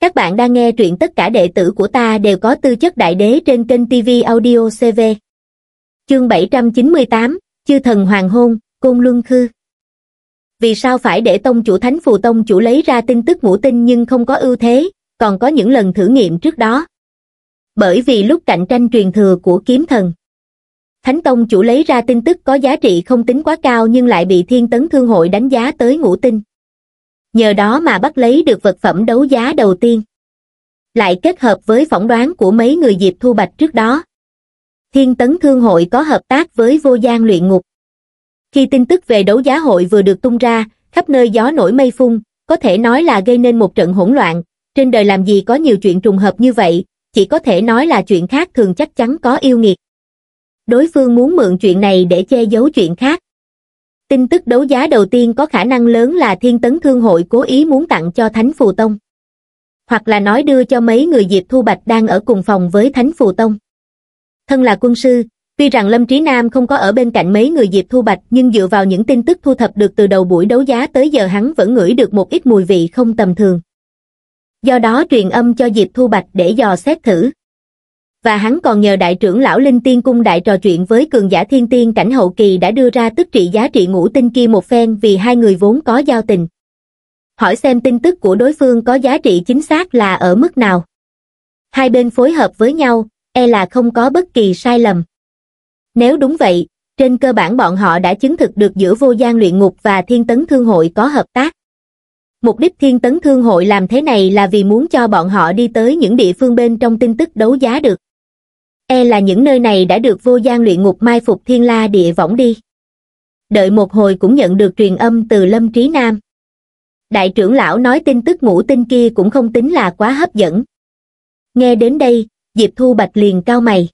Các bạn đang nghe truyện tất cả đệ tử của ta đều có tư chất đại đế trên kênh TV Audio CV. Chương 798, Chư thần hoàng hôn, Côn Luân Khư. Vì sao phải để tông chủ thánh phù tông chủ lấy ra tin tức ngũ tinh nhưng không có ưu thế, còn có những lần thử nghiệm trước đó? Bởi vì lúc cạnh tranh truyền thừa của kiếm thần. Thánh tông chủ lấy ra tin tức có giá trị không tính quá cao nhưng lại bị thiên tấn thương hội đánh giá tới ngũ tinh nhờ đó mà bắt lấy được vật phẩm đấu giá đầu tiên. Lại kết hợp với phỏng đoán của mấy người dịp Thu Bạch trước đó. Thiên Tấn Thương Hội có hợp tác với Vô gian Luyện Ngục. Khi tin tức về đấu giá hội vừa được tung ra, khắp nơi gió nổi mây phun, có thể nói là gây nên một trận hỗn loạn. Trên đời làm gì có nhiều chuyện trùng hợp như vậy, chỉ có thể nói là chuyện khác thường chắc chắn có yêu nghiệt. Đối phương muốn mượn chuyện này để che giấu chuyện khác tin tức đấu giá đầu tiên có khả năng lớn là thiên tấn thương hội cố ý muốn tặng cho thánh phù tông hoặc là nói đưa cho mấy người diệp thu bạch đang ở cùng phòng với thánh phù tông thân là quân sư tuy rằng lâm trí nam không có ở bên cạnh mấy người diệp thu bạch nhưng dựa vào những tin tức thu thập được từ đầu buổi đấu giá tới giờ hắn vẫn ngửi được một ít mùi vị không tầm thường do đó truyền âm cho diệp thu bạch để dò xét thử và hắn còn nhờ đại trưởng lão Linh Tiên Cung đại trò chuyện với cường giả thiên tiên cảnh hậu kỳ đã đưa ra tức trị giá trị ngũ tinh kia một phen vì hai người vốn có giao tình. Hỏi xem tin tức của đối phương có giá trị chính xác là ở mức nào. Hai bên phối hợp với nhau, e là không có bất kỳ sai lầm. Nếu đúng vậy, trên cơ bản bọn họ đã chứng thực được giữa vô gian luyện ngục và thiên tấn thương hội có hợp tác. Mục đích thiên tấn thương hội làm thế này là vì muốn cho bọn họ đi tới những địa phương bên trong tin tức đấu giá được e là những nơi này đã được vô gian luyện ngục mai phục thiên la địa võng đi. Đợi một hồi cũng nhận được truyền âm từ Lâm Trí Nam. Đại trưởng lão nói tin tức ngũ tinh kia cũng không tính là quá hấp dẫn. Nghe đến đây, Diệp Thu Bạch liền cao mày.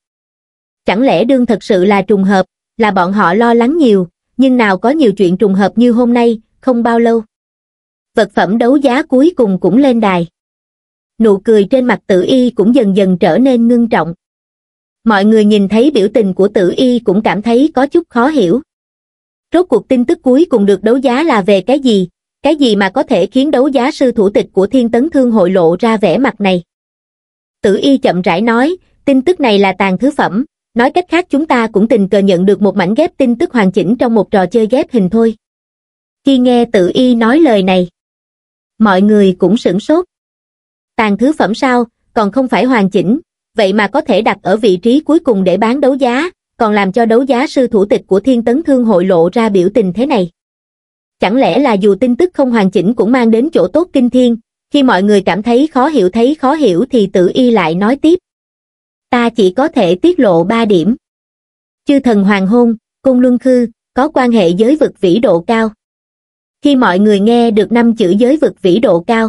Chẳng lẽ đương thật sự là trùng hợp, là bọn họ lo lắng nhiều, nhưng nào có nhiều chuyện trùng hợp như hôm nay, không bao lâu. Vật phẩm đấu giá cuối cùng cũng lên đài. Nụ cười trên mặt tử y cũng dần dần trở nên ngưng trọng, mọi người nhìn thấy biểu tình của tử y cũng cảm thấy có chút khó hiểu. Rốt cuộc tin tức cuối cùng được đấu giá là về cái gì, cái gì mà có thể khiến đấu giá sư thủ tịch của thiên tấn thương hội lộ ra vẻ mặt này. Tử y chậm rãi nói, tin tức này là tàn thứ phẩm, nói cách khác chúng ta cũng tình cờ nhận được một mảnh ghép tin tức hoàn chỉnh trong một trò chơi ghép hình thôi. Khi nghe tử y nói lời này, mọi người cũng sửng sốt. Tàn thứ phẩm sao, còn không phải hoàn chỉnh, vậy mà có thể đặt ở vị trí cuối cùng để bán đấu giá, còn làm cho đấu giá sư thủ tịch của Thiên Tấn Thương hội lộ ra biểu tình thế này. Chẳng lẽ là dù tin tức không hoàn chỉnh cũng mang đến chỗ tốt kinh thiên, khi mọi người cảm thấy khó hiểu thấy khó hiểu thì tự y lại nói tiếp. Ta chỉ có thể tiết lộ ba điểm. Chư thần hoàng hôn, cung luân khư, có quan hệ giới vực vĩ độ cao. Khi mọi người nghe được năm chữ giới vực vĩ độ cao,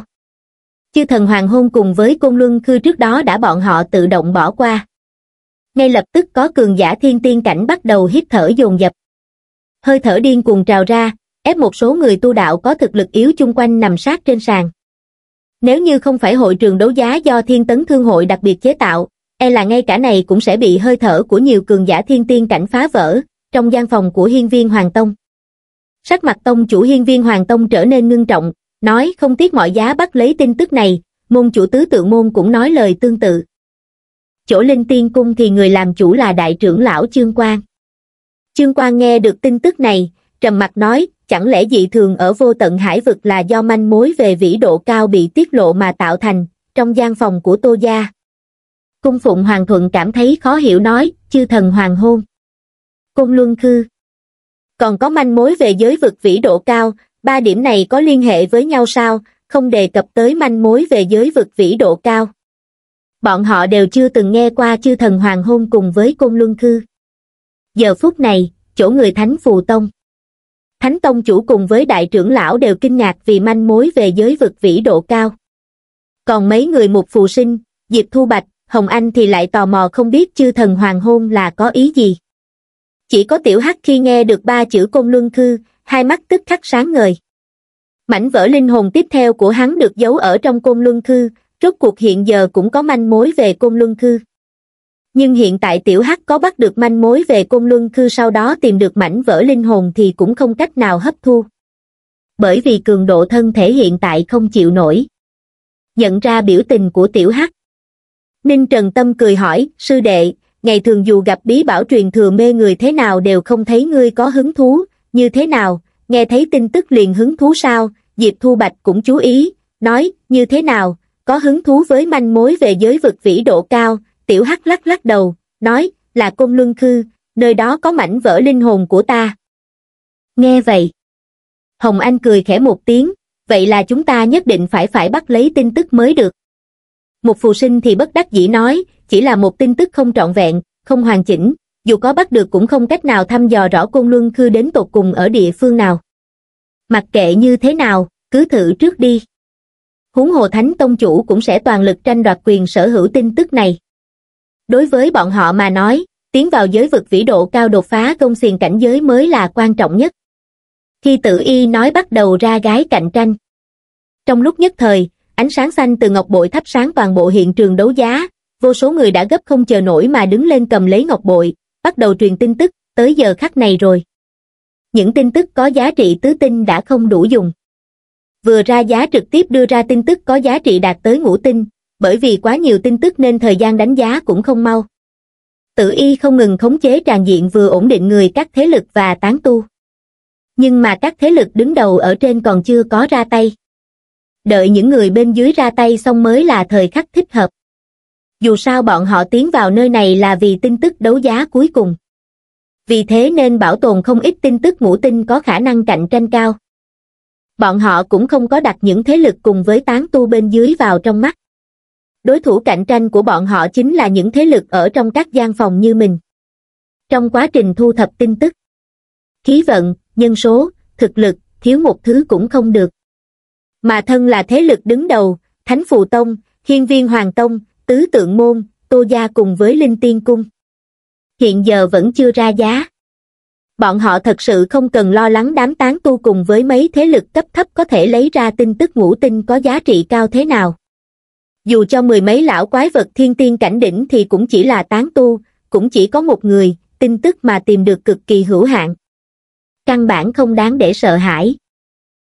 chư thần hoàng hôn cùng với côn luân khư trước đó đã bọn họ tự động bỏ qua. Ngay lập tức có cường giả thiên tiên cảnh bắt đầu hít thở dồn dập. Hơi thở điên cuồng trào ra, ép một số người tu đạo có thực lực yếu chung quanh nằm sát trên sàn. Nếu như không phải hội trường đấu giá do thiên tấn thương hội đặc biệt chế tạo, e là ngay cả này cũng sẽ bị hơi thở của nhiều cường giả thiên tiên cảnh phá vỡ, trong gian phòng của hiên viên Hoàng Tông. Sắc mặt tông chủ hiên viên Hoàng Tông trở nên ngưng trọng, nói không tiếc mọi giá bắt lấy tin tức này môn chủ tứ tượng môn cũng nói lời tương tự chỗ linh tiên cung thì người làm chủ là đại trưởng lão trương quang trương quang nghe được tin tức này trầm mặt nói chẳng lẽ dị thường ở vô tận hải vực là do manh mối về vĩ độ cao bị tiết lộ mà tạo thành trong gian phòng của tô gia cung phụng hoàng thuận cảm thấy khó hiểu nói chư thần hoàng hôn cung luân khư còn có manh mối về giới vực vĩ độ cao ba điểm này có liên hệ với nhau sao, không đề cập tới manh mối về giới vực vĩ độ cao. Bọn họ đều chưa từng nghe qua chư thần hoàng hôn cùng với côn luân khư. Giờ phút này, chỗ người Thánh Phù Tông. Thánh Tông chủ cùng với đại trưởng lão đều kinh ngạc vì manh mối về giới vực vĩ độ cao. Còn mấy người mục phù sinh, Diệp Thu Bạch, Hồng Anh thì lại tò mò không biết chư thần hoàng hôn là có ý gì. Chỉ có tiểu hắc khi nghe được ba chữ côn luân khư, hai mắt tức khắc sáng ngời. Mảnh vỡ linh hồn tiếp theo của hắn được giấu ở trong côn luân thư, rốt cuộc hiện giờ cũng có manh mối về côn luân thư. Nhưng hiện tại tiểu hắc có bắt được manh mối về côn luân thư sau đó tìm được mảnh vỡ linh hồn thì cũng không cách nào hấp thu. Bởi vì cường độ thân thể hiện tại không chịu nổi. Nhận ra biểu tình của tiểu hắc. Ninh Trần Tâm cười hỏi, sư đệ, ngày thường dù gặp bí bảo truyền thừa mê người thế nào đều không thấy ngươi có hứng thú, như thế nào, nghe thấy tin tức liền hứng thú sao, Diệp Thu Bạch cũng chú ý, nói, như thế nào, có hứng thú với manh mối về giới vực vĩ độ cao, tiểu hắc lắc lắc đầu, nói, là côn luân khư, nơi đó có mảnh vỡ linh hồn của ta. Nghe vậy, Hồng Anh cười khẽ một tiếng, vậy là chúng ta nhất định phải phải bắt lấy tin tức mới được. Một phù sinh thì bất đắc dĩ nói, chỉ là một tin tức không trọn vẹn, không hoàn chỉnh, dù có bắt được cũng không cách nào thăm dò rõ côn luân khư đến tột cùng ở địa phương nào mặc kệ như thế nào cứ thử trước đi huống hồ thánh tông chủ cũng sẽ toàn lực tranh đoạt quyền sở hữu tin tức này đối với bọn họ mà nói tiến vào giới vực vĩ độ cao đột phá công xiềng cảnh giới mới là quan trọng nhất khi tử y nói bắt đầu ra gái cạnh tranh trong lúc nhất thời ánh sáng xanh từ ngọc bội thắp sáng toàn bộ hiện trường đấu giá vô số người đã gấp không chờ nổi mà đứng lên cầm lấy ngọc bội bắt đầu truyền tin tức, tới giờ khắc này rồi. Những tin tức có giá trị tứ tinh đã không đủ dùng. Vừa ra giá trực tiếp đưa ra tin tức có giá trị đạt tới ngũ tinh, bởi vì quá nhiều tin tức nên thời gian đánh giá cũng không mau. tự y không ngừng khống chế tràn diện vừa ổn định người các thế lực và tán tu. Nhưng mà các thế lực đứng đầu ở trên còn chưa có ra tay. Đợi những người bên dưới ra tay xong mới là thời khắc thích hợp dù sao bọn họ tiến vào nơi này là vì tin tức đấu giá cuối cùng. Vì thế nên bảo tồn không ít tin tức ngũ tinh có khả năng cạnh tranh cao. Bọn họ cũng không có đặt những thế lực cùng với tán tu bên dưới vào trong mắt. Đối thủ cạnh tranh của bọn họ chính là những thế lực ở trong các gian phòng như mình. Trong quá trình thu thập tin tức, khí vận, nhân số, thực lực, thiếu một thứ cũng không được. Mà thân là thế lực đứng đầu, Thánh Phù Tông, Hiên Viên Hoàng Tông, tứ tượng môn, tô gia cùng với linh tiên cung. Hiện giờ vẫn chưa ra giá. Bọn họ thật sự không cần lo lắng đám tán tu cùng với mấy thế lực cấp thấp có thể lấy ra tin tức ngũ tinh có giá trị cao thế nào. Dù cho mười mấy lão quái vật thiên tiên cảnh đỉnh thì cũng chỉ là tán tu, cũng chỉ có một người, tin tức mà tìm được cực kỳ hữu hạn. Căn bản không đáng để sợ hãi.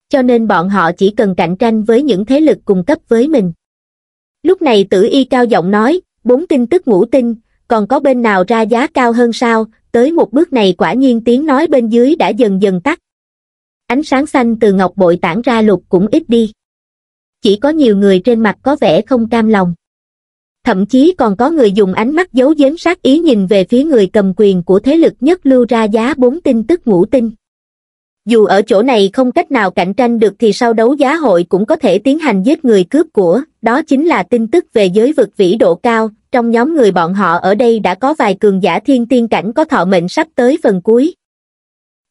Cho nên bọn họ chỉ cần cạnh tranh với những thế lực cùng cấp với mình. Lúc này tử y cao giọng nói, bốn tin tức ngũ tinh, còn có bên nào ra giá cao hơn sao, tới một bước này quả nhiên tiếng nói bên dưới đã dần dần tắt. Ánh sáng xanh từ ngọc bội tản ra lục cũng ít đi. Chỉ có nhiều người trên mặt có vẻ không cam lòng. Thậm chí còn có người dùng ánh mắt giấu giếm sát ý nhìn về phía người cầm quyền của thế lực nhất lưu ra giá bốn tin tức ngũ tinh dù ở chỗ này không cách nào cạnh tranh được thì sau đấu giá hội cũng có thể tiến hành giết người cướp của đó chính là tin tức về giới vực vĩ độ cao trong nhóm người bọn họ ở đây đã có vài cường giả thiên tiên cảnh có thọ mệnh sắp tới phần cuối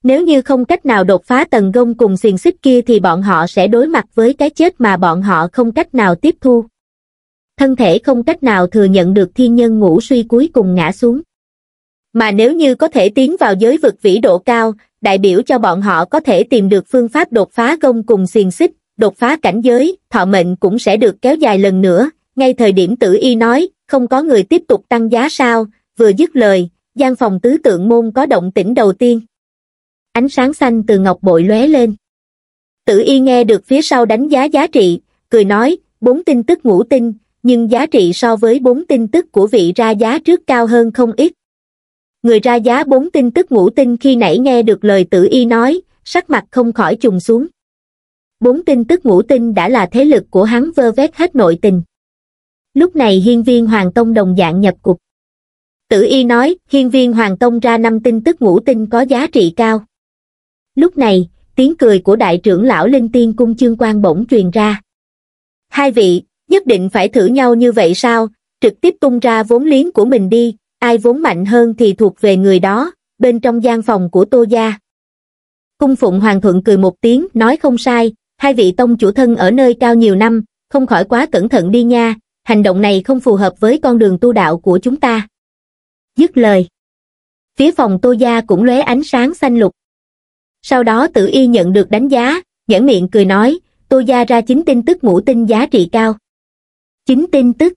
nếu như không cách nào đột phá tầng gông cùng xiềng xích kia thì bọn họ sẽ đối mặt với cái chết mà bọn họ không cách nào tiếp thu thân thể không cách nào thừa nhận được thiên nhân ngủ suy cuối cùng ngã xuống mà nếu như có thể tiến vào giới vực vĩ độ cao đại biểu cho bọn họ có thể tìm được phương pháp đột phá công cùng xiềng xích, đột phá cảnh giới, thọ mệnh cũng sẽ được kéo dài lần nữa. Ngay thời điểm tử y nói, không có người tiếp tục tăng giá sao, vừa dứt lời, gian phòng tứ tượng môn có động tĩnh đầu tiên. Ánh sáng xanh từ ngọc bội lóe lên. Tử y nghe được phía sau đánh giá giá trị, cười nói, bốn tin tức ngũ tinh, nhưng giá trị so với bốn tin tức của vị ra giá trước cao hơn không ít người ra giá bốn tin tức ngũ tinh khi nãy nghe được lời tử y nói sắc mặt không khỏi trùng xuống bốn tin tức ngũ tinh đã là thế lực của hắn vơ vét hết nội tình lúc này hiên viên hoàng tông đồng dạng nhập cục tử y nói hiên viên hoàng tông ra năm tin tức ngũ tinh có giá trị cao lúc này tiếng cười của đại trưởng lão linh tiên cung chương quan bỗng truyền ra hai vị nhất định phải thử nhau như vậy sao trực tiếp tung ra vốn liếng của mình đi ai vốn mạnh hơn thì thuộc về người đó, bên trong gian phòng của Tô Gia. Cung Phụng Hoàng Thuận cười một tiếng, nói không sai, hai vị tông chủ thân ở nơi cao nhiều năm, không khỏi quá cẩn thận đi nha, hành động này không phù hợp với con đường tu đạo của chúng ta. Dứt lời. Phía phòng Tô Gia cũng lóe ánh sáng xanh lục. Sau đó tử y nhận được đánh giá, nhẫn miệng cười nói, Tô Gia ra chính tin tức ngũ tinh giá trị cao. Chính tin tức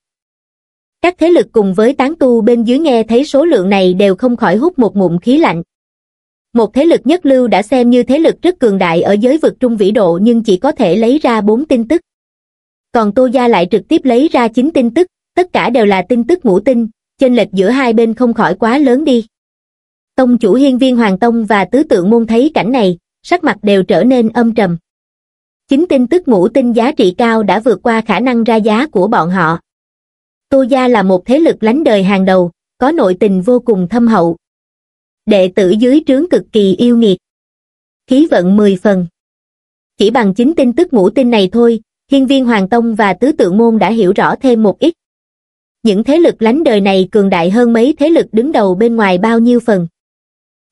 các thế lực cùng với tán tu bên dưới nghe thấy số lượng này đều không khỏi hút một ngụm khí lạnh. Một thế lực nhất lưu đã xem như thế lực rất cường đại ở giới vực trung vĩ độ nhưng chỉ có thể lấy ra bốn tin tức. Còn Tô Gia lại trực tiếp lấy ra chín tin tức, tất cả đều là tin tức ngũ tinh, chênh lệch giữa hai bên không khỏi quá lớn đi. Tông chủ hiên viên Hoàng Tông và tứ tượng môn thấy cảnh này, sắc mặt đều trở nên âm trầm. Chính tin tức ngũ tinh giá trị cao đã vượt qua khả năng ra giá của bọn họ, Tô Gia là một thế lực lánh đời hàng đầu, có nội tình vô cùng thâm hậu. Đệ tử dưới trướng cực kỳ yêu nghiệt. Khí vận 10 phần. Chỉ bằng chính tin tức ngũ tin này thôi, hiên viên Hoàng Tông và Tứ Tượng Môn đã hiểu rõ thêm một ít. Những thế lực lánh đời này cường đại hơn mấy thế lực đứng đầu bên ngoài bao nhiêu phần.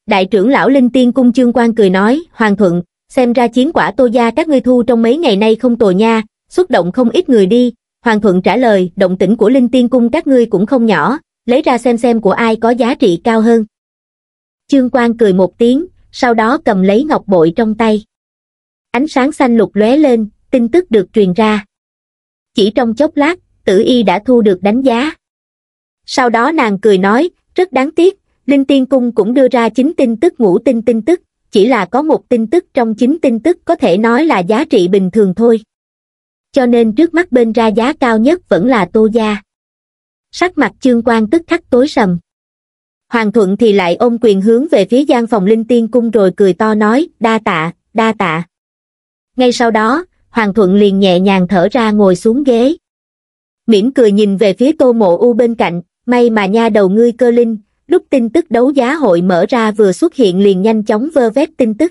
Đại trưởng lão Linh Tiên Cung Trương Quang cười nói, Hoàng Thuận, xem ra chiến quả Tô Gia các ngươi thu trong mấy ngày nay không tồi nha, xúc động không ít người đi, Hoàng Thuận trả lời, động tĩnh của Linh Tiên Cung các ngươi cũng không nhỏ, lấy ra xem xem của ai có giá trị cao hơn. Trương Quang cười một tiếng, sau đó cầm lấy ngọc bội trong tay. Ánh sáng xanh lục lóe lên, tin tức được truyền ra. Chỉ trong chốc lát, tử y đã thu được đánh giá. Sau đó nàng cười nói, rất đáng tiếc, Linh Tiên Cung cũng đưa ra chính tin tức ngũ tinh tin tức, chỉ là có một tin tức trong chính tin tức có thể nói là giá trị bình thường thôi cho nên trước mắt bên ra giá cao nhất vẫn là tô gia sắc mặt chương quan tức khắc tối sầm hoàng thuận thì lại ôm quyền hướng về phía gian phòng linh tiên cung rồi cười to nói đa tạ đa tạ ngay sau đó hoàng thuận liền nhẹ nhàng thở ra ngồi xuống ghế mỉm cười nhìn về phía tô mộ u bên cạnh may mà nha đầu ngươi cơ linh lúc tin tức đấu giá hội mở ra vừa xuất hiện liền nhanh chóng vơ vét tin tức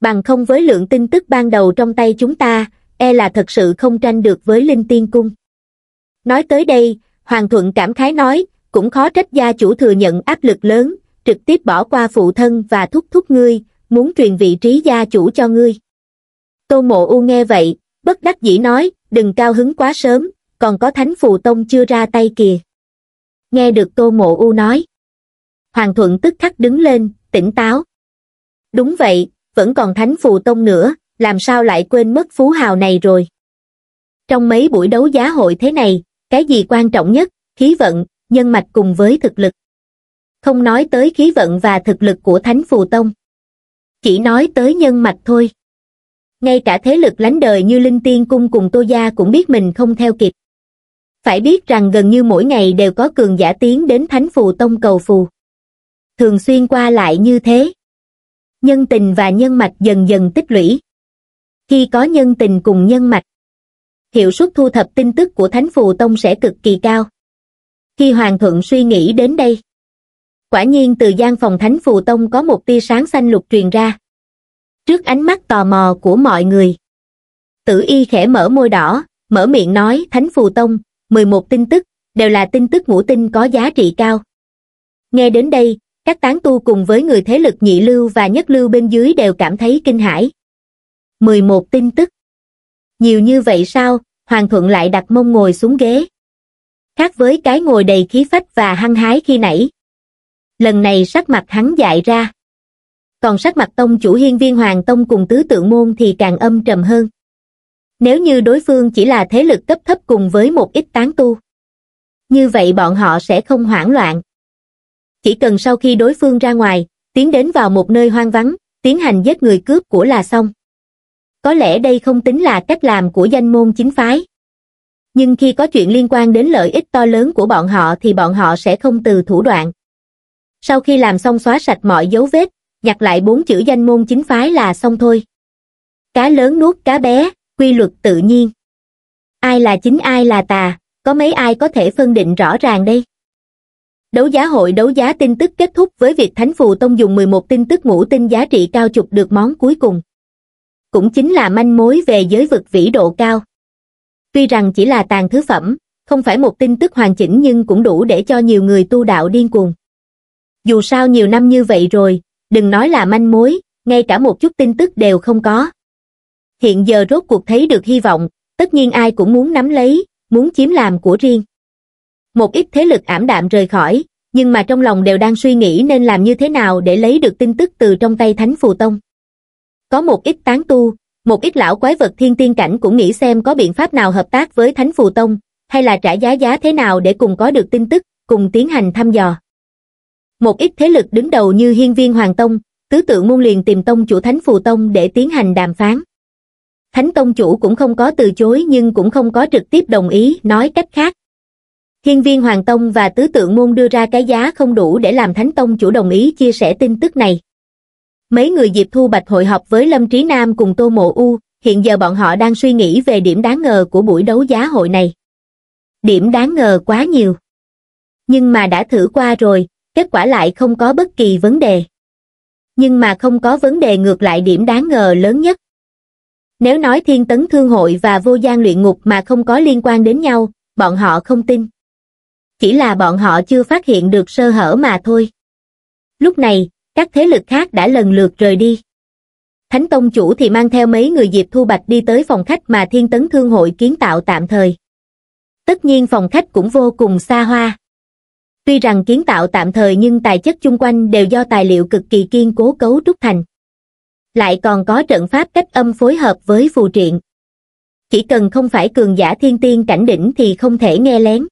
bằng không với lượng tin tức ban đầu trong tay chúng ta e là thật sự không tranh được với Linh Tiên Cung. Nói tới đây, Hoàng Thuận cảm khái nói, cũng khó trách gia chủ thừa nhận áp lực lớn, trực tiếp bỏ qua phụ thân và thúc thúc ngươi, muốn truyền vị trí gia chủ cho ngươi. Tô Mộ U nghe vậy, bất đắc dĩ nói, đừng cao hứng quá sớm, còn có Thánh Phù Tông chưa ra tay kìa. Nghe được Tô Mộ U nói. Hoàng Thuận tức khắc đứng lên, tỉnh táo. Đúng vậy, vẫn còn Thánh Phù Tông nữa, làm sao lại quên mất phú hào này rồi. Trong mấy buổi đấu giá hội thế này, cái gì quan trọng nhất, khí vận, nhân mạch cùng với thực lực. Không nói tới khí vận và thực lực của Thánh Phù Tông. Chỉ nói tới nhân mạch thôi. Ngay cả thế lực lánh đời như Linh Tiên Cung cùng Tô Gia cũng biết mình không theo kịp. Phải biết rằng gần như mỗi ngày đều có cường giả tiến đến Thánh Phù Tông cầu phù. Thường xuyên qua lại như thế. Nhân tình và nhân mạch dần dần tích lũy khi có nhân tình cùng nhân mạch. Hiệu suất thu thập tin tức của Thánh Phù Tông sẽ cực kỳ cao. Khi Hoàng thượng suy nghĩ đến đây, quả nhiên từ gian phòng Thánh Phù Tông có một tia sáng xanh lục truyền ra. Trước ánh mắt tò mò của mọi người, Tử Y khẽ mở môi đỏ, mở miệng nói Thánh Phù Tông, 11 tin tức, đều là tin tức ngũ tinh có giá trị cao. Nghe đến đây, các tán tu cùng với người thế lực nhị lưu và nhất lưu bên dưới đều cảm thấy kinh hãi. 11 tin tức. Nhiều như vậy sao, Hoàng Thuận lại đặt mông ngồi xuống ghế. Khác với cái ngồi đầy khí phách và hăng hái khi nãy. Lần này sắc mặt hắn dại ra. Còn sắc mặt tông chủ hiên viên Hoàng Tông cùng tứ tượng môn thì càng âm trầm hơn. Nếu như đối phương chỉ là thế lực cấp thấp cùng với một ít tán tu. Như vậy bọn họ sẽ không hoảng loạn. Chỉ cần sau khi đối phương ra ngoài, tiến đến vào một nơi hoang vắng, tiến hành giết người cướp của là xong có lẽ đây không tính là cách làm của danh môn chính phái nhưng khi có chuyện liên quan đến lợi ích to lớn của bọn họ thì bọn họ sẽ không từ thủ đoạn sau khi làm xong xóa sạch mọi dấu vết nhặt lại bốn chữ danh môn chính phái là xong thôi cá lớn nuốt cá bé quy luật tự nhiên ai là chính ai là tà có mấy ai có thể phân định rõ ràng đây đấu giá hội đấu giá tin tức kết thúc với việc thánh phù tông dùng 11 tin tức ngũ tin giá trị cao chụp được món cuối cùng cũng chính là manh mối về giới vực vĩ độ cao. Tuy rằng chỉ là tàn thứ phẩm, không phải một tin tức hoàn chỉnh nhưng cũng đủ để cho nhiều người tu đạo điên cuồng. Dù sao nhiều năm như vậy rồi, đừng nói là manh mối, ngay cả một chút tin tức đều không có. Hiện giờ rốt cuộc thấy được hy vọng, tất nhiên ai cũng muốn nắm lấy, muốn chiếm làm của riêng. Một ít thế lực ảm đạm rời khỏi, nhưng mà trong lòng đều đang suy nghĩ nên làm như thế nào để lấy được tin tức từ trong tay Thánh Phù Tông có một ít tán tu một ít lão quái vật thiên tiên cảnh cũng nghĩ xem có biện pháp nào hợp tác với thánh phù tông hay là trả giá giá thế nào để cùng có được tin tức cùng tiến hành thăm dò một ít thế lực đứng đầu như hiên viên hoàng tông tứ tượng môn liền tìm tông chủ thánh phù tông để tiến hành đàm phán thánh tông chủ cũng không có từ chối nhưng cũng không có trực tiếp đồng ý nói cách khác hiên viên hoàng tông và tứ tượng môn đưa ra cái giá không đủ để làm thánh tông chủ đồng ý chia sẻ tin tức này mấy người dịp thu bạch hội họp với lâm trí nam cùng tô mộ u hiện giờ bọn họ đang suy nghĩ về điểm đáng ngờ của buổi đấu giá hội này điểm đáng ngờ quá nhiều nhưng mà đã thử qua rồi kết quả lại không có bất kỳ vấn đề nhưng mà không có vấn đề ngược lại điểm đáng ngờ lớn nhất nếu nói thiên tấn thương hội và vô gian luyện ngục mà không có liên quan đến nhau bọn họ không tin chỉ là bọn họ chưa phát hiện được sơ hở mà thôi lúc này các thế lực khác đã lần lượt rời đi. Thánh Tông chủ thì mang theo mấy người Diệp Thu Bạch đi tới phòng khách mà Thiên Tấn Thương Hội kiến tạo tạm thời. Tất nhiên phòng khách cũng vô cùng xa hoa. Tuy rằng kiến tạo tạm thời nhưng tài chất chung quanh đều do tài liệu cực kỳ kiên cố cấu trúc thành. Lại còn có trận pháp cách âm phối hợp với phù triện. Chỉ cần không phải cường giả thiên tiên cảnh đỉnh thì không thể nghe lén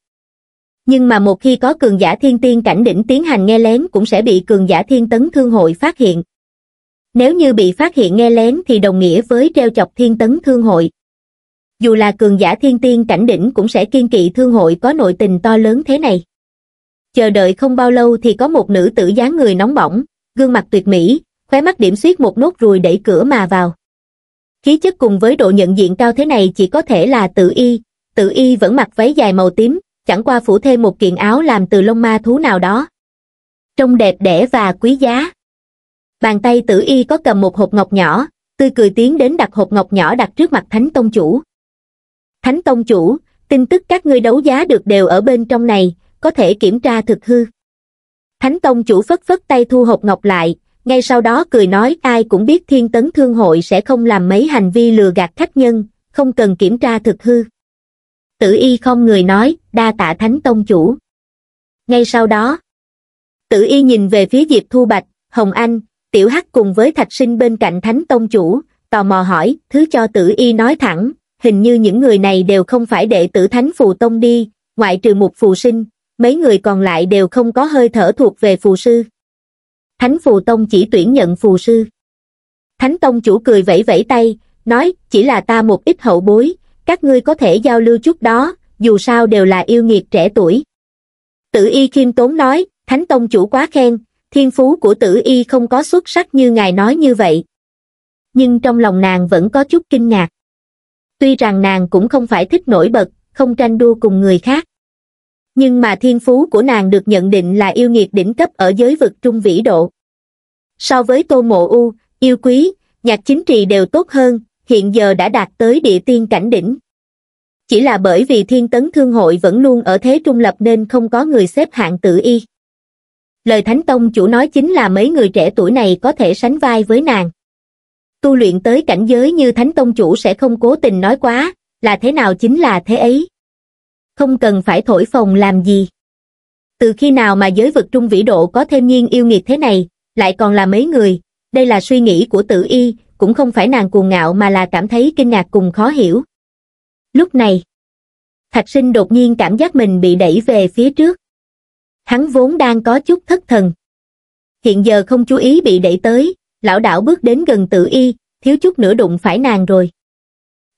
nhưng mà một khi có cường giả thiên tiên cảnh đỉnh tiến hành nghe lén cũng sẽ bị cường giả thiên tấn thương hội phát hiện. Nếu như bị phát hiện nghe lén thì đồng nghĩa với treo chọc thiên tấn thương hội. Dù là cường giả thiên tiên cảnh đỉnh cũng sẽ kiên kỵ thương hội có nội tình to lớn thế này. Chờ đợi không bao lâu thì có một nữ tử dáng người nóng bỏng, gương mặt tuyệt mỹ, khóe mắt điểm xuyết một nốt ruồi đẩy cửa mà vào. Khí chất cùng với độ nhận diện cao thế này chỉ có thể là tử y, tử y vẫn mặc váy dài màu tím, chẳng qua phủ thêm một kiện áo làm từ lông ma thú nào đó. Trông đẹp đẽ và quý giá. Bàn tay tử y có cầm một hộp ngọc nhỏ, tươi cười tiến đến đặt hộp ngọc nhỏ đặt trước mặt Thánh Tông Chủ. Thánh Tông Chủ, tin tức các ngươi đấu giá được đều ở bên trong này, có thể kiểm tra thực hư. Thánh Tông Chủ phất phất tay thu hộp ngọc lại, ngay sau đó cười nói ai cũng biết thiên tấn thương hội sẽ không làm mấy hành vi lừa gạt khách nhân, không cần kiểm tra thực hư tử y không người nói đa tạ thánh tông chủ ngay sau đó tử y nhìn về phía diệp thu bạch hồng anh tiểu hắc cùng với thạch sinh bên cạnh thánh tông chủ tò mò hỏi thứ cho tử y nói thẳng hình như những người này đều không phải đệ tử thánh phù tông đi ngoại trừ một phù sinh mấy người còn lại đều không có hơi thở thuộc về phù sư thánh phù tông chỉ tuyển nhận phù sư thánh tông chủ cười vẫy vẫy tay nói chỉ là ta một ít hậu bối các ngươi có thể giao lưu chút đó, dù sao đều là yêu nghiệt trẻ tuổi. Tử y khiêm tốn nói, Thánh Tông chủ quá khen, thiên phú của tử y không có xuất sắc như ngài nói như vậy. Nhưng trong lòng nàng vẫn có chút kinh ngạc. Tuy rằng nàng cũng không phải thích nổi bật, không tranh đua cùng người khác. Nhưng mà thiên phú của nàng được nhận định là yêu nghiệt đỉnh cấp ở giới vực trung vĩ độ. So với tô mộ u, yêu quý, nhạc chính trì đều tốt hơn, hiện giờ đã đạt tới địa tiên cảnh đỉnh. Chỉ là bởi vì thiên tấn thương hội vẫn luôn ở thế trung lập nên không có người xếp hạng tự y. Lời Thánh Tông chủ nói chính là mấy người trẻ tuổi này có thể sánh vai với nàng. Tu luyện tới cảnh giới như Thánh Tông chủ sẽ không cố tình nói quá, là thế nào chính là thế ấy. Không cần phải thổi phồng làm gì. Từ khi nào mà giới vực trung vĩ độ có thêm nhiên yêu nghiệt thế này, lại còn là mấy người, đây là suy nghĩ của tự y, cũng không phải nàng cuồng ngạo mà là cảm thấy kinh ngạc cùng khó hiểu. Lúc này, Thạch Sinh đột nhiên cảm giác mình bị đẩy về phía trước. Hắn vốn đang có chút thất thần. Hiện giờ không chú ý bị đẩy tới, lão đảo bước đến gần tử y, thiếu chút nữa đụng phải nàng rồi.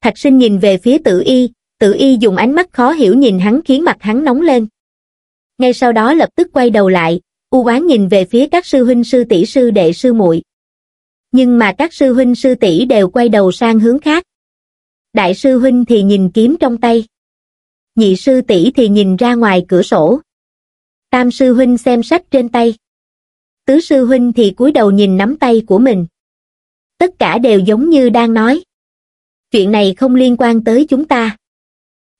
Thạch Sinh nhìn về phía tử y, tử y dùng ánh mắt khó hiểu nhìn hắn khiến mặt hắn nóng lên. Ngay sau đó lập tức quay đầu lại, u oán nhìn về phía các sư huynh sư tỷ sư đệ sư muội nhưng mà các sư huynh sư tỷ đều quay đầu sang hướng khác đại sư huynh thì nhìn kiếm trong tay nhị sư tỷ thì nhìn ra ngoài cửa sổ tam sư huynh xem sách trên tay tứ sư huynh thì cúi đầu nhìn nắm tay của mình tất cả đều giống như đang nói chuyện này không liên quan tới chúng ta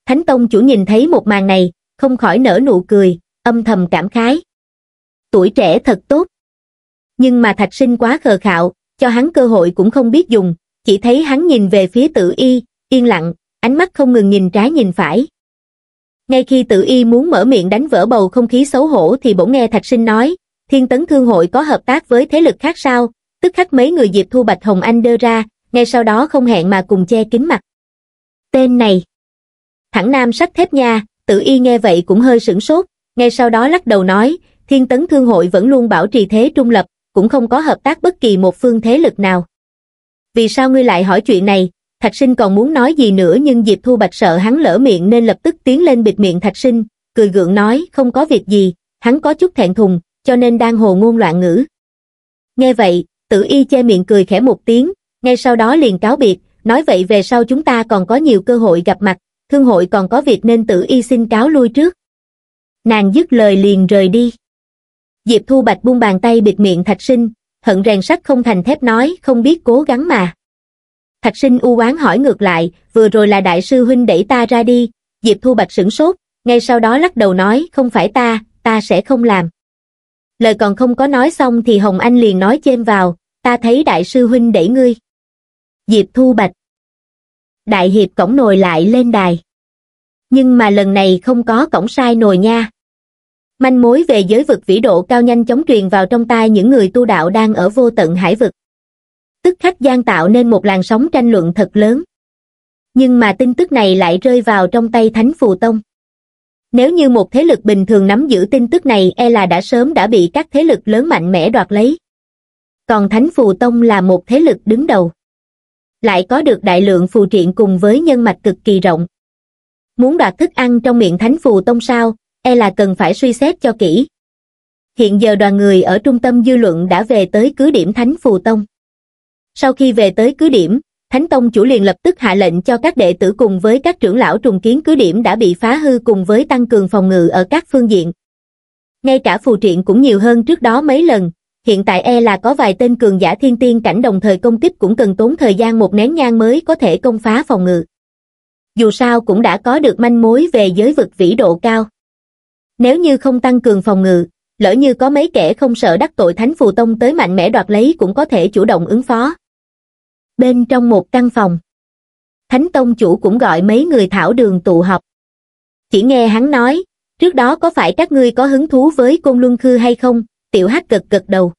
thánh tông chủ nhìn thấy một màn này không khỏi nở nụ cười âm thầm cảm khái tuổi trẻ thật tốt nhưng mà thạch sinh quá khờ khạo cho hắn cơ hội cũng không biết dùng, chỉ thấy hắn nhìn về phía Tử y, yên lặng, ánh mắt không ngừng nhìn trái nhìn phải. Ngay khi Tử y muốn mở miệng đánh vỡ bầu không khí xấu hổ thì bỗng nghe Thạch Sinh nói, Thiên Tấn Thương Hội có hợp tác với thế lực khác sao, tức khắc mấy người Diệp Thu Bạch Hồng Anh đưa ra, ngay sau đó không hẹn mà cùng che kín mặt. Tên này. Thẳng nam sách thép nha, Tử y nghe vậy cũng hơi sửng sốt, ngay sau đó lắc đầu nói, Thiên Tấn Thương Hội vẫn luôn bảo trì thế trung lập, cũng không có hợp tác bất kỳ một phương thế lực nào. Vì sao ngươi lại hỏi chuyện này? Thạch sinh còn muốn nói gì nữa nhưng Diệp Thu Bạch sợ hắn lỡ miệng nên lập tức tiến lên bịt miệng Thạch sinh, cười gượng nói không có việc gì, hắn có chút thẹn thùng, cho nên đang hồ ngôn loạn ngữ. Nghe vậy, tử y che miệng cười khẽ một tiếng, ngay sau đó liền cáo biệt, nói vậy về sau chúng ta còn có nhiều cơ hội gặp mặt, thương hội còn có việc nên tử y xin cáo lui trước. Nàng dứt lời liền rời đi. Diệp Thu Bạch buông bàn tay bịt miệng Thạch Sinh, hận rèn sắt không thành thép nói không biết cố gắng mà. Thạch Sinh u oán hỏi ngược lại, vừa rồi là đại sư huynh đẩy ta ra đi, Diệp Thu Bạch sửng sốt, ngay sau đó lắc đầu nói không phải ta, ta sẽ không làm. Lời còn không có nói xong thì Hồng Anh liền nói chêm vào, ta thấy đại sư huynh đẩy ngươi. Diệp Thu Bạch Đại hiệp cổng nồi lại lên đài. Nhưng mà lần này không có cổng sai nồi nha manh mối về giới vực vĩ độ cao nhanh chóng truyền vào trong tai những người tu đạo đang ở vô tận hải vực tức khắc gian tạo nên một làn sóng tranh luận thật lớn nhưng mà tin tức này lại rơi vào trong tay thánh phù tông nếu như một thế lực bình thường nắm giữ tin tức này e là đã sớm đã bị các thế lực lớn mạnh mẽ đoạt lấy còn thánh phù tông là một thế lực đứng đầu lại có được đại lượng phù triện cùng với nhân mạch cực kỳ rộng muốn đoạt thức ăn trong miệng thánh phù tông sao e là cần phải suy xét cho kỹ. Hiện giờ đoàn người ở trung tâm dư luận đã về tới cứ điểm Thánh Phù Tông. Sau khi về tới cứ điểm, Thánh Tông chủ liền lập tức hạ lệnh cho các đệ tử cùng với các trưởng lão trùng kiến cứ điểm đã bị phá hư cùng với tăng cường phòng ngự ở các phương diện. Ngay cả phù triện cũng nhiều hơn trước đó mấy lần, hiện tại e là có vài tên cường giả thiên tiên cảnh đồng thời công kích cũng cần tốn thời gian một nén nhang mới có thể công phá phòng ngự. Dù sao cũng đã có được manh mối về giới vực vĩ độ cao. Nếu như không tăng cường phòng ngự, lỡ như có mấy kẻ không sợ đắc tội Thánh Phù Tông tới mạnh mẽ đoạt lấy cũng có thể chủ động ứng phó. Bên trong một căn phòng, Thánh Tông chủ cũng gọi mấy người thảo đường tụ họp. Chỉ nghe hắn nói, trước đó có phải các ngươi có hứng thú với Côn Luân Khư hay không? Tiểu Hắc cực cực đầu.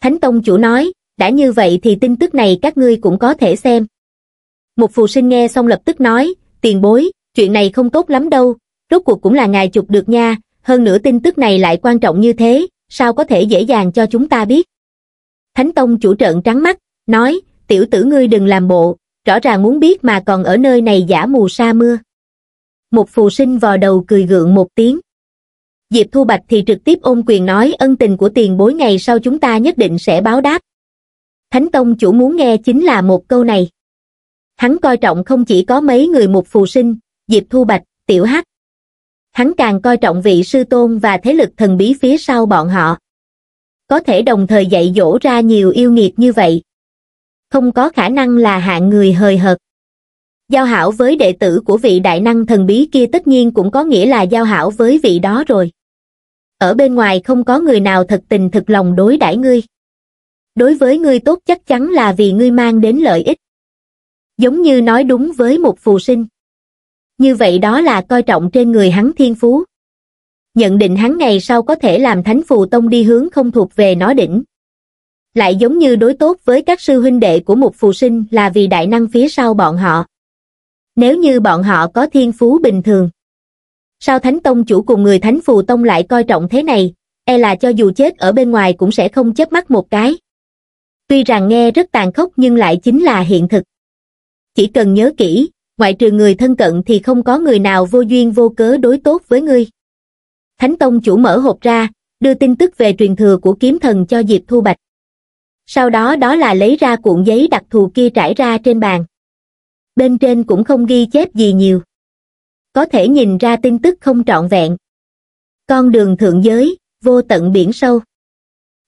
Thánh Tông chủ nói, đã như vậy thì tin tức này các ngươi cũng có thể xem. Một phù sinh nghe xong lập tức nói, tiền bối, chuyện này không tốt lắm đâu, rốt cuộc cũng là ngài chụp được nha, hơn nữa tin tức này lại quan trọng như thế, sao có thể dễ dàng cho chúng ta biết. Thánh Tông chủ trợn trắng mắt, nói, tiểu tử ngươi đừng làm bộ, rõ ràng muốn biết mà còn ở nơi này giả mù sa mưa. Một phù sinh vò đầu cười gượng một tiếng. Diệp Thu Bạch thì trực tiếp ôm quyền nói ân tình của tiền bối ngày sau chúng ta nhất định sẽ báo đáp. Thánh Tông chủ muốn nghe chính là một câu này. Hắn coi trọng không chỉ có mấy người một phù sinh, Diệp Thu Bạch, Tiểu Hắc, hắn càng coi trọng vị sư tôn và thế lực thần bí phía sau bọn họ. Có thể đồng thời dạy dỗ ra nhiều yêu nghiệt như vậy. Không có khả năng là hạng người hời hợt. Giao hảo với đệ tử của vị đại năng thần bí kia tất nhiên cũng có nghĩa là giao hảo với vị đó rồi. Ở bên ngoài không có người nào thật tình thực lòng đối đãi ngươi. Đối với ngươi tốt chắc chắn là vì ngươi mang đến lợi ích. Giống như nói đúng với một phù sinh như vậy đó là coi trọng trên người hắn thiên phú nhận định hắn ngày sau có thể làm thánh phù tông đi hướng không thuộc về nó đỉnh lại giống như đối tốt với các sư huynh đệ của một phù sinh là vì đại năng phía sau bọn họ nếu như bọn họ có thiên phú bình thường sao thánh tông chủ cùng người thánh phù tông lại coi trọng thế này e là cho dù chết ở bên ngoài cũng sẽ không chớp mắt một cái tuy rằng nghe rất tàn khốc nhưng lại chính là hiện thực chỉ cần nhớ kỹ ngoại trừ người thân cận thì không có người nào vô duyên vô cớ đối tốt với ngươi. Thánh Tông chủ mở hộp ra, đưa tin tức về truyền thừa của kiếm thần cho Diệp Thu Bạch. Sau đó đó là lấy ra cuộn giấy đặc thù kia trải ra trên bàn. Bên trên cũng không ghi chép gì nhiều. Có thể nhìn ra tin tức không trọn vẹn. Con đường thượng giới, vô tận biển sâu.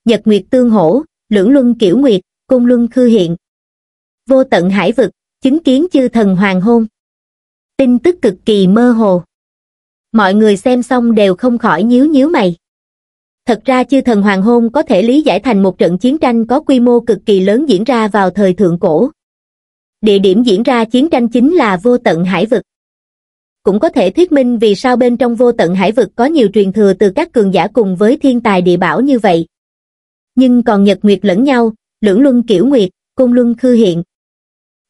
Nhật Nguyệt Tương Hổ, Lưỡng Luân Kiểu Nguyệt, Cung Luân Khư Hiện. Vô tận hải vực, chứng kiến chư thần hoàng hôn. Tin tức cực kỳ mơ hồ. Mọi người xem xong đều không khỏi nhíu nhíu mày. Thật ra chư thần hoàng hôn có thể lý giải thành một trận chiến tranh có quy mô cực kỳ lớn diễn ra vào thời thượng cổ. Địa điểm diễn ra chiến tranh chính là vô tận hải vực. Cũng có thể thuyết minh vì sao bên trong vô tận hải vực có nhiều truyền thừa từ các cường giả cùng với thiên tài địa bảo như vậy. Nhưng còn nhật nguyệt lẫn nhau, lưỡng luân kiểu nguyệt, cung luân khư hiện,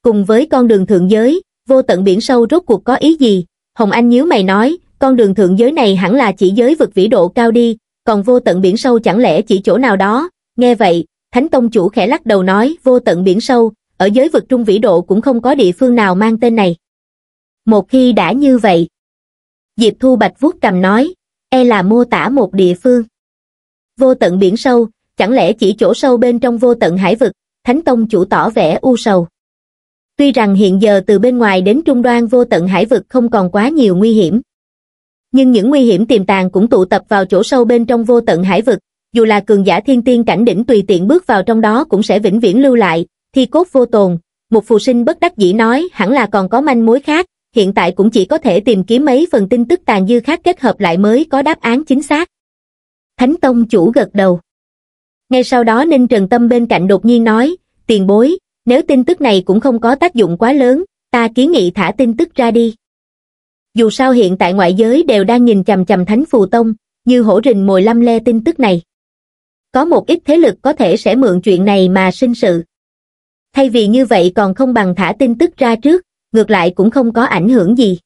cùng với con đường thượng giới, vô tận biển sâu rốt cuộc có ý gì? Hồng Anh nhíu mày nói, con đường thượng giới này hẳn là chỉ giới vực vĩ độ cao đi, còn vô tận biển sâu chẳng lẽ chỉ chỗ nào đó? Nghe vậy, Thánh Tông chủ khẽ lắc đầu nói, vô tận biển sâu, ở giới vực trung vĩ độ cũng không có địa phương nào mang tên này. Một khi đã như vậy, Diệp Thu Bạch vuốt cầm nói, e là mô tả một địa phương. Vô tận biển sâu, chẳng lẽ chỉ chỗ sâu bên trong vô tận hải vực, Thánh Tông chủ tỏ vẻ u sầu tuy rằng hiện giờ từ bên ngoài đến trung đoan vô tận hải vực không còn quá nhiều nguy hiểm. Nhưng những nguy hiểm tiềm tàng cũng tụ tập vào chỗ sâu bên trong vô tận hải vực, dù là cường giả thiên tiên cảnh đỉnh tùy tiện bước vào trong đó cũng sẽ vĩnh viễn lưu lại, thi cốt vô tồn. Một phù sinh bất đắc dĩ nói hẳn là còn có manh mối khác, hiện tại cũng chỉ có thể tìm kiếm mấy phần tin tức tàn dư khác kết hợp lại mới có đáp án chính xác. Thánh Tông chủ gật đầu. Ngay sau đó Ninh Trần Tâm bên cạnh đột nhiên nói, tiền bối, nếu tin tức này cũng không có tác dụng quá lớn, ta kiến nghị thả tin tức ra đi. Dù sao hiện tại ngoại giới đều đang nhìn chằm chằm Thánh Phù Tông, như hổ rình mồi lăm le tin tức này. Có một ít thế lực có thể sẽ mượn chuyện này mà sinh sự. Thay vì như vậy còn không bằng thả tin tức ra trước, ngược lại cũng không có ảnh hưởng gì.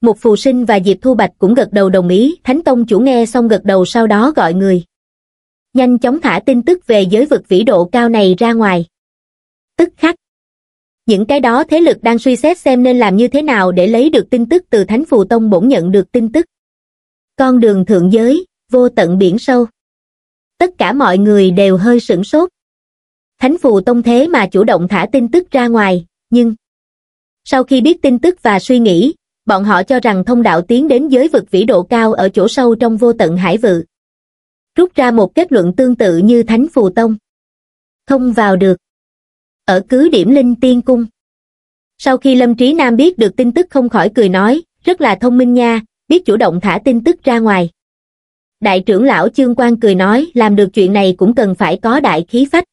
Một phù sinh và Diệp Thu Bạch cũng gật đầu đồng ý, Thánh Tông chủ nghe xong gật đầu sau đó gọi người. Nhanh chóng thả tin tức về giới vực vĩ độ cao này ra ngoài tức khắc những cái đó thế lực đang suy xét xem nên làm như thế nào để lấy được tin tức từ thánh phù tông bổn nhận được tin tức con đường thượng giới vô tận biển sâu tất cả mọi người đều hơi sửng sốt thánh phù tông thế mà chủ động thả tin tức ra ngoài nhưng sau khi biết tin tức và suy nghĩ bọn họ cho rằng thông đạo tiến đến giới vực vĩ độ cao ở chỗ sâu trong vô tận hải vự rút ra một kết luận tương tự như thánh phù tông không vào được ở cứ điểm linh tiên cung sau khi lâm trí nam biết được tin tức không khỏi cười nói rất là thông minh nha biết chủ động thả tin tức ra ngoài đại trưởng lão trương quang cười nói làm được chuyện này cũng cần phải có đại khí phách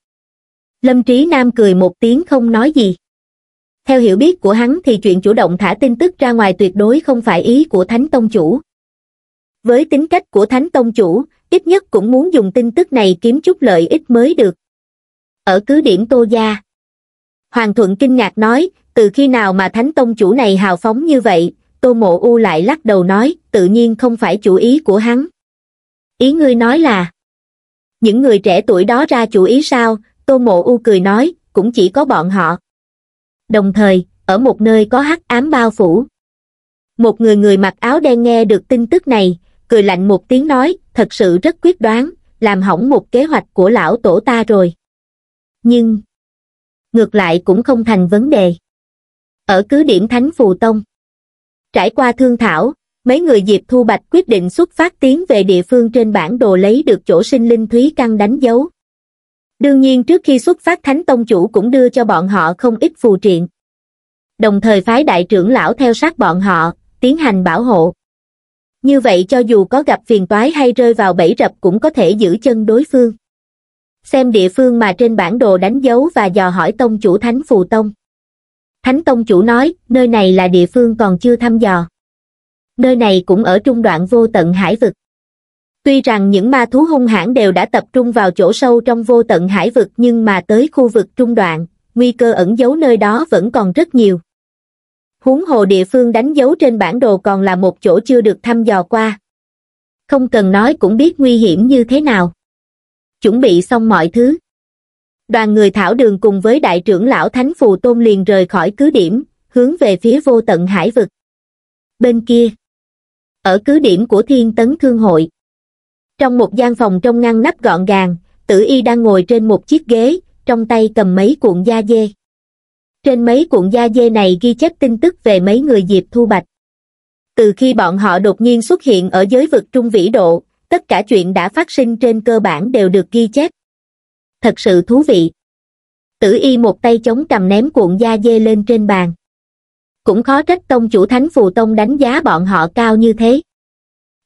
lâm trí nam cười một tiếng không nói gì theo hiểu biết của hắn thì chuyện chủ động thả tin tức ra ngoài tuyệt đối không phải ý của thánh tông chủ với tính cách của thánh tông chủ ít nhất cũng muốn dùng tin tức này kiếm chút lợi ích mới được ở cứ điểm tô gia hoàng thuận kinh ngạc nói từ khi nào mà thánh tông chủ này hào phóng như vậy tô mộ u lại lắc đầu nói tự nhiên không phải chủ ý của hắn ý ngươi nói là những người trẻ tuổi đó ra chủ ý sao tô mộ u cười nói cũng chỉ có bọn họ đồng thời ở một nơi có hắc ám bao phủ một người người mặc áo đen nghe được tin tức này cười lạnh một tiếng nói thật sự rất quyết đoán làm hỏng một kế hoạch của lão tổ ta rồi nhưng ngược lại cũng không thành vấn đề. Ở cứ điểm Thánh Phù Tông Trải qua thương thảo, mấy người Diệp Thu Bạch quyết định xuất phát tiến về địa phương trên bản đồ lấy được chỗ sinh linh Thúy Căn đánh dấu. Đương nhiên trước khi xuất phát Thánh Tông Chủ cũng đưa cho bọn họ không ít phù triện. Đồng thời phái đại trưởng lão theo sát bọn họ, tiến hành bảo hộ. Như vậy cho dù có gặp phiền toái hay rơi vào bẫy rập cũng có thể giữ chân đối phương xem địa phương mà trên bản đồ đánh dấu và dò hỏi tông chủ Thánh Phù Tông. Thánh Tông chủ nói, nơi này là địa phương còn chưa thăm dò. Nơi này cũng ở trung đoạn vô tận hải vực. Tuy rằng những ma thú hung hãn đều đã tập trung vào chỗ sâu trong vô tận hải vực nhưng mà tới khu vực trung đoạn, nguy cơ ẩn giấu nơi đó vẫn còn rất nhiều. Huống hồ địa phương đánh dấu trên bản đồ còn là một chỗ chưa được thăm dò qua. Không cần nói cũng biết nguy hiểm như thế nào chuẩn bị xong mọi thứ. Đoàn người thảo đường cùng với đại trưởng lão Thánh Phù Tôn liền rời khỏi cứ điểm, hướng về phía vô tận hải vực. Bên kia, ở cứ điểm của Thiên Tấn Thương Hội, trong một gian phòng trong ngăn nắp gọn gàng, tử y đang ngồi trên một chiếc ghế, trong tay cầm mấy cuộn da dê. Trên mấy cuộn da dê này ghi chép tin tức về mấy người Diệp Thu Bạch. Từ khi bọn họ đột nhiên xuất hiện ở giới vực trung vĩ độ, tất cả chuyện đã phát sinh trên cơ bản đều được ghi chép. Thật sự thú vị. Tử y một tay chống cầm ném cuộn da dê lên trên bàn. Cũng khó trách tông chủ thánh phù tông đánh giá bọn họ cao như thế.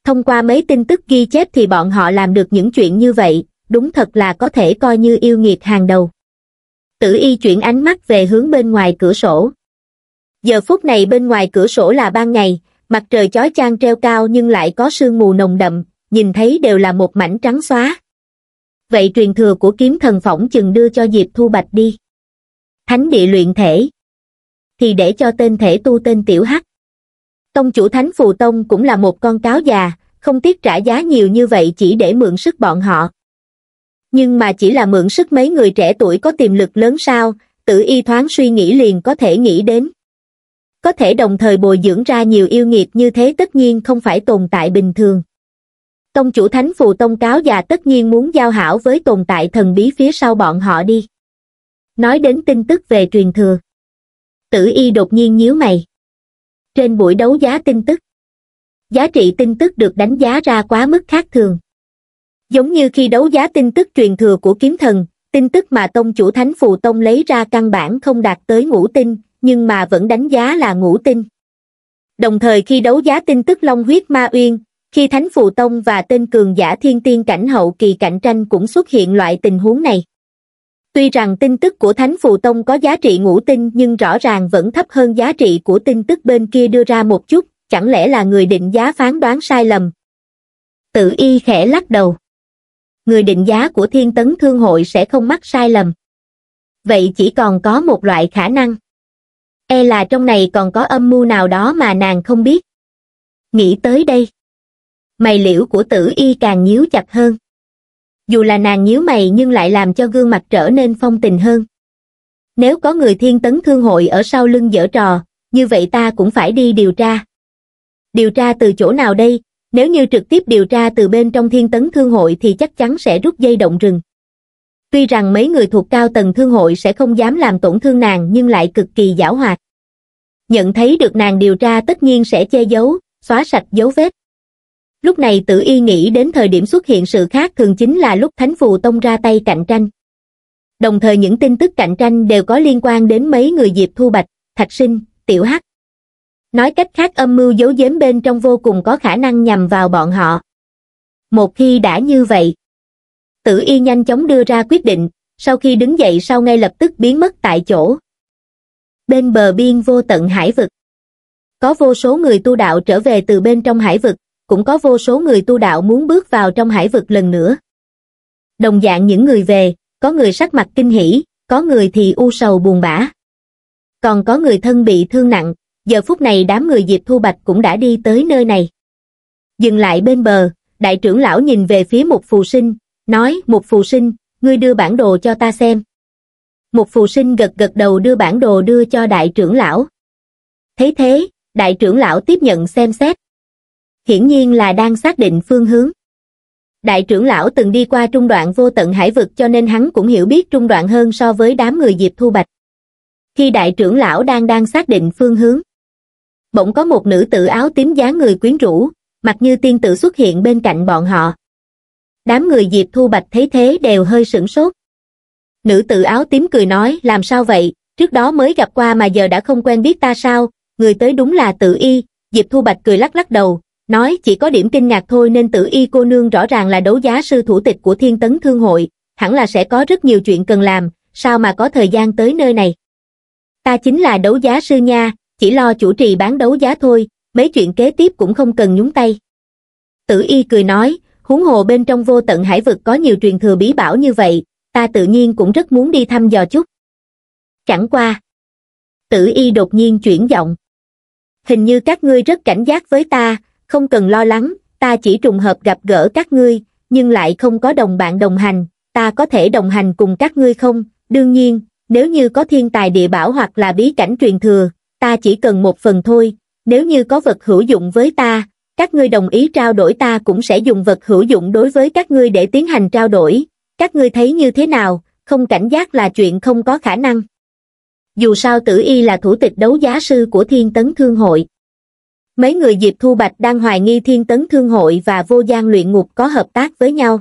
Thông qua mấy tin tức ghi chép thì bọn họ làm được những chuyện như vậy, đúng thật là có thể coi như yêu nghiệt hàng đầu. Tử y chuyển ánh mắt về hướng bên ngoài cửa sổ. Giờ phút này bên ngoài cửa sổ là ban ngày, mặt trời chói chang treo cao nhưng lại có sương mù nồng đậm, nhìn thấy đều là một mảnh trắng xóa. Vậy truyền thừa của kiếm thần phỏng chừng đưa cho Diệp Thu Bạch đi. Thánh địa luyện thể. Thì để cho tên thể tu tên Tiểu Hắc. Tông chủ Thánh Phù Tông cũng là một con cáo già, không tiếc trả giá nhiều như vậy chỉ để mượn sức bọn họ. Nhưng mà chỉ là mượn sức mấy người trẻ tuổi có tiềm lực lớn sao, tự y thoáng suy nghĩ liền có thể nghĩ đến. Có thể đồng thời bồi dưỡng ra nhiều yêu nghiệt như thế tất nhiên không phải tồn tại bình thường tông chủ thánh phù tông cáo già tất nhiên muốn giao hảo với tồn tại thần bí phía sau bọn họ đi nói đến tin tức về truyền thừa tử y đột nhiên nhíu mày trên buổi đấu giá tin tức giá trị tin tức được đánh giá ra quá mức khác thường giống như khi đấu giá tin tức truyền thừa của kiếm thần tin tức mà tông chủ thánh phù tông lấy ra căn bản không đạt tới ngũ tinh nhưng mà vẫn đánh giá là ngũ tinh đồng thời khi đấu giá tin tức long huyết ma uyên khi Thánh Phụ Tông và tên cường giả thiên tiên cảnh hậu kỳ cạnh tranh cũng xuất hiện loại tình huống này. Tuy rằng tin tức của Thánh Phù Tông có giá trị ngũ tinh nhưng rõ ràng vẫn thấp hơn giá trị của tin tức bên kia đưa ra một chút, chẳng lẽ là người định giá phán đoán sai lầm? Tự y khẽ lắc đầu. Người định giá của thiên tấn thương hội sẽ không mắc sai lầm. Vậy chỉ còn có một loại khả năng. E là trong này còn có âm mưu nào đó mà nàng không biết. Nghĩ tới đây mày liễu của tử y càng nhíu chặt hơn dù là nàng nhíu mày nhưng lại làm cho gương mặt trở nên phong tình hơn nếu có người thiên tấn thương hội ở sau lưng dở trò như vậy ta cũng phải đi điều tra điều tra từ chỗ nào đây nếu như trực tiếp điều tra từ bên trong thiên tấn thương hội thì chắc chắn sẽ rút dây động rừng tuy rằng mấy người thuộc cao tầng thương hội sẽ không dám làm tổn thương nàng nhưng lại cực kỳ giảo hoạt nhận thấy được nàng điều tra tất nhiên sẽ che giấu xóa sạch dấu vết Lúc này tử y nghĩ đến thời điểm xuất hiện sự khác thường chính là lúc Thánh Phù Tông ra tay cạnh tranh. Đồng thời những tin tức cạnh tranh đều có liên quan đến mấy người Diệp Thu Bạch, Thạch Sinh, Tiểu Hắc. Nói cách khác âm mưu giấu giếm bên trong vô cùng có khả năng nhằm vào bọn họ. Một khi đã như vậy, tử y nhanh chóng đưa ra quyết định, sau khi đứng dậy sau ngay lập tức biến mất tại chỗ. Bên bờ biên vô tận hải vực, có vô số người tu đạo trở về từ bên trong hải vực, cũng có vô số người tu đạo muốn bước vào trong hải vực lần nữa. Đồng dạng những người về, có người sắc mặt kinh hỉ, có người thì u sầu buồn bã. Còn có người thân bị thương nặng, giờ phút này đám người Diệp Thu Bạch cũng đã đi tới nơi này. Dừng lại bên bờ, đại trưởng lão nhìn về phía một phù sinh, nói một phù sinh, ngươi đưa bản đồ cho ta xem. Một phù sinh gật gật đầu đưa bản đồ đưa cho đại trưởng lão. Thế thế, đại trưởng lão tiếp nhận xem xét, hiển nhiên là đang xác định phương hướng. Đại trưởng lão từng đi qua trung đoạn vô tận hải vực cho nên hắn cũng hiểu biết trung đoạn hơn so với đám người Diệp Thu Bạch. Khi đại trưởng lão đang đang xác định phương hướng, bỗng có một nữ tử áo tím dáng người quyến rũ, mặc như tiên tử xuất hiện bên cạnh bọn họ. Đám người Diệp Thu Bạch thấy thế đều hơi sửng sốt. Nữ tử áo tím cười nói, làm sao vậy, trước đó mới gặp qua mà giờ đã không quen biết ta sao, người tới đúng là tự y, Diệp Thu Bạch cười lắc lắc đầu, nói chỉ có điểm kinh ngạc thôi nên tử y cô nương rõ ràng là đấu giá sư thủ tịch của thiên tấn thương hội, hẳn là sẽ có rất nhiều chuyện cần làm, sao mà có thời gian tới nơi này. Ta chính là đấu giá sư nha, chỉ lo chủ trì bán đấu giá thôi, mấy chuyện kế tiếp cũng không cần nhúng tay. Tử y cười nói, huống hồ bên trong vô tận hải vực có nhiều truyền thừa bí bảo như vậy, ta tự nhiên cũng rất muốn đi thăm dò chút. Chẳng qua. Tử y đột nhiên chuyển giọng. Hình như các ngươi rất cảnh giác với ta, không cần lo lắng ta chỉ trùng hợp gặp gỡ các ngươi nhưng lại không có đồng bạn đồng hành ta có thể đồng hành cùng các ngươi không đương nhiên nếu như có thiên tài địa bảo hoặc là bí cảnh truyền thừa ta chỉ cần một phần thôi nếu như có vật hữu dụng với ta các ngươi đồng ý trao đổi ta cũng sẽ dùng vật hữu dụng đối với các ngươi để tiến hành trao đổi các ngươi thấy như thế nào không cảnh giác là chuyện không có khả năng dù sao tử y là thủ tịch đấu giá sư của thiên tấn thương hội Mấy người Diệp Thu Bạch đang hoài nghi thiên tấn thương hội và vô gian luyện ngục có hợp tác với nhau.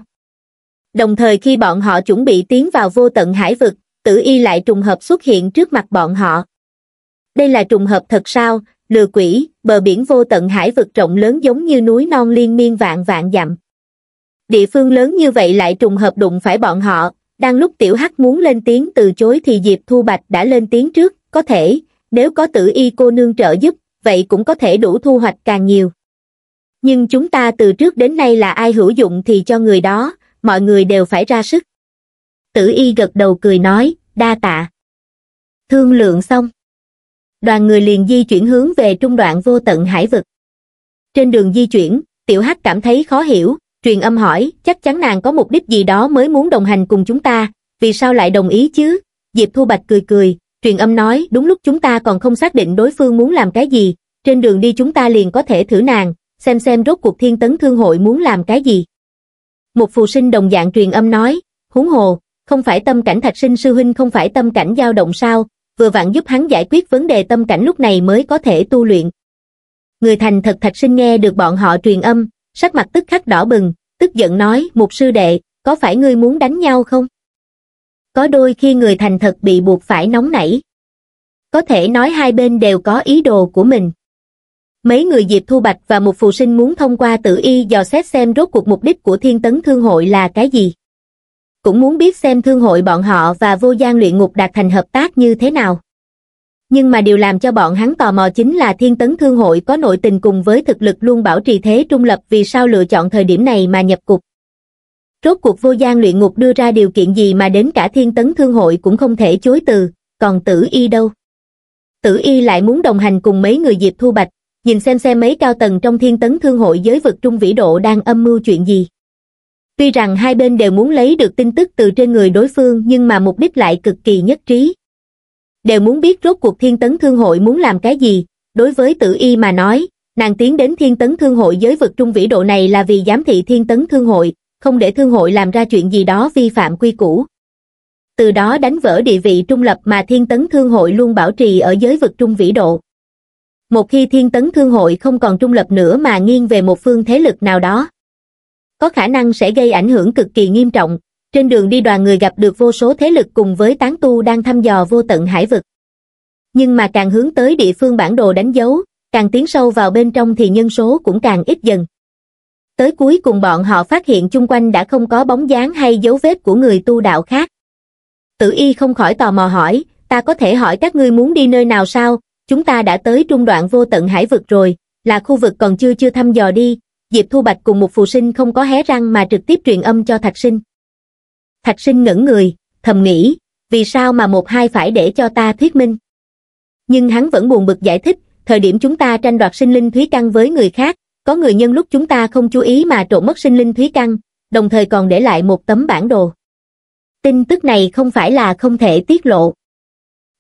Đồng thời khi bọn họ chuẩn bị tiến vào vô tận hải vực, tử y lại trùng hợp xuất hiện trước mặt bọn họ. Đây là trùng hợp thật sao, lừa quỷ, bờ biển vô tận hải vực rộng lớn giống như núi non liên miên vạn vạn dặm. Địa phương lớn như vậy lại trùng hợp đụng phải bọn họ, đang lúc tiểu hắc muốn lên tiếng từ chối thì Diệp Thu Bạch đã lên tiếng trước, có thể, nếu có tử y cô nương trợ giúp vậy cũng có thể đủ thu hoạch càng nhiều. Nhưng chúng ta từ trước đến nay là ai hữu dụng thì cho người đó, mọi người đều phải ra sức. Tử y gật đầu cười nói, đa tạ. Thương lượng xong. Đoàn người liền di chuyển hướng về trung đoạn vô tận hải vực. Trên đường di chuyển, tiểu hắc cảm thấy khó hiểu, truyền âm hỏi, chắc chắn nàng có mục đích gì đó mới muốn đồng hành cùng chúng ta, vì sao lại đồng ý chứ? Diệp Thu Bạch cười cười, Truyền âm nói, đúng lúc chúng ta còn không xác định đối phương muốn làm cái gì, trên đường đi chúng ta liền có thể thử nàng, xem xem rốt cuộc thiên tấn thương hội muốn làm cái gì. Một phù sinh đồng dạng truyền âm nói, huống hồ, không phải tâm cảnh thạch sinh sư huynh không phải tâm cảnh dao động sao, vừa vặn giúp hắn giải quyết vấn đề tâm cảnh lúc này mới có thể tu luyện. Người thành thật thạch sinh nghe được bọn họ truyền âm, sắc mặt tức khắc đỏ bừng, tức giận nói, một sư đệ, có phải ngươi muốn đánh nhau không? có đôi khi người thành thật bị buộc phải nóng nảy. Có thể nói hai bên đều có ý đồ của mình. Mấy người Diệp Thu Bạch và một phù sinh muốn thông qua tử y dò xét xem rốt cuộc mục đích của thiên tấn thương hội là cái gì. Cũng muốn biết xem thương hội bọn họ và vô gian luyện ngục đạt thành hợp tác như thế nào. Nhưng mà điều làm cho bọn hắn tò mò chính là thiên tấn thương hội có nội tình cùng với thực lực luôn bảo trì thế trung lập vì sao lựa chọn thời điểm này mà nhập cục rốt cuộc vô gian luyện ngục đưa ra điều kiện gì mà đến cả thiên tấn thương hội cũng không thể chối từ, còn tử y đâu. Tử y lại muốn đồng hành cùng mấy người Diệp Thu Bạch, nhìn xem xem mấy cao tầng trong thiên tấn thương hội giới vực trung vĩ độ đang âm mưu chuyện gì. Tuy rằng hai bên đều muốn lấy được tin tức từ trên người đối phương nhưng mà mục đích lại cực kỳ nhất trí. Đều muốn biết rốt cuộc thiên tấn thương hội muốn làm cái gì, đối với tử y mà nói, nàng tiến đến thiên tấn thương hội giới vực trung vĩ độ này là vì giám thị thiên tấn thương hội, không để thương hội làm ra chuyện gì đó vi phạm quy củ. Từ đó đánh vỡ địa vị trung lập mà thiên tấn thương hội luôn bảo trì ở giới vực trung vĩ độ. Một khi thiên tấn thương hội không còn trung lập nữa mà nghiêng về một phương thế lực nào đó, có khả năng sẽ gây ảnh hưởng cực kỳ nghiêm trọng. Trên đường đi đoàn người gặp được vô số thế lực cùng với tán tu đang thăm dò vô tận hải vực. Nhưng mà càng hướng tới địa phương bản đồ đánh dấu, càng tiến sâu vào bên trong thì nhân số cũng càng ít dần tới cuối cùng bọn họ phát hiện chung quanh đã không có bóng dáng hay dấu vết của người tu đạo khác. Tử y không khỏi tò mò hỏi, ta có thể hỏi các ngươi muốn đi nơi nào sao, chúng ta đã tới trung đoạn vô tận hải vực rồi, là khu vực còn chưa chưa thăm dò đi, Diệp Thu Bạch cùng một phù sinh không có hé răng mà trực tiếp truyền âm cho Thạch Sinh. Thạch Sinh ngẩn người, thầm nghĩ, vì sao mà một hai phải để cho ta thuyết minh. Nhưng hắn vẫn buồn bực giải thích, thời điểm chúng ta tranh đoạt sinh linh thúy căn với người khác, có người nhân lúc chúng ta không chú ý mà trộm mất sinh linh thúy căn, đồng thời còn để lại một tấm bản đồ. Tin tức này không phải là không thể tiết lộ.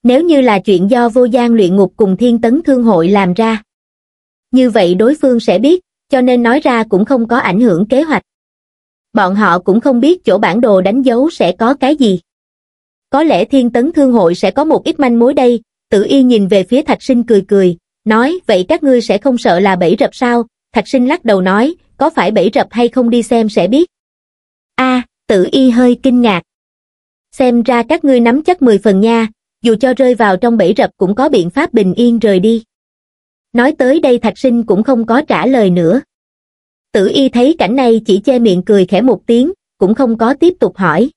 Nếu như là chuyện do vô gian luyện ngục cùng thiên tấn thương hội làm ra. Như vậy đối phương sẽ biết, cho nên nói ra cũng không có ảnh hưởng kế hoạch. Bọn họ cũng không biết chỗ bản đồ đánh dấu sẽ có cái gì. Có lẽ thiên tấn thương hội sẽ có một ít manh mối đây, tử y nhìn về phía thạch sinh cười cười, nói vậy các ngươi sẽ không sợ là bẫy rập sao, Thạch sinh lắc đầu nói, có phải bẫy rập hay không đi xem sẽ biết. a tử y hơi kinh ngạc. Xem ra các ngươi nắm chắc 10 phần nha, dù cho rơi vào trong bẫy rập cũng có biện pháp bình yên rời đi. Nói tới đây thạch sinh cũng không có trả lời nữa. Tử y thấy cảnh này chỉ che miệng cười khẽ một tiếng, cũng không có tiếp tục hỏi.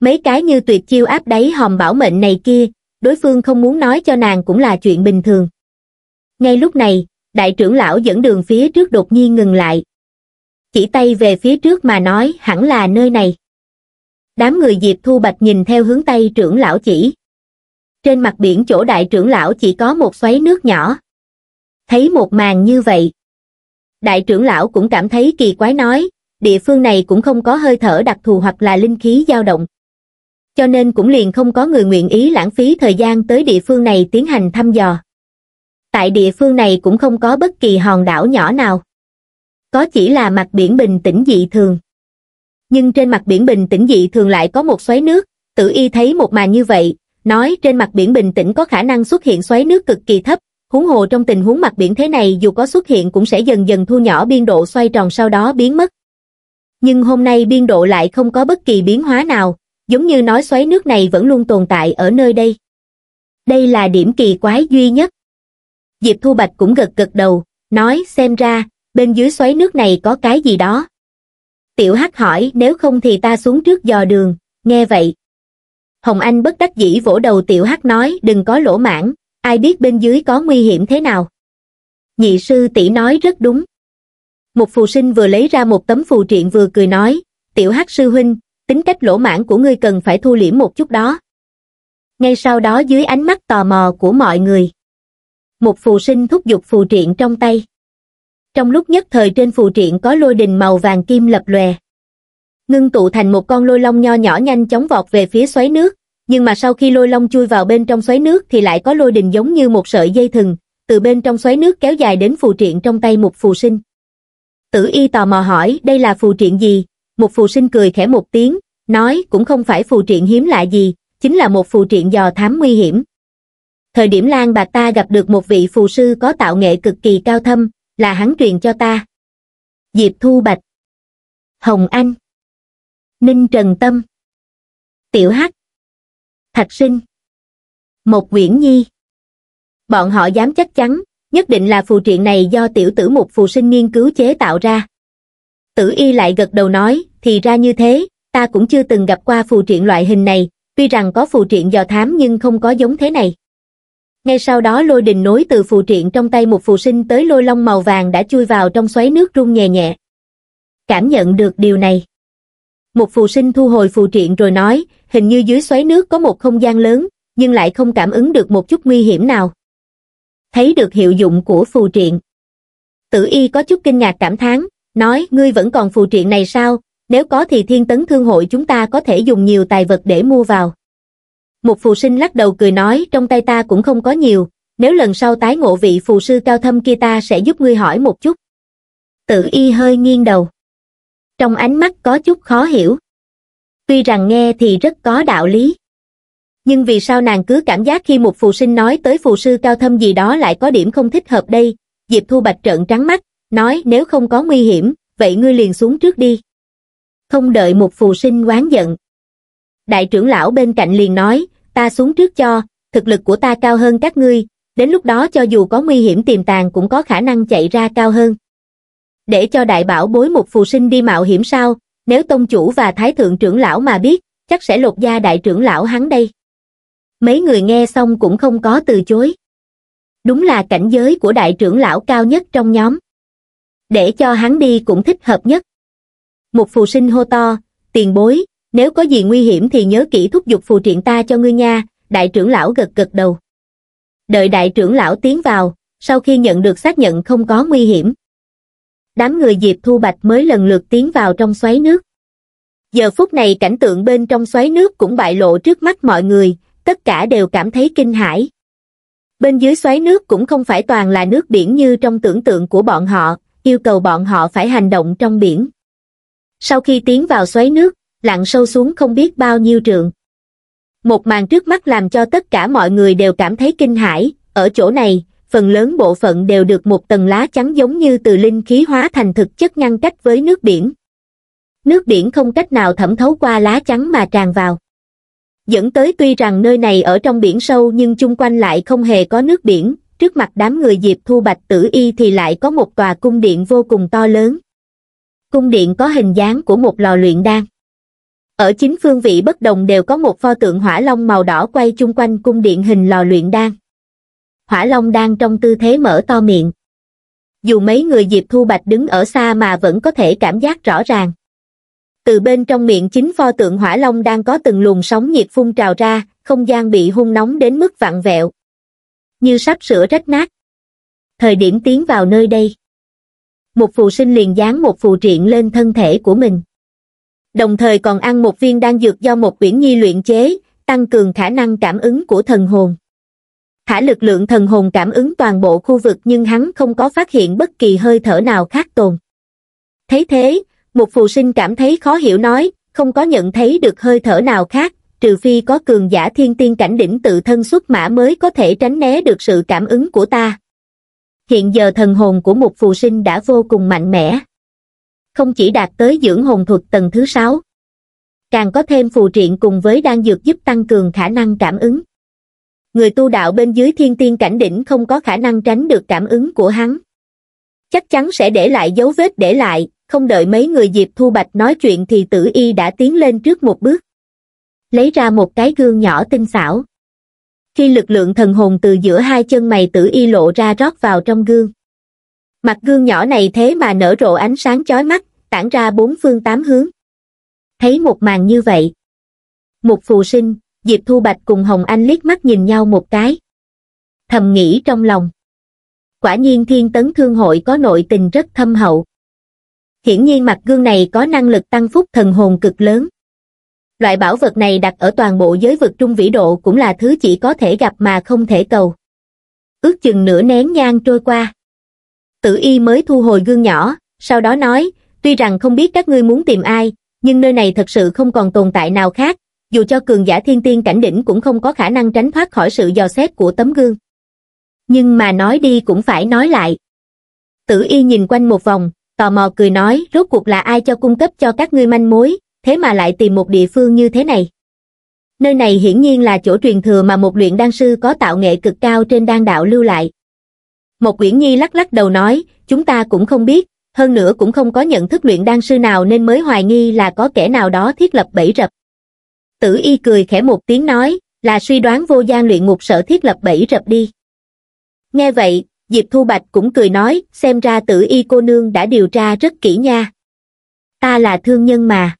Mấy cái như tuyệt chiêu áp đáy hòm bảo mệnh này kia, đối phương không muốn nói cho nàng cũng là chuyện bình thường. Ngay lúc này, đại trưởng lão dẫn đường phía trước đột nhiên ngừng lại. Chỉ tay về phía trước mà nói hẳn là nơi này. Đám người Diệp Thu Bạch nhìn theo hướng tay trưởng lão chỉ. Trên mặt biển chỗ đại trưởng lão chỉ có một xoáy nước nhỏ. Thấy một màn như vậy. Đại trưởng lão cũng cảm thấy kỳ quái nói, địa phương này cũng không có hơi thở đặc thù hoặc là linh khí dao động. Cho nên cũng liền không có người nguyện ý lãng phí thời gian tới địa phương này tiến hành thăm dò tại địa phương này cũng không có bất kỳ hòn đảo nhỏ nào. Có chỉ là mặt biển bình tĩnh dị thường. Nhưng trên mặt biển bình tĩnh dị thường lại có một xoáy nước, tử y thấy một màn như vậy, nói trên mặt biển bình tĩnh có khả năng xuất hiện xoáy nước cực kỳ thấp, huống hồ trong tình huống mặt biển thế này dù có xuất hiện cũng sẽ dần dần thu nhỏ biên độ xoay tròn sau đó biến mất. Nhưng hôm nay biên độ lại không có bất kỳ biến hóa nào, giống như nói xoáy nước này vẫn luôn tồn tại ở nơi đây. Đây là điểm kỳ quái duy nhất diệp thu bạch cũng gật gật đầu nói xem ra bên dưới xoáy nước này có cái gì đó tiểu hắc hỏi nếu không thì ta xuống trước dò đường nghe vậy hồng anh bất đắc dĩ vỗ đầu tiểu hắc nói đừng có lỗ mãn ai biết bên dưới có nguy hiểm thế nào nhị sư tỷ nói rất đúng một phù sinh vừa lấy ra một tấm phù triện vừa cười nói tiểu hắc sư huynh tính cách lỗ mãn của ngươi cần phải thu liễm một chút đó ngay sau đó dưới ánh mắt tò mò của mọi người một phù sinh thúc giục phù triện trong tay. Trong lúc nhất thời trên phù triện có lôi đình màu vàng kim lập lòe. Ngưng tụ thành một con lôi long nho nhỏ nhanh chóng vọt về phía xoáy nước, nhưng mà sau khi lôi long chui vào bên trong xoáy nước thì lại có lôi đình giống như một sợi dây thừng, từ bên trong xoáy nước kéo dài đến phù triện trong tay một phù sinh. Tử y tò mò hỏi đây là phù triện gì, một phù sinh cười khẽ một tiếng, nói cũng không phải phù triện hiếm lạ gì, chính là một phù triện dò thám nguy hiểm thời điểm Lan Bạc ta gặp được một vị phù sư có tạo nghệ cực kỳ cao thâm, là hắn truyền cho ta. Diệp Thu Bạch Hồng Anh Ninh Trần Tâm Tiểu Hắc Thạch Sinh Một Nguyễn Nhi Bọn họ dám chắc chắn, nhất định là phù triện này do tiểu tử một phù sinh nghiên cứu chế tạo ra. Tử y lại gật đầu nói, thì ra như thế, ta cũng chưa từng gặp qua phù triện loại hình này, tuy rằng có phù triện dò thám nhưng không có giống thế này. Ngay sau đó lôi đình nối từ phù triện trong tay một phù sinh tới lôi long màu vàng đã chui vào trong xoáy nước rung nhẹ nhẹ. Cảm nhận được điều này. Một phù sinh thu hồi phù triện rồi nói, hình như dưới xoáy nước có một không gian lớn, nhưng lại không cảm ứng được một chút nguy hiểm nào. Thấy được hiệu dụng của phù triện. Tử y có chút kinh ngạc cảm thán, nói ngươi vẫn còn phù triện này sao, nếu có thì thiên tấn thương hội chúng ta có thể dùng nhiều tài vật để mua vào. Một phù sinh lắc đầu cười nói trong tay ta cũng không có nhiều, nếu lần sau tái ngộ vị phù sư cao thâm kia ta sẽ giúp ngươi hỏi một chút. Tự y hơi nghiêng đầu. Trong ánh mắt có chút khó hiểu. Tuy rằng nghe thì rất có đạo lý. Nhưng vì sao nàng cứ cảm giác khi một phù sinh nói tới phù sư cao thâm gì đó lại có điểm không thích hợp đây, Diệp Thu Bạch trợn trắng mắt, nói nếu không có nguy hiểm, vậy ngươi liền xuống trước đi. Không đợi một phù sinh quán giận. Đại trưởng lão bên cạnh liền nói, ta xuống trước cho, thực lực của ta cao hơn các ngươi, đến lúc đó cho dù có nguy hiểm tiềm tàng cũng có khả năng chạy ra cao hơn. Để cho đại bảo bối một phù sinh đi mạo hiểm sao, nếu tông chủ và thái thượng trưởng lão mà biết, chắc sẽ lột da đại trưởng lão hắn đây. Mấy người nghe xong cũng không có từ chối. Đúng là cảnh giới của đại trưởng lão cao nhất trong nhóm. Để cho hắn đi cũng thích hợp nhất. Một phù sinh hô to, tiền bối, nếu có gì nguy hiểm thì nhớ kỹ thúc giục phù triện ta cho ngươi nha, đại trưởng lão gật gật đầu. Đợi đại trưởng lão tiến vào, sau khi nhận được xác nhận không có nguy hiểm. Đám người Diệp Thu Bạch mới lần lượt tiến vào trong xoáy nước. Giờ phút này cảnh tượng bên trong xoáy nước cũng bại lộ trước mắt mọi người, tất cả đều cảm thấy kinh hãi. Bên dưới xoáy nước cũng không phải toàn là nước biển như trong tưởng tượng của bọn họ, yêu cầu bọn họ phải hành động trong biển. Sau khi tiến vào xoáy nước, lặn sâu xuống không biết bao nhiêu trượng. Một màn trước mắt làm cho tất cả mọi người đều cảm thấy kinh hãi, ở chỗ này, phần lớn bộ phận đều được một tầng lá trắng giống như từ linh khí hóa thành thực chất ngăn cách với nước biển. Nước biển không cách nào thẩm thấu qua lá trắng mà tràn vào. Dẫn tới tuy rằng nơi này ở trong biển sâu nhưng chung quanh lại không hề có nước biển, trước mặt đám người Diệp Thu Bạch Tử Y thì lại có một tòa cung điện vô cùng to lớn. Cung điện có hình dáng của một lò luyện đan. Ở chính phương vị bất đồng đều có một pho tượng hỏa long màu đỏ quay chung quanh cung điện hình lò luyện đan. Hỏa long đang trong tư thế mở to miệng. Dù mấy người Diệp Thu Bạch đứng ở xa mà vẫn có thể cảm giác rõ ràng. Từ bên trong miệng chính pho tượng hỏa long đang có từng luồng sóng nhiệt phun trào ra, không gian bị hung nóng đến mức vặn vẹo. Như sắp sửa rách nát. Thời điểm tiến vào nơi đây. Một phù sinh liền dán một phù triện lên thân thể của mình đồng thời còn ăn một viên đan dược do một uyển nhi luyện chế tăng cường khả năng cảm ứng của thần hồn thả lực lượng thần hồn cảm ứng toàn bộ khu vực nhưng hắn không có phát hiện bất kỳ hơi thở nào khác tồn thấy thế một phù sinh cảm thấy khó hiểu nói không có nhận thấy được hơi thở nào khác trừ phi có cường giả thiên tiên cảnh đỉnh tự thân xuất mã mới có thể tránh né được sự cảm ứng của ta hiện giờ thần hồn của một phù sinh đã vô cùng mạnh mẽ không chỉ đạt tới dưỡng hồn thuật tầng thứ sáu càng có thêm phù triện cùng với đan dược giúp tăng cường khả năng cảm ứng. Người tu đạo bên dưới thiên tiên cảnh đỉnh không có khả năng tránh được cảm ứng của hắn. Chắc chắn sẽ để lại dấu vết để lại, không đợi mấy người Diệp Thu Bạch nói chuyện thì tử y đã tiến lên trước một bước. Lấy ra một cái gương nhỏ tinh xảo. Khi lực lượng thần hồn từ giữa hai chân mày tử y lộ ra rót vào trong gương mặt gương nhỏ này thế mà nở rộ ánh sáng chói mắt tản ra bốn phương tám hướng thấy một màn như vậy một phù sinh diệp thu bạch cùng hồng anh liếc mắt nhìn nhau một cái thầm nghĩ trong lòng quả nhiên thiên tấn thương hội có nội tình rất thâm hậu hiển nhiên mặt gương này có năng lực tăng phúc thần hồn cực lớn loại bảo vật này đặt ở toàn bộ giới vực trung vĩ độ cũng là thứ chỉ có thể gặp mà không thể cầu ước chừng nửa nén nhang trôi qua tử y mới thu hồi gương nhỏ, sau đó nói, tuy rằng không biết các ngươi muốn tìm ai, nhưng nơi này thật sự không còn tồn tại nào khác, dù cho cường giả thiên tiên cảnh đỉnh cũng không có khả năng tránh thoát khỏi sự dò xét của tấm gương. Nhưng mà nói đi cũng phải nói lại. Tử y nhìn quanh một vòng, tò mò cười nói rốt cuộc là ai cho cung cấp cho các ngươi manh mối, thế mà lại tìm một địa phương như thế này. Nơi này hiển nhiên là chỗ truyền thừa mà một luyện đan sư có tạo nghệ cực cao trên đan đạo lưu lại, một quyển nhi lắc lắc đầu nói, chúng ta cũng không biết, hơn nữa cũng không có nhận thức luyện đan sư nào nên mới hoài nghi là có kẻ nào đó thiết lập bẫy rập. Tử y cười khẽ một tiếng nói, là suy đoán vô gian luyện ngục sở thiết lập bẫy rập đi. Nghe vậy, Diệp Thu Bạch cũng cười nói, xem ra tử y cô nương đã điều tra rất kỹ nha. Ta là thương nhân mà.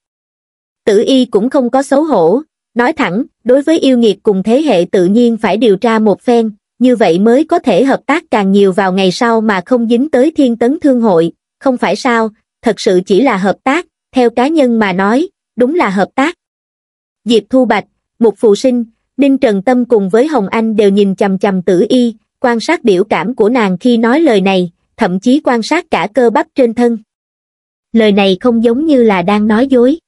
Tử y cũng không có xấu hổ, nói thẳng, đối với yêu nghiệt cùng thế hệ tự nhiên phải điều tra một phen, như vậy mới có thể hợp tác càng nhiều vào ngày sau mà không dính tới thiên tấn thương hội, không phải sao, thật sự chỉ là hợp tác, theo cá nhân mà nói, đúng là hợp tác. Diệp Thu Bạch, một phụ Sinh, Ninh Trần Tâm cùng với Hồng Anh đều nhìn chầm chầm tử y, quan sát biểu cảm của nàng khi nói lời này, thậm chí quan sát cả cơ bắp trên thân. Lời này không giống như là đang nói dối.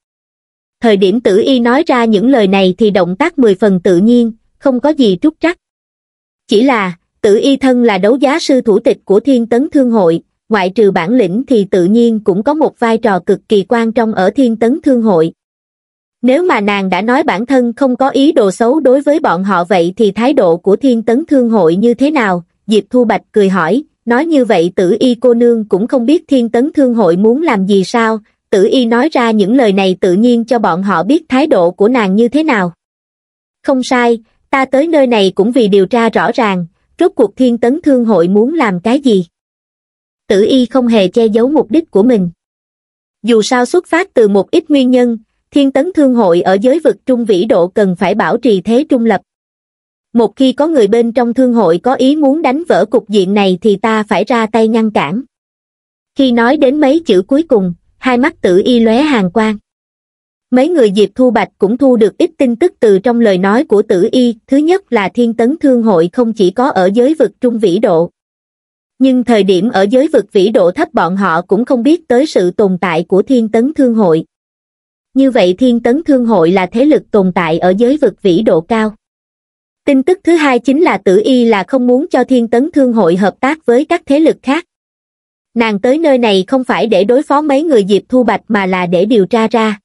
Thời điểm tử y nói ra những lời này thì động tác mười phần tự nhiên, không có gì trúc trắc. Chỉ là, tử y thân là đấu giá sư thủ tịch của thiên tấn thương hội, ngoại trừ bản lĩnh thì tự nhiên cũng có một vai trò cực kỳ quan trọng ở thiên tấn thương hội. Nếu mà nàng đã nói bản thân không có ý đồ xấu đối với bọn họ vậy thì thái độ của thiên tấn thương hội như thế nào? Diệp Thu Bạch cười hỏi, nói như vậy tử y cô nương cũng không biết thiên tấn thương hội muốn làm gì sao, tử y nói ra những lời này tự nhiên cho bọn họ biết thái độ của nàng như thế nào. Không sai, ta tới nơi này cũng vì điều tra rõ ràng, rốt cuộc thiên tấn thương hội muốn làm cái gì. Tử y không hề che giấu mục đích của mình. Dù sao xuất phát từ một ít nguyên nhân, thiên tấn thương hội ở giới vực trung vĩ độ cần phải bảo trì thế trung lập. Một khi có người bên trong thương hội có ý muốn đánh vỡ cục diện này thì ta phải ra tay ngăn cản. Khi nói đến mấy chữ cuối cùng, hai mắt tử y lóe hàng quang mấy người diệp thu bạch cũng thu được ít tin tức từ trong lời nói của tử y thứ nhất là thiên tấn thương hội không chỉ có ở giới vực trung vĩ độ nhưng thời điểm ở giới vực vĩ độ thấp bọn họ cũng không biết tới sự tồn tại của thiên tấn thương hội như vậy thiên tấn thương hội là thế lực tồn tại ở giới vực vĩ độ cao tin tức thứ hai chính là tử y là không muốn cho thiên tấn thương hội hợp tác với các thế lực khác nàng tới nơi này không phải để đối phó mấy người diệp thu bạch mà là để điều tra ra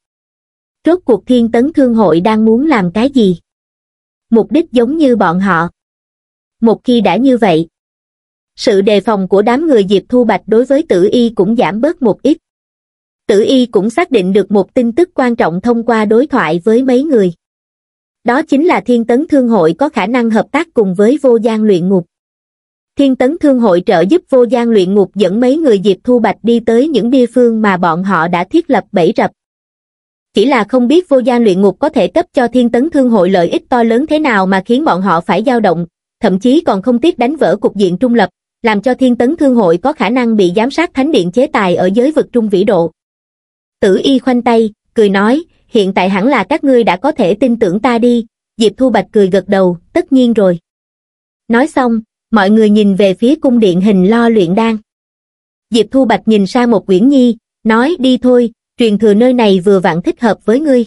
rốt cuộc thiên tấn thương hội đang muốn làm cái gì? Mục đích giống như bọn họ. Một khi đã như vậy, sự đề phòng của đám người Diệp Thu Bạch đối với tử y cũng giảm bớt một ít. Tử y cũng xác định được một tin tức quan trọng thông qua đối thoại với mấy người. Đó chính là thiên tấn thương hội có khả năng hợp tác cùng với vô gian luyện ngục. Thiên tấn thương hội trợ giúp vô gian luyện ngục dẫn mấy người Diệp Thu Bạch đi tới những địa phương mà bọn họ đã thiết lập bẫy rập chỉ là không biết vô gia luyện ngục có thể cấp cho thiên tấn thương hội lợi ích to lớn thế nào mà khiến bọn họ phải dao động, thậm chí còn không tiếc đánh vỡ cục diện trung lập, làm cho thiên tấn thương hội có khả năng bị giám sát thánh điện chế tài ở giới vực trung vĩ độ. Tử y khoanh tay, cười nói, hiện tại hẳn là các ngươi đã có thể tin tưởng ta đi, Diệp Thu Bạch cười gật đầu, tất nhiên rồi. Nói xong, mọi người nhìn về phía cung điện hình lo luyện đan. Diệp Thu Bạch nhìn sang một Quyển Nhi, nói đi thôi, truyền thừa nơi này vừa vặn thích hợp với ngươi.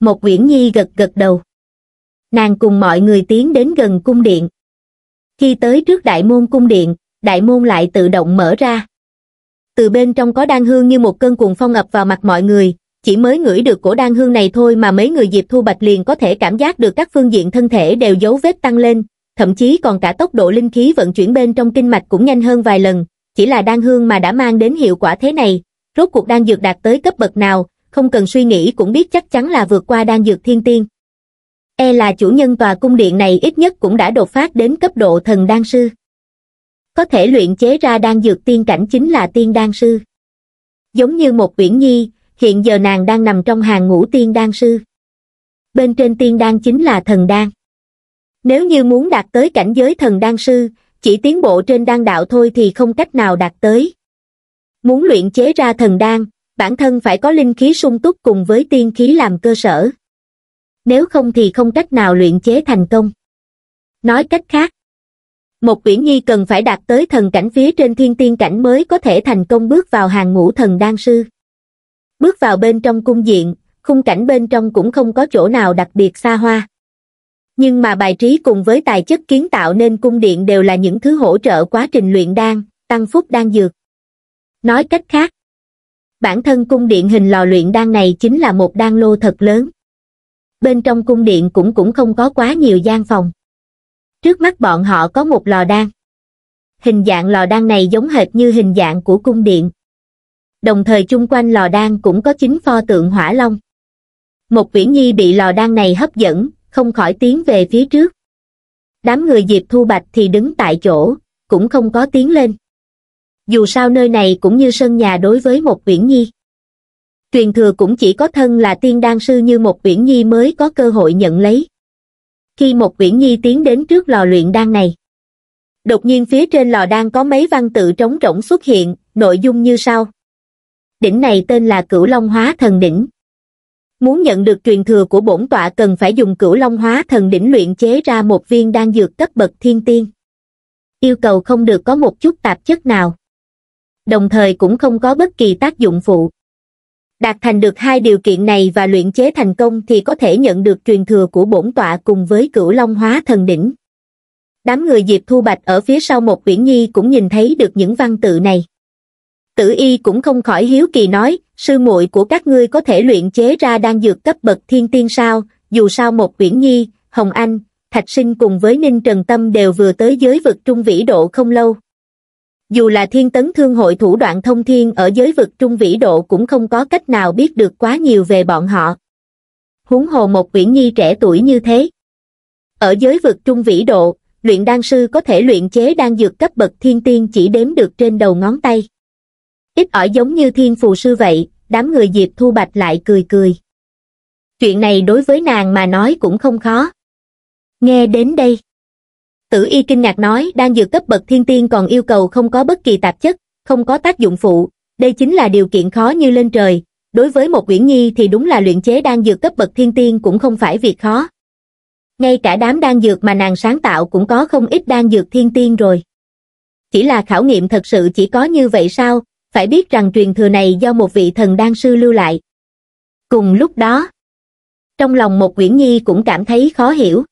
Một Uyển Nhi gật gật đầu. Nàng cùng mọi người tiến đến gần cung điện. Khi tới trước đại môn cung điện, đại môn lại tự động mở ra. Từ bên trong có đan hương như một cơn cuồng phong ập vào mặt mọi người, chỉ mới ngửi được cổ đan hương này thôi mà mấy người Diệp Thu Bạch liền có thể cảm giác được các phương diện thân thể đều dấu vết tăng lên, thậm chí còn cả tốc độ linh khí vận chuyển bên trong kinh mạch cũng nhanh hơn vài lần, chỉ là đan hương mà đã mang đến hiệu quả thế này, rốt cuộc đan dược đạt tới cấp bậc nào, không cần suy nghĩ cũng biết chắc chắn là vượt qua đan dược thiên tiên. E là chủ nhân tòa cung điện này ít nhất cũng đã đột phát đến cấp độ thần đan sư. Có thể luyện chế ra đan dược tiên cảnh chính là tiên đan sư. Giống như một uyển nhi, hiện giờ nàng đang nằm trong hàng ngũ tiên đan sư. Bên trên tiên đan chính là thần đan. Nếu như muốn đạt tới cảnh giới thần đan sư, chỉ tiến bộ trên đan đạo thôi thì không cách nào đạt tới. Muốn luyện chế ra thần đan, bản thân phải có linh khí sung túc cùng với tiên khí làm cơ sở. Nếu không thì không cách nào luyện chế thành công. Nói cách khác, một quyển nhi cần phải đạt tới thần cảnh phía trên thiên tiên cảnh mới có thể thành công bước vào hàng ngũ thần đan sư. Bước vào bên trong cung diện, khung cảnh bên trong cũng không có chỗ nào đặc biệt xa hoa. Nhưng mà bài trí cùng với tài chất kiến tạo nên cung điện đều là những thứ hỗ trợ quá trình luyện đan, tăng phúc đan dược. Nói cách khác, bản thân cung điện hình lò luyện đan này chính là một đan lô thật lớn. Bên trong cung điện cũng cũng không có quá nhiều gian phòng. Trước mắt bọn họ có một lò đan. Hình dạng lò đan này giống hệt như hình dạng của cung điện. Đồng thời chung quanh lò đan cũng có chính pho tượng hỏa long. Một viễn nhi bị lò đan này hấp dẫn, không khỏi tiến về phía trước. Đám người Diệp Thu Bạch thì đứng tại chỗ, cũng không có tiến lên dù sao nơi này cũng như sân nhà đối với một uyển nhi. Truyền thừa cũng chỉ có thân là tiên đan sư như một uyển nhi mới có cơ hội nhận lấy. Khi một uyển nhi tiến đến trước lò luyện đan này, đột nhiên phía trên lò đan có mấy văn tự trống rỗng xuất hiện, nội dung như sau. Đỉnh này tên là Cửu Long Hóa Thần Đỉnh. Muốn nhận được truyền thừa của bổn tọa cần phải dùng Cửu Long Hóa Thần Đỉnh luyện chế ra một viên đan dược cấp bậc thiên tiên. Yêu cầu không được có một chút tạp chất nào đồng thời cũng không có bất kỳ tác dụng phụ. Đạt thành được hai điều kiện này và luyện chế thành công thì có thể nhận được truyền thừa của bổn tọa cùng với cửu long hóa thần đỉnh. Đám người Diệp Thu Bạch ở phía sau một quyển nhi cũng nhìn thấy được những văn tự này. Tử y cũng không khỏi hiếu kỳ nói, sư muội của các ngươi có thể luyện chế ra đan dược cấp bậc thiên tiên sao, dù sao một quyển nhi, Hồng Anh, Thạch Sinh cùng với Ninh Trần Tâm đều vừa tới giới vực trung vĩ độ không lâu dù là thiên tấn thương hội thủ đoạn thông thiên ở giới vực trung vĩ độ cũng không có cách nào biết được quá nhiều về bọn họ huống hồ một quyển nhi trẻ tuổi như thế ở giới vực trung vĩ độ luyện đan sư có thể luyện chế đan dược cấp bậc thiên tiên chỉ đếm được trên đầu ngón tay ít ỏi giống như thiên phù sư vậy đám người diệp thu bạch lại cười cười chuyện này đối với nàng mà nói cũng không khó nghe đến đây tử y kinh ngạc nói đan dược cấp bậc thiên tiên còn yêu cầu không có bất kỳ tạp chất không có tác dụng phụ đây chính là điều kiện khó như lên trời đối với một quyển nhi thì đúng là luyện chế đan dược cấp bậc thiên tiên cũng không phải việc khó ngay cả đám đan dược mà nàng sáng tạo cũng có không ít đan dược thiên tiên rồi chỉ là khảo nghiệm thật sự chỉ có như vậy sao phải biết rằng truyền thừa này do một vị thần đan sư lưu lại cùng lúc đó trong lòng một quyển nhi cũng cảm thấy khó hiểu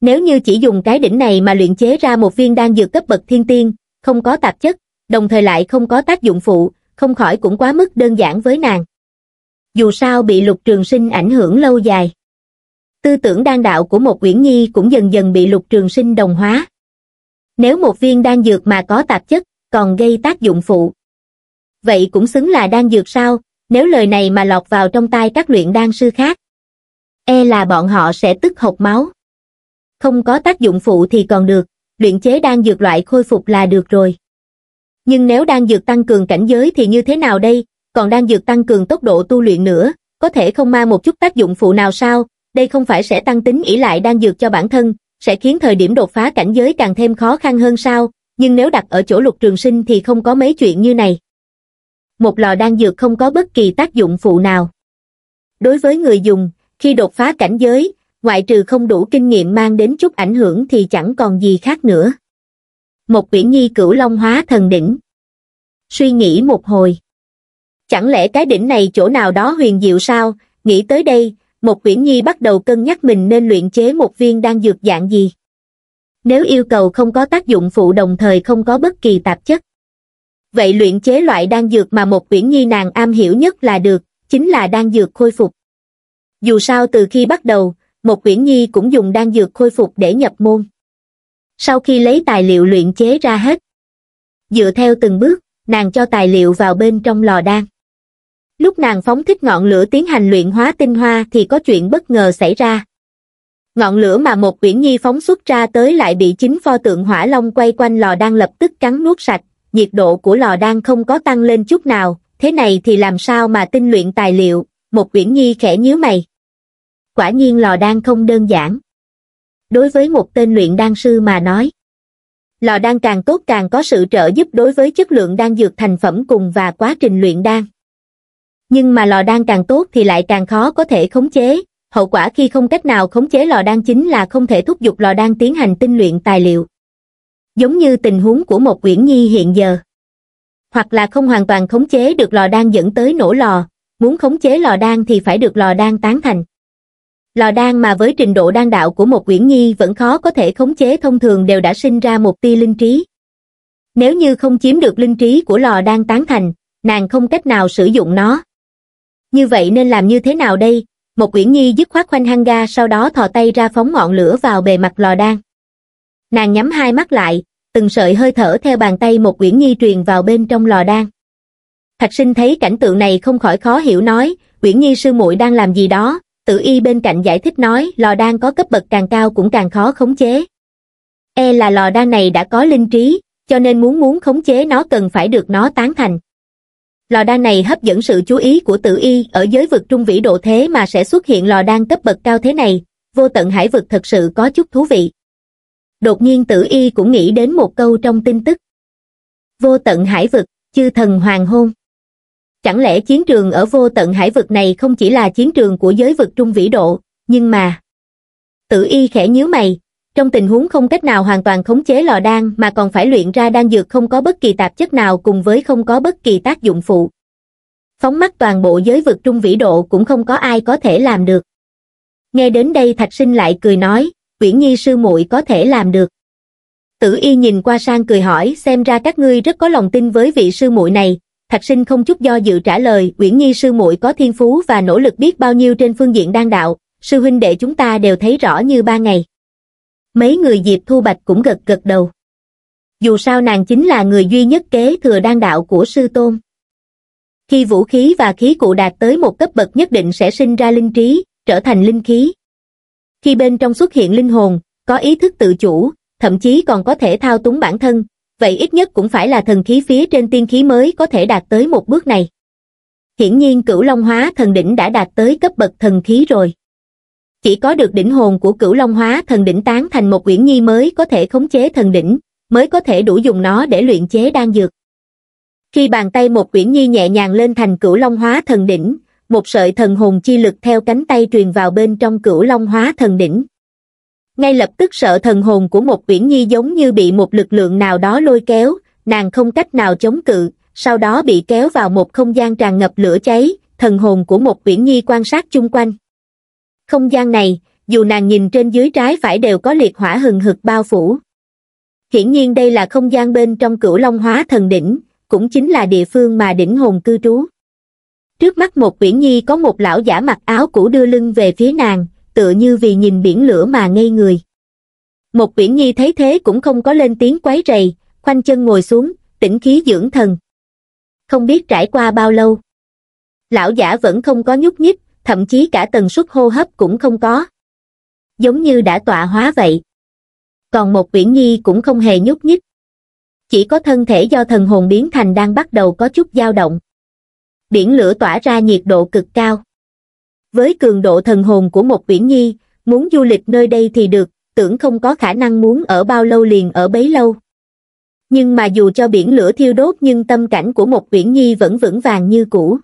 nếu như chỉ dùng cái đỉnh này mà luyện chế ra một viên đan dược cấp bậc thiên tiên, không có tạp chất, đồng thời lại không có tác dụng phụ, không khỏi cũng quá mức đơn giản với nàng. Dù sao bị lục trường sinh ảnh hưởng lâu dài. Tư tưởng đan đạo của một Uyển Nhi cũng dần dần bị lục trường sinh đồng hóa. Nếu một viên đan dược mà có tạp chất, còn gây tác dụng phụ. Vậy cũng xứng là đan dược sao, nếu lời này mà lọt vào trong tai các luyện đan sư khác. E là bọn họ sẽ tức hộc máu không có tác dụng phụ thì còn được, luyện chế đan dược loại khôi phục là được rồi. Nhưng nếu đan dược tăng cường cảnh giới thì như thế nào đây, còn đan dược tăng cường tốc độ tu luyện nữa, có thể không mang một chút tác dụng phụ nào sao, đây không phải sẽ tăng tính ỷ lại đan dược cho bản thân, sẽ khiến thời điểm đột phá cảnh giới càng thêm khó khăn hơn sao, nhưng nếu đặt ở chỗ lục trường sinh thì không có mấy chuyện như này. Một lò đan dược không có bất kỳ tác dụng phụ nào. Đối với người dùng, khi đột phá cảnh giới, ngoại trừ không đủ kinh nghiệm mang đến chút ảnh hưởng thì chẳng còn gì khác nữa. Một quyển nhi cửu long hóa thần đỉnh. Suy nghĩ một hồi. Chẳng lẽ cái đỉnh này chỗ nào đó huyền diệu sao, nghĩ tới đây, một quyển nhi bắt đầu cân nhắc mình nên luyện chế một viên đan dược dạng gì. Nếu yêu cầu không có tác dụng phụ đồng thời không có bất kỳ tạp chất. Vậy luyện chế loại đan dược mà một quyển nhi nàng am hiểu nhất là được, chính là đan dược khôi phục. Dù sao từ khi bắt đầu, một quyển nhi cũng dùng đan dược khôi phục để nhập môn sau khi lấy tài liệu luyện chế ra hết dựa theo từng bước nàng cho tài liệu vào bên trong lò đan lúc nàng phóng thích ngọn lửa tiến hành luyện hóa tinh hoa thì có chuyện bất ngờ xảy ra ngọn lửa mà một quyển nhi phóng xuất ra tới lại bị chính pho tượng hỏa long quay quanh lò đan lập tức cắn nuốt sạch nhiệt độ của lò đan không có tăng lên chút nào thế này thì làm sao mà tinh luyện tài liệu một quyển nhi khẽ nhíu mày quả nhiên lò đan không đơn giản. Đối với một tên luyện đan sư mà nói, lò đan càng tốt càng có sự trợ giúp đối với chất lượng đan dược thành phẩm cùng và quá trình luyện đan. Nhưng mà lò đan càng tốt thì lại càng khó có thể khống chế, hậu quả khi không cách nào khống chế lò đan chính là không thể thúc giục lò đan tiến hành tinh luyện tài liệu. Giống như tình huống của một quyển Nhi hiện giờ. Hoặc là không hoàn toàn khống chế được lò đan dẫn tới nổ lò, muốn khống chế lò đan thì phải được lò đan tán thành lò đan mà với trình độ đan đạo của một Quyển Nhi vẫn khó có thể khống chế thông thường đều đã sinh ra một tia linh trí. Nếu như không chiếm được linh trí của lò đan tán thành, nàng không cách nào sử dụng nó. Như vậy nên làm như thế nào đây? Một Quyển Nhi dứt khoát khoanh hăng ga sau đó thò tay ra phóng ngọn lửa vào bề mặt lò đan. Nàng nhắm hai mắt lại, từng sợi hơi thở theo bàn tay một Quyển Nhi truyền vào bên trong lò đan. Thạch sinh thấy cảnh tượng này không khỏi khó hiểu nói, Quyển Nhi sư muội đang làm gì đó, tử y bên cạnh giải thích nói lò đan có cấp bậc càng cao cũng càng khó khống chế. E là lò đan này đã có linh trí, cho nên muốn muốn khống chế nó cần phải được nó tán thành. Lò đan này hấp dẫn sự chú ý của tử y ở giới vực trung vĩ độ thế mà sẽ xuất hiện lò đan cấp bậc cao thế này, vô tận hải vực thật sự có chút thú vị. Đột nhiên tử y cũng nghĩ đến một câu trong tin tức. Vô tận hải vực, chư thần hoàng hôn. Chẳng lẽ chiến trường ở vô tận hải vực này không chỉ là chiến trường của giới vực trung vĩ độ, nhưng mà... Tử y khẽ nhíu mày, trong tình huống không cách nào hoàn toàn khống chế lò đan mà còn phải luyện ra đan dược không có bất kỳ tạp chất nào cùng với không có bất kỳ tác dụng phụ. Phóng mắt toàn bộ giới vực trung vĩ độ cũng không có ai có thể làm được. Nghe đến đây thạch sinh lại cười nói, Uyển Nhi sư muội có thể làm được. Tử y nhìn qua sang cười hỏi xem ra các ngươi rất có lòng tin với vị sư muội này, Thạch Sinh không chút do dự trả lời, Uyển Nhi sư muội có thiên phú và nỗ lực biết bao nhiêu trên phương diện đan đạo, sư huynh đệ chúng ta đều thấy rõ như ba ngày. Mấy người Diệp Thu Bạch cũng gật gật đầu. Dù sao nàng chính là người duy nhất kế thừa đan đạo của sư tôn. Khi vũ khí và khí cụ đạt tới một cấp bậc nhất định sẽ sinh ra linh trí, trở thành linh khí. Khi bên trong xuất hiện linh hồn, có ý thức tự chủ, thậm chí còn có thể thao túng bản thân, vậy ít nhất cũng phải là thần khí phía trên tiên khí mới có thể đạt tới một bước này. Hiển nhiên cửu long hóa thần đỉnh đã đạt tới cấp bậc thần khí rồi. Chỉ có được đỉnh hồn của cửu long hóa thần đỉnh tán thành một quyển nhi mới có thể khống chế thần đỉnh, mới có thể đủ dùng nó để luyện chế đan dược. Khi bàn tay một quyển nhi nhẹ nhàng lên thành cửu long hóa thần đỉnh, một sợi thần hồn chi lực theo cánh tay truyền vào bên trong cửu long hóa thần đỉnh, ngay lập tức sợ thần hồn của một uyển nhi giống như bị một lực lượng nào đó lôi kéo nàng không cách nào chống cự sau đó bị kéo vào một không gian tràn ngập lửa cháy thần hồn của một uyển nhi quan sát chung quanh không gian này dù nàng nhìn trên dưới trái phải đều có liệt hỏa hừng hực bao phủ hiển nhiên đây là không gian bên trong cửu long hóa thần đỉnh cũng chính là địa phương mà đỉnh hồn cư trú trước mắt một uyển nhi có một lão giả mặc áo cũ đưa lưng về phía nàng tựa như vì nhìn biển lửa mà ngây người. Một biển nhi thấy thế cũng không có lên tiếng quấy rầy, khoanh chân ngồi xuống, tĩnh khí dưỡng thần. Không biết trải qua bao lâu. Lão giả vẫn không có nhúc nhích, thậm chí cả tần suất hô hấp cũng không có. Giống như đã tọa hóa vậy. Còn một biển nhi cũng không hề nhúc nhích. Chỉ có thân thể do thần hồn biến thành đang bắt đầu có chút dao động. Biển lửa tỏa ra nhiệt độ cực cao với cường độ thần hồn của một viễn nhi, muốn du lịch nơi đây thì được, tưởng không có khả năng muốn ở bao lâu liền ở bấy lâu. Nhưng mà dù cho biển lửa thiêu đốt nhưng tâm cảnh của một viễn nhi vẫn vững vàng như cũ.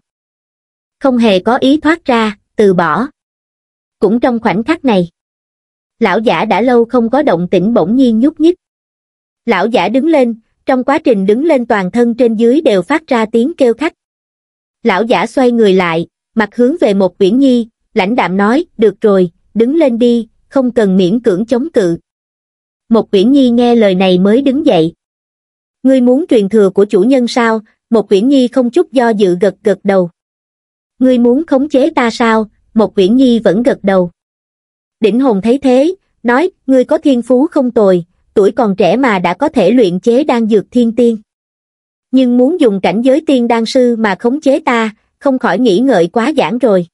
Không hề có ý thoát ra, từ bỏ. Cũng trong khoảnh khắc này, lão giả đã lâu không có động tĩnh bỗng nhiên nhúc nhích. Lão giả đứng lên, trong quá trình đứng lên toàn thân trên dưới đều phát ra tiếng kêu khách. Lão giả xoay người lại, mặt hướng về một uyển nhi, lãnh đạm nói, được rồi, đứng lên đi, không cần miễn cưỡng chống cự. Một uyển nhi nghe lời này mới đứng dậy. Ngươi muốn truyền thừa của chủ nhân sao? Một uyển nhi không chút do dự gật gật đầu. Ngươi muốn khống chế ta sao? Một uyển nhi vẫn gật đầu. Đỉnh hồn thấy thế, nói, ngươi có thiên phú không tồi, tuổi còn trẻ mà đã có thể luyện chế đan dược thiên tiên. Nhưng muốn dùng cảnh giới tiên đan sư mà khống chế ta, không khỏi nghĩ ngợi quá giản rồi.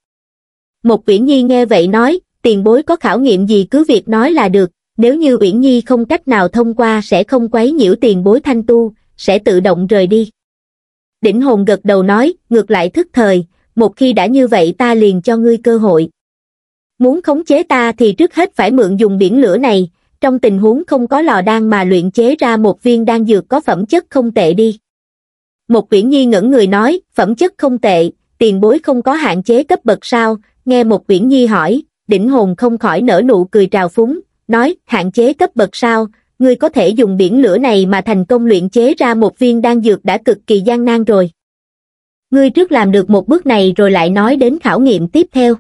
Một Uyển Nhi nghe vậy nói, tiền bối có khảo nghiệm gì cứ việc nói là được, nếu như Uyển Nhi không cách nào thông qua sẽ không quấy nhiễu tiền bối thanh tu, sẽ tự động rời đi. Đỉnh hồn gật đầu nói, ngược lại thức thời, một khi đã như vậy ta liền cho ngươi cơ hội. Muốn khống chế ta thì trước hết phải mượn dùng biển lửa này, trong tình huống không có lò đan mà luyện chế ra một viên đan dược có phẩm chất không tệ đi. Một quyển nhi ngẩn người nói, phẩm chất không tệ, tiền bối không có hạn chế cấp bậc sao, nghe một quyển nhi hỏi, đỉnh hồn không khỏi nở nụ cười trào phúng, nói, hạn chế cấp bậc sao, ngươi có thể dùng biển lửa này mà thành công luyện chế ra một viên đan dược đã cực kỳ gian nan rồi. Ngươi trước làm được một bước này rồi lại nói đến khảo nghiệm tiếp theo.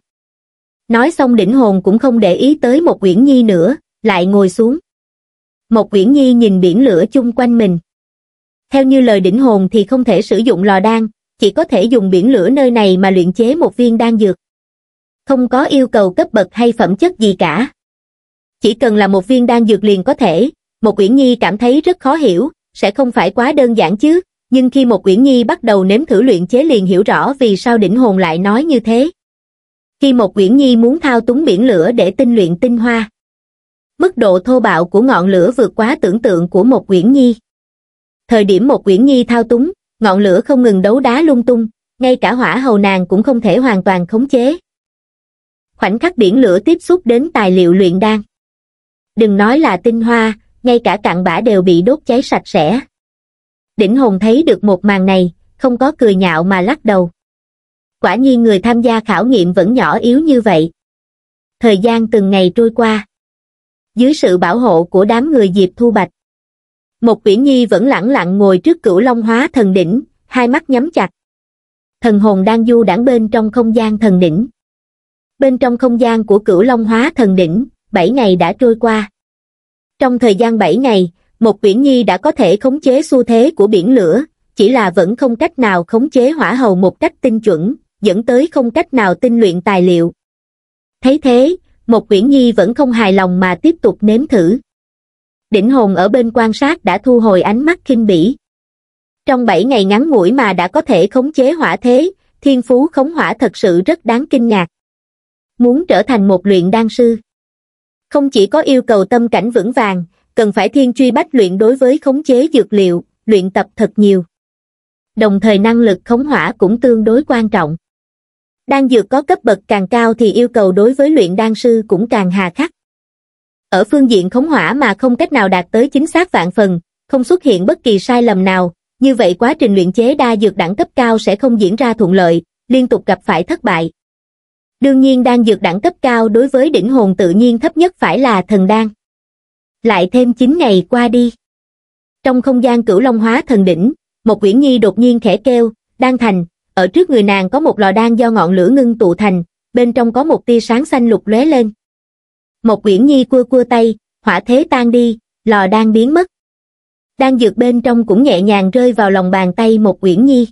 Nói xong đỉnh hồn cũng không để ý tới một quyển nhi nữa, lại ngồi xuống. Một quyển nhi nhìn biển lửa chung quanh mình. Theo như lời đỉnh hồn thì không thể sử dụng lò đan, chỉ có thể dùng biển lửa nơi này mà luyện chế một viên đan dược. Không có yêu cầu cấp bậc hay phẩm chất gì cả. Chỉ cần là một viên đan dược liền có thể, một quyển nhi cảm thấy rất khó hiểu, sẽ không phải quá đơn giản chứ, nhưng khi một quyển nhi bắt đầu nếm thử luyện chế liền hiểu rõ vì sao đỉnh hồn lại nói như thế. Khi một quyển nhi muốn thao túng biển lửa để tinh luyện tinh hoa, mức độ thô bạo của ngọn lửa vượt quá tưởng tượng của một quyển nhi. Thời điểm một quyển nhi thao túng, ngọn lửa không ngừng đấu đá lung tung, ngay cả hỏa hầu nàng cũng không thể hoàn toàn khống chế. Khoảnh khắc biển lửa tiếp xúc đến tài liệu luyện đan. Đừng nói là tinh hoa, ngay cả cặn bã đều bị đốt cháy sạch sẽ. Đỉnh Hồn thấy được một màn này, không có cười nhạo mà lắc đầu. Quả nhiên người tham gia khảo nghiệm vẫn nhỏ yếu như vậy. Thời gian từng ngày trôi qua. Dưới sự bảo hộ của đám người Diệp Thu Bạch, một Uyển Nhi vẫn lẳng lặng ngồi trước cửu long hóa thần đỉnh, hai mắt nhắm chặt. Thần hồn đang du đảng bên trong không gian thần đỉnh. Bên trong không gian của cửu long hóa thần đỉnh, 7 ngày đã trôi qua. Trong thời gian 7 ngày, một Uyển Nhi đã có thể khống chế xu thế của biển lửa, chỉ là vẫn không cách nào khống chế hỏa hầu một cách tinh chuẩn, dẫn tới không cách nào tinh luyện tài liệu. Thấy thế, một Uyển Nhi vẫn không hài lòng mà tiếp tục nếm thử đỉnh hồn ở bên quan sát đã thu hồi ánh mắt kinh bỉ. Trong bảy ngày ngắn ngủi mà đã có thể khống chế hỏa thế, thiên phú khống hỏa thật sự rất đáng kinh ngạc. Muốn trở thành một luyện đan sư, không chỉ có yêu cầu tâm cảnh vững vàng, cần phải thiên truy bách luyện đối với khống chế dược liệu, luyện tập thật nhiều. Đồng thời năng lực khống hỏa cũng tương đối quan trọng. Đan dược có cấp bậc càng cao thì yêu cầu đối với luyện đan sư cũng càng hà khắc ở phương diện khống hỏa mà không cách nào đạt tới chính xác vạn phần, không xuất hiện bất kỳ sai lầm nào, như vậy quá trình luyện chế đa dược đẳng cấp cao sẽ không diễn ra thuận lợi, liên tục gặp phải thất bại. Đương nhiên đan dược đẳng cấp cao đối với đỉnh hồn tự nhiên thấp nhất phải là thần đan. Lại thêm 9 ngày qua đi. Trong không gian cửu long hóa thần đỉnh, một quyển nhi đột nhiên khẽ kêu, đan thành, ở trước người nàng có một lò đan do ngọn lửa ngưng tụ thành, bên trong có một tia sáng xanh lục lóe lên. Một quyển Nhi cua cua tay, hỏa thế tan đi, lò đang biến mất. Đang dược bên trong cũng nhẹ nhàng rơi vào lòng bàn tay một quyển Nhi.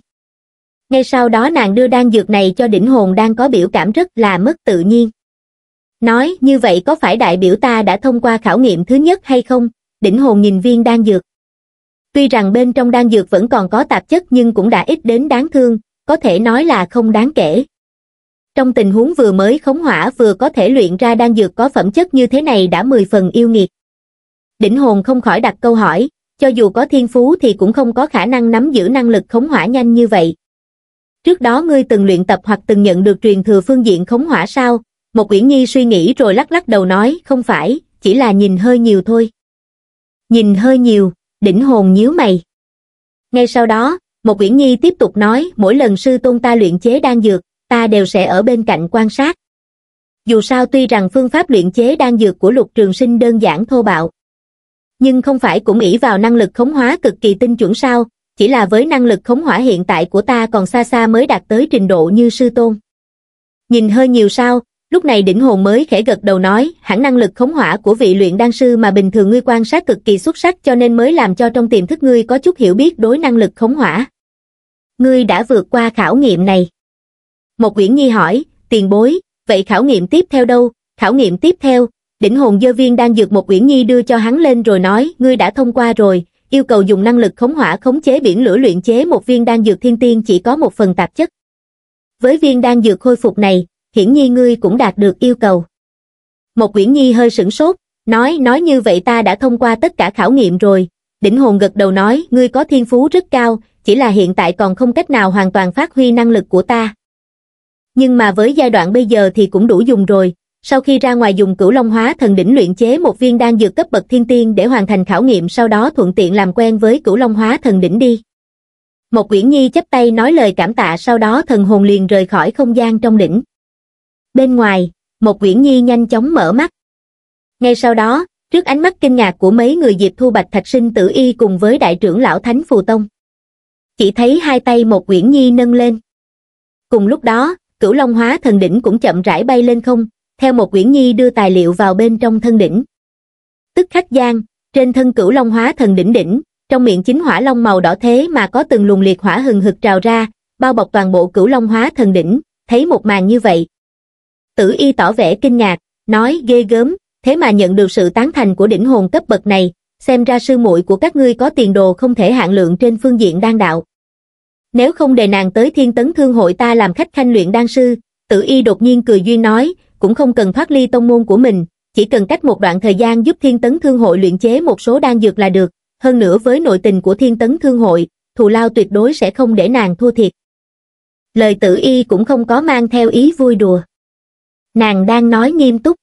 Ngay sau đó nàng đưa đan dược này cho đỉnh hồn đang có biểu cảm rất là mất tự nhiên. Nói như vậy có phải đại biểu ta đã thông qua khảo nghiệm thứ nhất hay không? Đỉnh hồn nhìn viên đan dược. Tuy rằng bên trong đan dược vẫn còn có tạp chất nhưng cũng đã ít đến đáng thương, có thể nói là không đáng kể trong tình huống vừa mới khống hỏa vừa có thể luyện ra đan dược có phẩm chất như thế này đã mười phần yêu nghiệt. Đỉnh hồn không khỏi đặt câu hỏi, cho dù có thiên phú thì cũng không có khả năng nắm giữ năng lực khống hỏa nhanh như vậy. Trước đó ngươi từng luyện tập hoặc từng nhận được truyền thừa phương diện khống hỏa sao? Một quyển Nhi suy nghĩ rồi lắc lắc đầu nói, không phải, chỉ là nhìn hơi nhiều thôi. Nhìn hơi nhiều, đỉnh hồn nhíu mày. Ngay sau đó, một quyển Nhi tiếp tục nói, mỗi lần sư tôn ta luyện chế đan dược, ta đều sẽ ở bên cạnh quan sát. Dù sao tuy rằng phương pháp luyện chế đan dược của lục trường sinh đơn giản thô bạo, nhưng không phải cũng ỷ vào năng lực khống hóa cực kỳ tinh chuẩn sao, chỉ là với năng lực khống hỏa hiện tại của ta còn xa xa mới đạt tới trình độ như sư tôn. Nhìn hơi nhiều sao, lúc này đỉnh hồn mới khẽ gật đầu nói, hẳn năng lực khống hỏa của vị luyện đan sư mà bình thường ngươi quan sát cực kỳ xuất sắc cho nên mới làm cho trong tiềm thức ngươi có chút hiểu biết đối năng lực khống hỏa. Ngươi đã vượt qua khảo nghiệm này. Một quyển nhi hỏi, tiền bối, vậy khảo nghiệm tiếp theo đâu? Khảo nghiệm tiếp theo, đỉnh hồn dơ viên đang dược một quyển nhi đưa cho hắn lên rồi nói, ngươi đã thông qua rồi, yêu cầu dùng năng lực khống hỏa khống chế biển lửa luyện chế một viên đang dược thiên tiên chỉ có một phần tạp chất. Với viên đang dược khôi phục này, hiển nhi ngươi cũng đạt được yêu cầu. Một quyển nhi hơi sửng sốt, nói nói như vậy ta đã thông qua tất cả khảo nghiệm rồi. Đỉnh hồn gật đầu nói, ngươi có thiên phú rất cao, chỉ là hiện tại còn không cách nào hoàn toàn phát huy năng lực của ta nhưng mà với giai đoạn bây giờ thì cũng đủ dùng rồi. Sau khi ra ngoài dùng cửu long hóa thần đỉnh luyện chế một viên đan dược cấp bậc thiên tiên để hoàn thành khảo nghiệm sau đó thuận tiện làm quen với cửu long hóa thần đỉnh đi. Một quyển nhi chấp tay nói lời cảm tạ sau đó thần hồn liền rời khỏi không gian trong đỉnh. Bên ngoài, một quyển nhi nhanh chóng mở mắt. Ngay sau đó, trước ánh mắt kinh ngạc của mấy người Diệp Thu Bạch Thạch Sinh Tử Y cùng với đại trưởng lão Thánh Phù Tông. Chỉ thấy hai tay một quyển nhi nâng lên. Cùng lúc đó, cửu long hóa thần đỉnh cũng chậm rãi bay lên không, theo một quyển nhi đưa tài liệu vào bên trong thân đỉnh. Tức khách gian, trên thân cửu long hóa thần đỉnh đỉnh, trong miệng chính hỏa long màu đỏ thế mà có từng luồng liệt hỏa hừng hực trào ra, bao bọc toàn bộ cửu long hóa thần đỉnh, thấy một màn như vậy. Tử y tỏ vẻ kinh ngạc, nói ghê gớm, thế mà nhận được sự tán thành của đỉnh hồn cấp bậc này, xem ra sư muội của các ngươi có tiền đồ không thể hạn lượng trên phương diện đan đạo nếu không đề nàng tới thiên tấn thương hội ta làm khách khanh luyện đan sư, tử y đột nhiên cười duyên nói, cũng không cần thoát ly tông môn của mình, chỉ cần cách một đoạn thời gian giúp thiên tấn thương hội luyện chế một số đan dược là được, hơn nữa với nội tình của thiên tấn thương hội, thù lao tuyệt đối sẽ không để nàng thua thiệt. Lời tử y cũng không có mang theo ý vui đùa. Nàng đang nói nghiêm túc.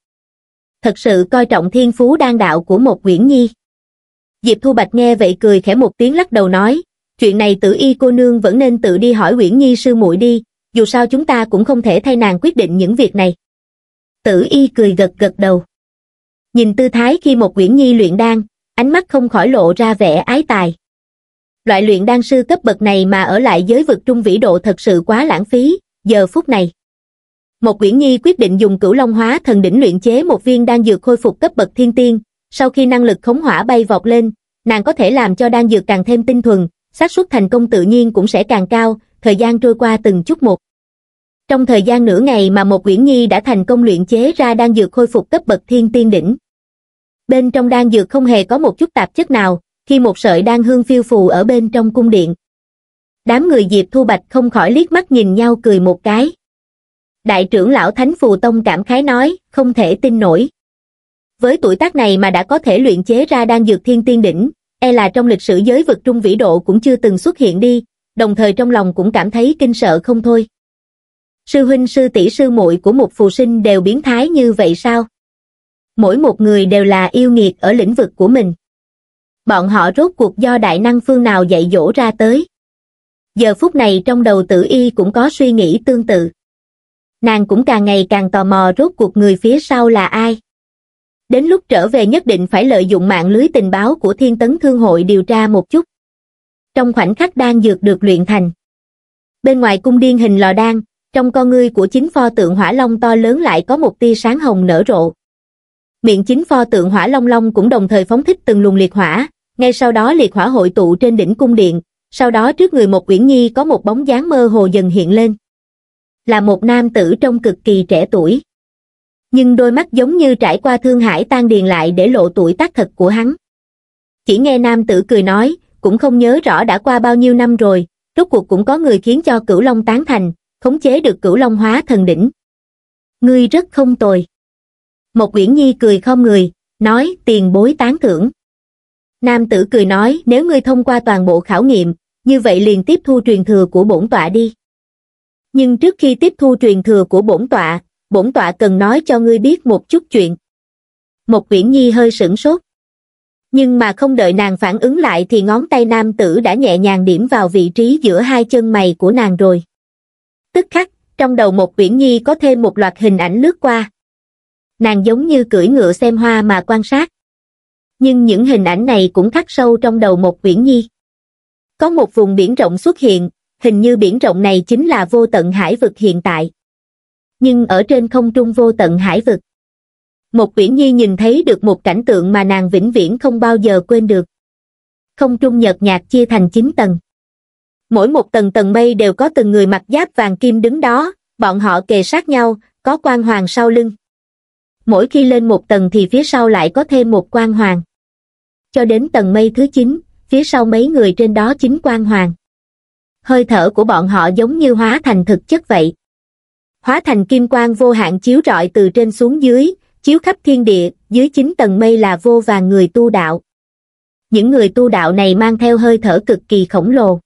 Thật sự coi trọng thiên phú đan đạo của một quyển Nhi. Diệp Thu Bạch nghe vậy cười khẽ một tiếng lắc đầu nói, chuyện này tử y cô nương vẫn nên tự đi hỏi Uyển Nhi sư muội đi, dù sao chúng ta cũng không thể thay nàng quyết định những việc này. Tử y cười gật gật đầu. Nhìn tư thái khi một Uyển Nhi luyện đan, ánh mắt không khỏi lộ ra vẻ ái tài. Loại luyện đan sư cấp bậc này mà ở lại giới vực trung vĩ độ thật sự quá lãng phí, giờ phút này. Một Uyển Nhi quyết định dùng cửu long hóa thần đỉnh luyện chế một viên đan dược khôi phục cấp bậc thiên tiên, sau khi năng lực khống hỏa bay vọt lên, nàng có thể làm cho đan dược càng thêm tinh thuần, xác suất thành công tự nhiên cũng sẽ càng cao, thời gian trôi qua từng chút một. Trong thời gian nửa ngày mà một quyển Nhi đã thành công luyện chế ra đan dược khôi phục cấp bậc thiên tiên đỉnh. Bên trong đan dược không hề có một chút tạp chất nào, khi một sợi đan hương phiêu phù ở bên trong cung điện. Đám người Diệp Thu Bạch không khỏi liếc mắt nhìn nhau cười một cái. Đại trưởng lão Thánh Phù Tông cảm khái nói, không thể tin nổi. Với tuổi tác này mà đã có thể luyện chế ra đan dược thiên tiên đỉnh, e là trong lịch sử giới vực trung vĩ độ cũng chưa từng xuất hiện đi, đồng thời trong lòng cũng cảm thấy kinh sợ không thôi. Sư huynh sư tỷ sư muội của một phù sinh đều biến thái như vậy sao? Mỗi một người đều là yêu nghiệt ở lĩnh vực của mình. Bọn họ rốt cuộc do đại năng phương nào dạy dỗ ra tới. Giờ phút này trong đầu tử y cũng có suy nghĩ tương tự. Nàng cũng càng ngày càng tò mò rốt cuộc người phía sau là ai đến lúc trở về nhất định phải lợi dụng mạng lưới tình báo của thiên tấn thương hội điều tra một chút. Trong khoảnh khắc đan dược được luyện thành. Bên ngoài cung điên hình lò đan, trong con ngươi của chính pho tượng hỏa long to lớn lại có một tia sáng hồng nở rộ. Miệng chính pho tượng hỏa long long cũng đồng thời phóng thích từng luồng liệt hỏa, ngay sau đó liệt hỏa hội tụ trên đỉnh cung điện, sau đó trước người một uyển nhi có một bóng dáng mơ hồ dần hiện lên. Là một nam tử trông cực kỳ trẻ tuổi nhưng đôi mắt giống như trải qua thương hải tan điền lại để lộ tuổi tác thật của hắn chỉ nghe nam tử cười nói cũng không nhớ rõ đã qua bao nhiêu năm rồi rốt cuộc cũng có người khiến cho cửu long tán thành khống chế được cửu long hóa thần đỉnh ngươi rất không tồi một uyển nhi cười khom người nói tiền bối tán thưởng nam tử cười nói nếu ngươi thông qua toàn bộ khảo nghiệm như vậy liền tiếp thu truyền thừa của bổn tọa đi nhưng trước khi tiếp thu truyền thừa của bổn tọa bổn tọa cần nói cho ngươi biết một chút chuyện. Một quyển nhi hơi sửng sốt. Nhưng mà không đợi nàng phản ứng lại thì ngón tay nam tử đã nhẹ nhàng điểm vào vị trí giữa hai chân mày của nàng rồi. Tức khắc, trong đầu một quyển nhi có thêm một loạt hình ảnh lướt qua. Nàng giống như cưỡi ngựa xem hoa mà quan sát. Nhưng những hình ảnh này cũng khắc sâu trong đầu một quyển nhi. Có một vùng biển rộng xuất hiện, hình như biển rộng này chính là vô tận hải vực hiện tại nhưng ở trên không trung vô tận hải vực. Một quyển nhi nhìn thấy được một cảnh tượng mà nàng vĩnh viễn không bao giờ quên được. Không trung nhợt nhạt chia thành 9 tầng. Mỗi một tầng tầng mây đều có từng người mặc giáp vàng kim đứng đó, bọn họ kề sát nhau, có quan hoàng sau lưng. Mỗi khi lên một tầng thì phía sau lại có thêm một quan hoàng. Cho đến tầng mây thứ 9, phía sau mấy người trên đó chính quan hoàng. Hơi thở của bọn họ giống như hóa thành thực chất vậy hóa thành kim quang vô hạn chiếu rọi từ trên xuống dưới, chiếu khắp thiên địa, dưới chín tầng mây là vô và người tu đạo. Những người tu đạo này mang theo hơi thở cực kỳ khổng lồ.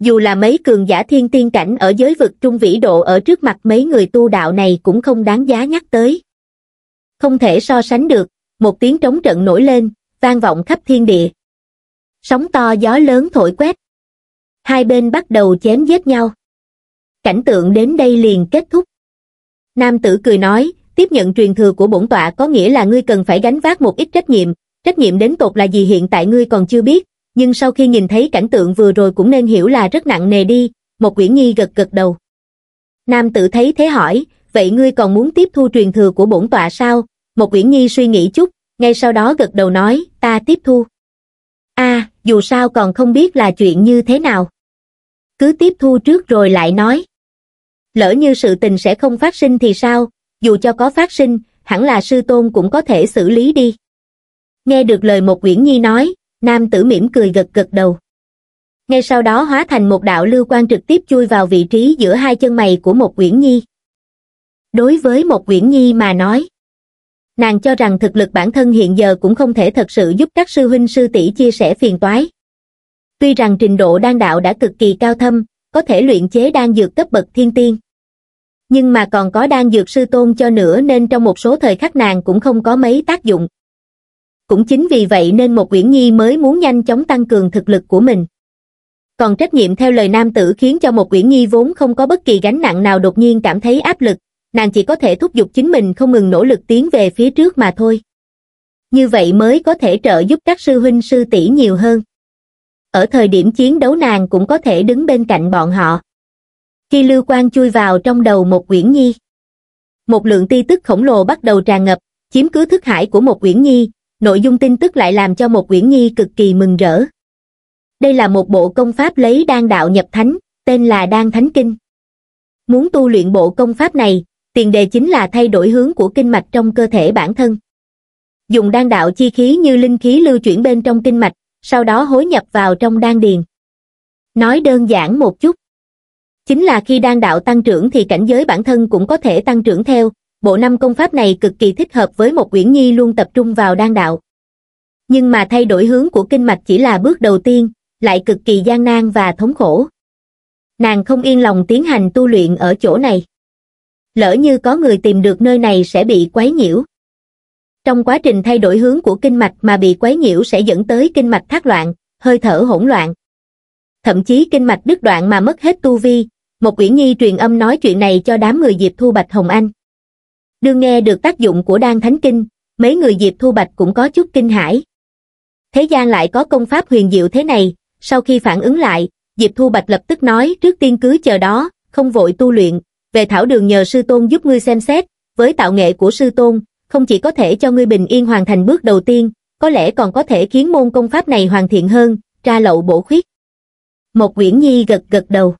Dù là mấy cường giả thiên tiên cảnh ở giới vực trung vĩ độ ở trước mặt mấy người tu đạo này cũng không đáng giá nhắc tới. Không thể so sánh được, một tiếng trống trận nổi lên, vang vọng khắp thiên địa. Sóng to gió lớn thổi quét. Hai bên bắt đầu chém giết nhau cảnh tượng đến đây liền kết thúc. Nam tử cười nói, tiếp nhận truyền thừa của bổn tọa có nghĩa là ngươi cần phải gánh vác một ít trách nhiệm, trách nhiệm đến tột là gì hiện tại ngươi còn chưa biết, nhưng sau khi nhìn thấy cảnh tượng vừa rồi cũng nên hiểu là rất nặng nề đi, một quyển nhi gật gật đầu. Nam tử thấy thế hỏi, vậy ngươi còn muốn tiếp thu truyền thừa của bổn tọa sao? Một quyển nhi suy nghĩ chút, ngay sau đó gật đầu nói, ta tiếp thu. a à, dù sao còn không biết là chuyện như thế nào. Cứ tiếp thu trước rồi lại nói lỡ như sự tình sẽ không phát sinh thì sao, dù cho có phát sinh, hẳn là sư tôn cũng có thể xử lý đi. Nghe được lời một Uyển Nhi nói, nam tử mỉm cười gật gật đầu. Ngay sau đó hóa thành một đạo lưu quan trực tiếp chui vào vị trí giữa hai chân mày của một Uyển Nhi. Đối với một Uyển Nhi mà nói, nàng cho rằng thực lực bản thân hiện giờ cũng không thể thật sự giúp các sư huynh sư tỷ chia sẻ phiền toái. Tuy rằng trình độ đan đạo đã cực kỳ cao thâm, có thể luyện chế đan dược cấp bậc thiên tiên nhưng mà còn có đang dược sư tôn cho nữa nên trong một số thời khắc nàng cũng không có mấy tác dụng cũng chính vì vậy nên một quyển nhi mới muốn nhanh chóng tăng cường thực lực của mình còn trách nhiệm theo lời nam tử khiến cho một quyển nhi vốn không có bất kỳ gánh nặng nào đột nhiên cảm thấy áp lực nàng chỉ có thể thúc giục chính mình không ngừng nỗ lực tiến về phía trước mà thôi như vậy mới có thể trợ giúp các sư huynh sư tỷ nhiều hơn ở thời điểm chiến đấu nàng cũng có thể đứng bên cạnh bọn họ khi lưu quang chui vào trong đầu một quyển nhi một lượng ti tức khổng lồ bắt đầu tràn ngập chiếm cứ thức hải của một quyển nhi nội dung tin tức lại làm cho một quyển nhi cực kỳ mừng rỡ đây là một bộ công pháp lấy đan đạo nhập thánh tên là đan thánh kinh muốn tu luyện bộ công pháp này tiền đề chính là thay đổi hướng của kinh mạch trong cơ thể bản thân dùng đan đạo chi khí như linh khí lưu chuyển bên trong kinh mạch sau đó hối nhập vào trong đan điền nói đơn giản một chút chính là khi đan đạo tăng trưởng thì cảnh giới bản thân cũng có thể tăng trưởng theo, bộ năm công pháp này cực kỳ thích hợp với một quyển Nhi luôn tập trung vào đan đạo. Nhưng mà thay đổi hướng của kinh mạch chỉ là bước đầu tiên, lại cực kỳ gian nan và thống khổ. Nàng không yên lòng tiến hành tu luyện ở chỗ này. Lỡ như có người tìm được nơi này sẽ bị quấy nhiễu. Trong quá trình thay đổi hướng của kinh mạch mà bị quấy nhiễu sẽ dẫn tới kinh mạch thác loạn, hơi thở hỗn loạn. Thậm chí kinh mạch đứt đoạn mà mất hết tu vi, một quyển nhi truyền âm nói chuyện này cho đám người Diệp Thu Bạch Hồng Anh. Đương nghe được tác dụng của đan thánh kinh, mấy người Diệp Thu Bạch cũng có chút kinh hãi. Thế gian lại có công pháp huyền diệu thế này, sau khi phản ứng lại, Diệp Thu Bạch lập tức nói trước tiên cứ chờ đó, không vội tu luyện, về thảo đường nhờ sư tôn giúp ngươi xem xét, với tạo nghệ của sư tôn, không chỉ có thể cho ngươi bình yên hoàn thành bước đầu tiên, có lẽ còn có thể khiến môn công pháp này hoàn thiện hơn, tra lậu bổ khuyết. Một quyển Nhi gật gật đầu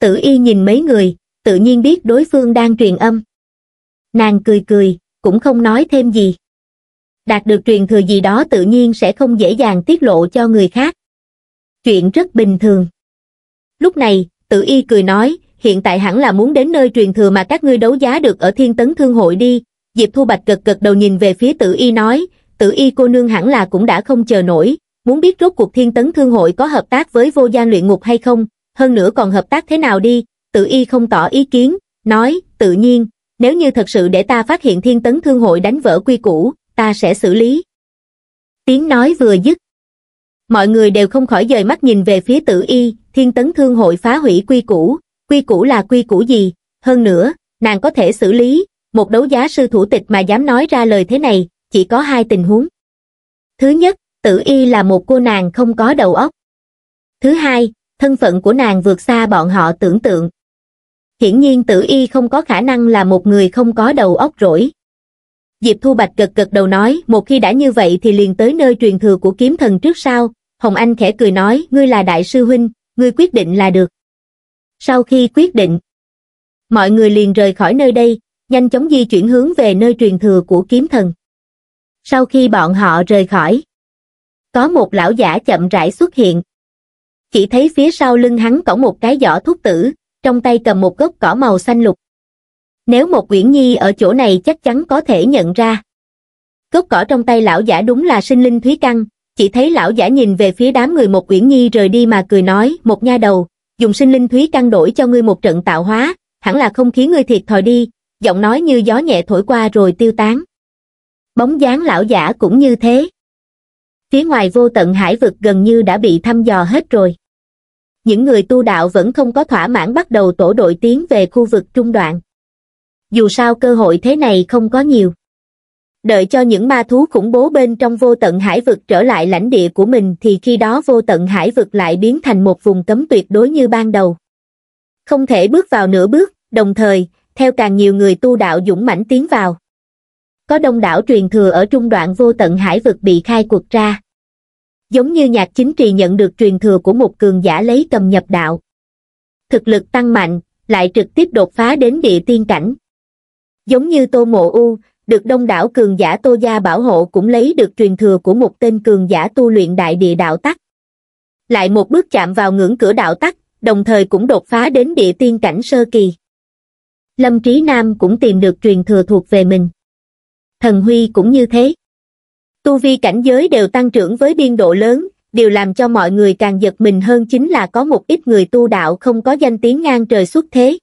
tử y nhìn mấy người, tự nhiên biết đối phương đang truyền âm. Nàng cười cười, cũng không nói thêm gì. Đạt được truyền thừa gì đó tự nhiên sẽ không dễ dàng tiết lộ cho người khác. Chuyện rất bình thường. Lúc này, tử y cười nói, hiện tại hẳn là muốn đến nơi truyền thừa mà các ngươi đấu giá được ở thiên tấn thương hội đi. Diệp Thu Bạch cực cực đầu nhìn về phía tử y nói, tử y cô nương hẳn là cũng đã không chờ nổi, muốn biết rốt cuộc thiên tấn thương hội có hợp tác với vô gian luyện ngục hay không, hơn nữa còn hợp tác thế nào đi, tự y không tỏ ý kiến, nói, tự nhiên, nếu như thật sự để ta phát hiện thiên tấn thương hội đánh vỡ quy củ, ta sẽ xử lý. Tiếng nói vừa dứt. Mọi người đều không khỏi dời mắt nhìn về phía tự y, thiên tấn thương hội phá hủy quy củ, quy củ là quy củ gì, hơn nữa, nàng có thể xử lý, một đấu giá sư thủ tịch mà dám nói ra lời thế này, chỉ có hai tình huống. Thứ nhất, tự y là một cô nàng không có đầu óc. Thứ hai, thân phận của nàng vượt xa bọn họ tưởng tượng. Hiển nhiên tử y không có khả năng là một người không có đầu óc rỗi. Diệp Thu Bạch gật gật đầu nói, một khi đã như vậy thì liền tới nơi truyền thừa của kiếm thần trước sau. Hồng Anh khẽ cười nói, ngươi là đại sư huynh, ngươi quyết định là được. Sau khi quyết định, mọi người liền rời khỏi nơi đây, nhanh chóng di chuyển hướng về nơi truyền thừa của kiếm thần. Sau khi bọn họ rời khỏi, có một lão giả chậm rãi xuất hiện chỉ thấy phía sau lưng hắn cõng một cái giỏ thuốc tử, trong tay cầm một gốc cỏ màu xanh lục. Nếu một Uyển Nhi ở chỗ này chắc chắn có thể nhận ra. Gốc cỏ trong tay lão giả đúng là sinh linh thúy căn, chỉ thấy lão giả nhìn về phía đám người một Uyển Nhi rời đi mà cười nói, một nha đầu, dùng sinh linh thúy căn đổi cho ngươi một trận tạo hóa, hẳn là không khí ngươi thiệt thòi đi, giọng nói như gió nhẹ thổi qua rồi tiêu tán. Bóng dáng lão giả cũng như thế. Phía ngoài vô tận hải vực gần như đã bị thăm dò hết rồi những người tu đạo vẫn không có thỏa mãn bắt đầu tổ đội tiến về khu vực trung đoạn. Dù sao cơ hội thế này không có nhiều. Đợi cho những ma thú khủng bố bên trong vô tận hải vực trở lại lãnh địa của mình thì khi đó vô tận hải vực lại biến thành một vùng cấm tuyệt đối như ban đầu. Không thể bước vào nửa bước, đồng thời, theo càng nhiều người tu đạo dũng mãnh tiến vào. Có đông đảo truyền thừa ở trung đoạn vô tận hải vực bị khai cuộc ra giống như nhạc chính trì nhận được truyền thừa của một cường giả lấy tầm nhập đạo. Thực lực tăng mạnh, lại trực tiếp đột phá đến địa tiên cảnh. Giống như Tô Mộ U, được đông đảo cường giả Tô Gia bảo hộ cũng lấy được truyền thừa của một tên cường giả tu luyện đại địa đạo tắc. Lại một bước chạm vào ngưỡng cửa đạo tắc, đồng thời cũng đột phá đến địa tiên cảnh sơ kỳ. Lâm Trí Nam cũng tìm được truyền thừa thuộc về mình. Thần Huy cũng như thế tu vi cảnh giới đều tăng trưởng với biên độ lớn, điều làm cho mọi người càng giật mình hơn chính là có một ít người tu đạo không có danh tiếng ngang trời xuất thế.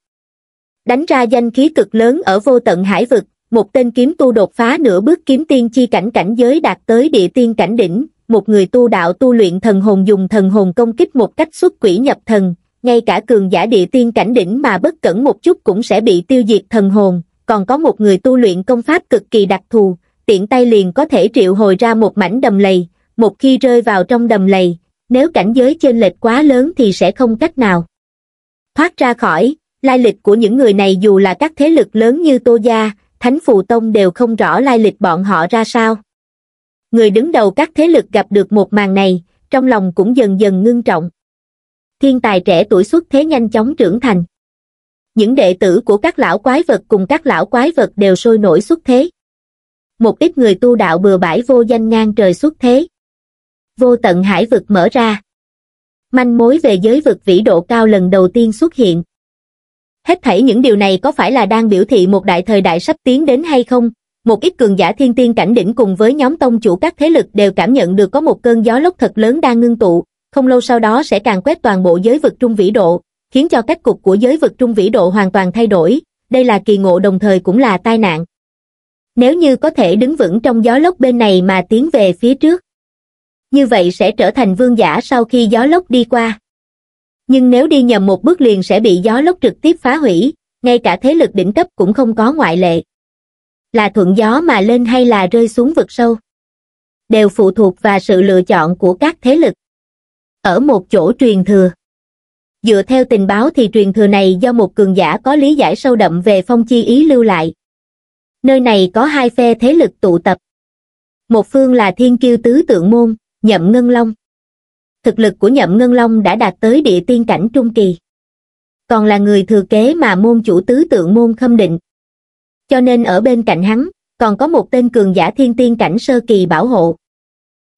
Đánh ra danh khí cực lớn ở vô tận hải vực, một tên kiếm tu đột phá nửa bước kiếm tiên chi cảnh cảnh giới đạt tới địa tiên cảnh đỉnh, một người tu đạo tu luyện thần hồn dùng thần hồn công kích một cách xuất quỷ nhập thần, ngay cả cường giả địa tiên cảnh đỉnh mà bất cẩn một chút cũng sẽ bị tiêu diệt thần hồn, còn có một người tu luyện công pháp cực kỳ đặc thù, tiện tay liền có thể triệu hồi ra một mảnh đầm lầy, một khi rơi vào trong đầm lầy, nếu cảnh giới trên lệch quá lớn thì sẽ không cách nào. Thoát ra khỏi, lai lịch của những người này dù là các thế lực lớn như Tô Gia, Thánh Phù Tông đều không rõ lai lịch bọn họ ra sao. Người đứng đầu các thế lực gặp được một màn này, trong lòng cũng dần dần ngưng trọng. Thiên tài trẻ tuổi xuất thế nhanh chóng trưởng thành. Những đệ tử của các lão quái vật cùng các lão quái vật đều sôi nổi xuất thế một ít người tu đạo bừa bãi vô danh ngang trời xuất thế. Vô tận hải vực mở ra. Manh mối về giới vực vĩ độ cao lần đầu tiên xuất hiện. Hết thảy những điều này có phải là đang biểu thị một đại thời đại sắp tiến đến hay không? Một ít cường giả thiên tiên cảnh đỉnh cùng với nhóm tông chủ các thế lực đều cảm nhận được có một cơn gió lốc thật lớn đang ngưng tụ, không lâu sau đó sẽ càng quét toàn bộ giới vực trung vĩ độ, khiến cho cách cục của giới vực trung vĩ độ hoàn toàn thay đổi. Đây là kỳ ngộ đồng thời cũng là tai nạn nếu như có thể đứng vững trong gió lốc bên này mà tiến về phía trước như vậy sẽ trở thành vương giả sau khi gió lốc đi qua nhưng nếu đi nhầm một bước liền sẽ bị gió lốc trực tiếp phá hủy ngay cả thế lực đỉnh cấp cũng không có ngoại lệ là thuận gió mà lên hay là rơi xuống vực sâu đều phụ thuộc vào sự lựa chọn của các thế lực ở một chỗ truyền thừa dựa theo tình báo thì truyền thừa này do một cường giả có lý giải sâu đậm về phong chi ý lưu lại nơi này có hai phe thế lực tụ tập. Một phương là thiên kiêu tứ tượng môn, nhậm ngân long. Thực lực của nhậm ngân long đã đạt tới địa tiên cảnh trung kỳ. Còn là người thừa kế mà môn chủ tứ tượng môn khâm định. Cho nên ở bên cạnh hắn, còn có một tên cường giả thiên tiên cảnh sơ kỳ bảo hộ.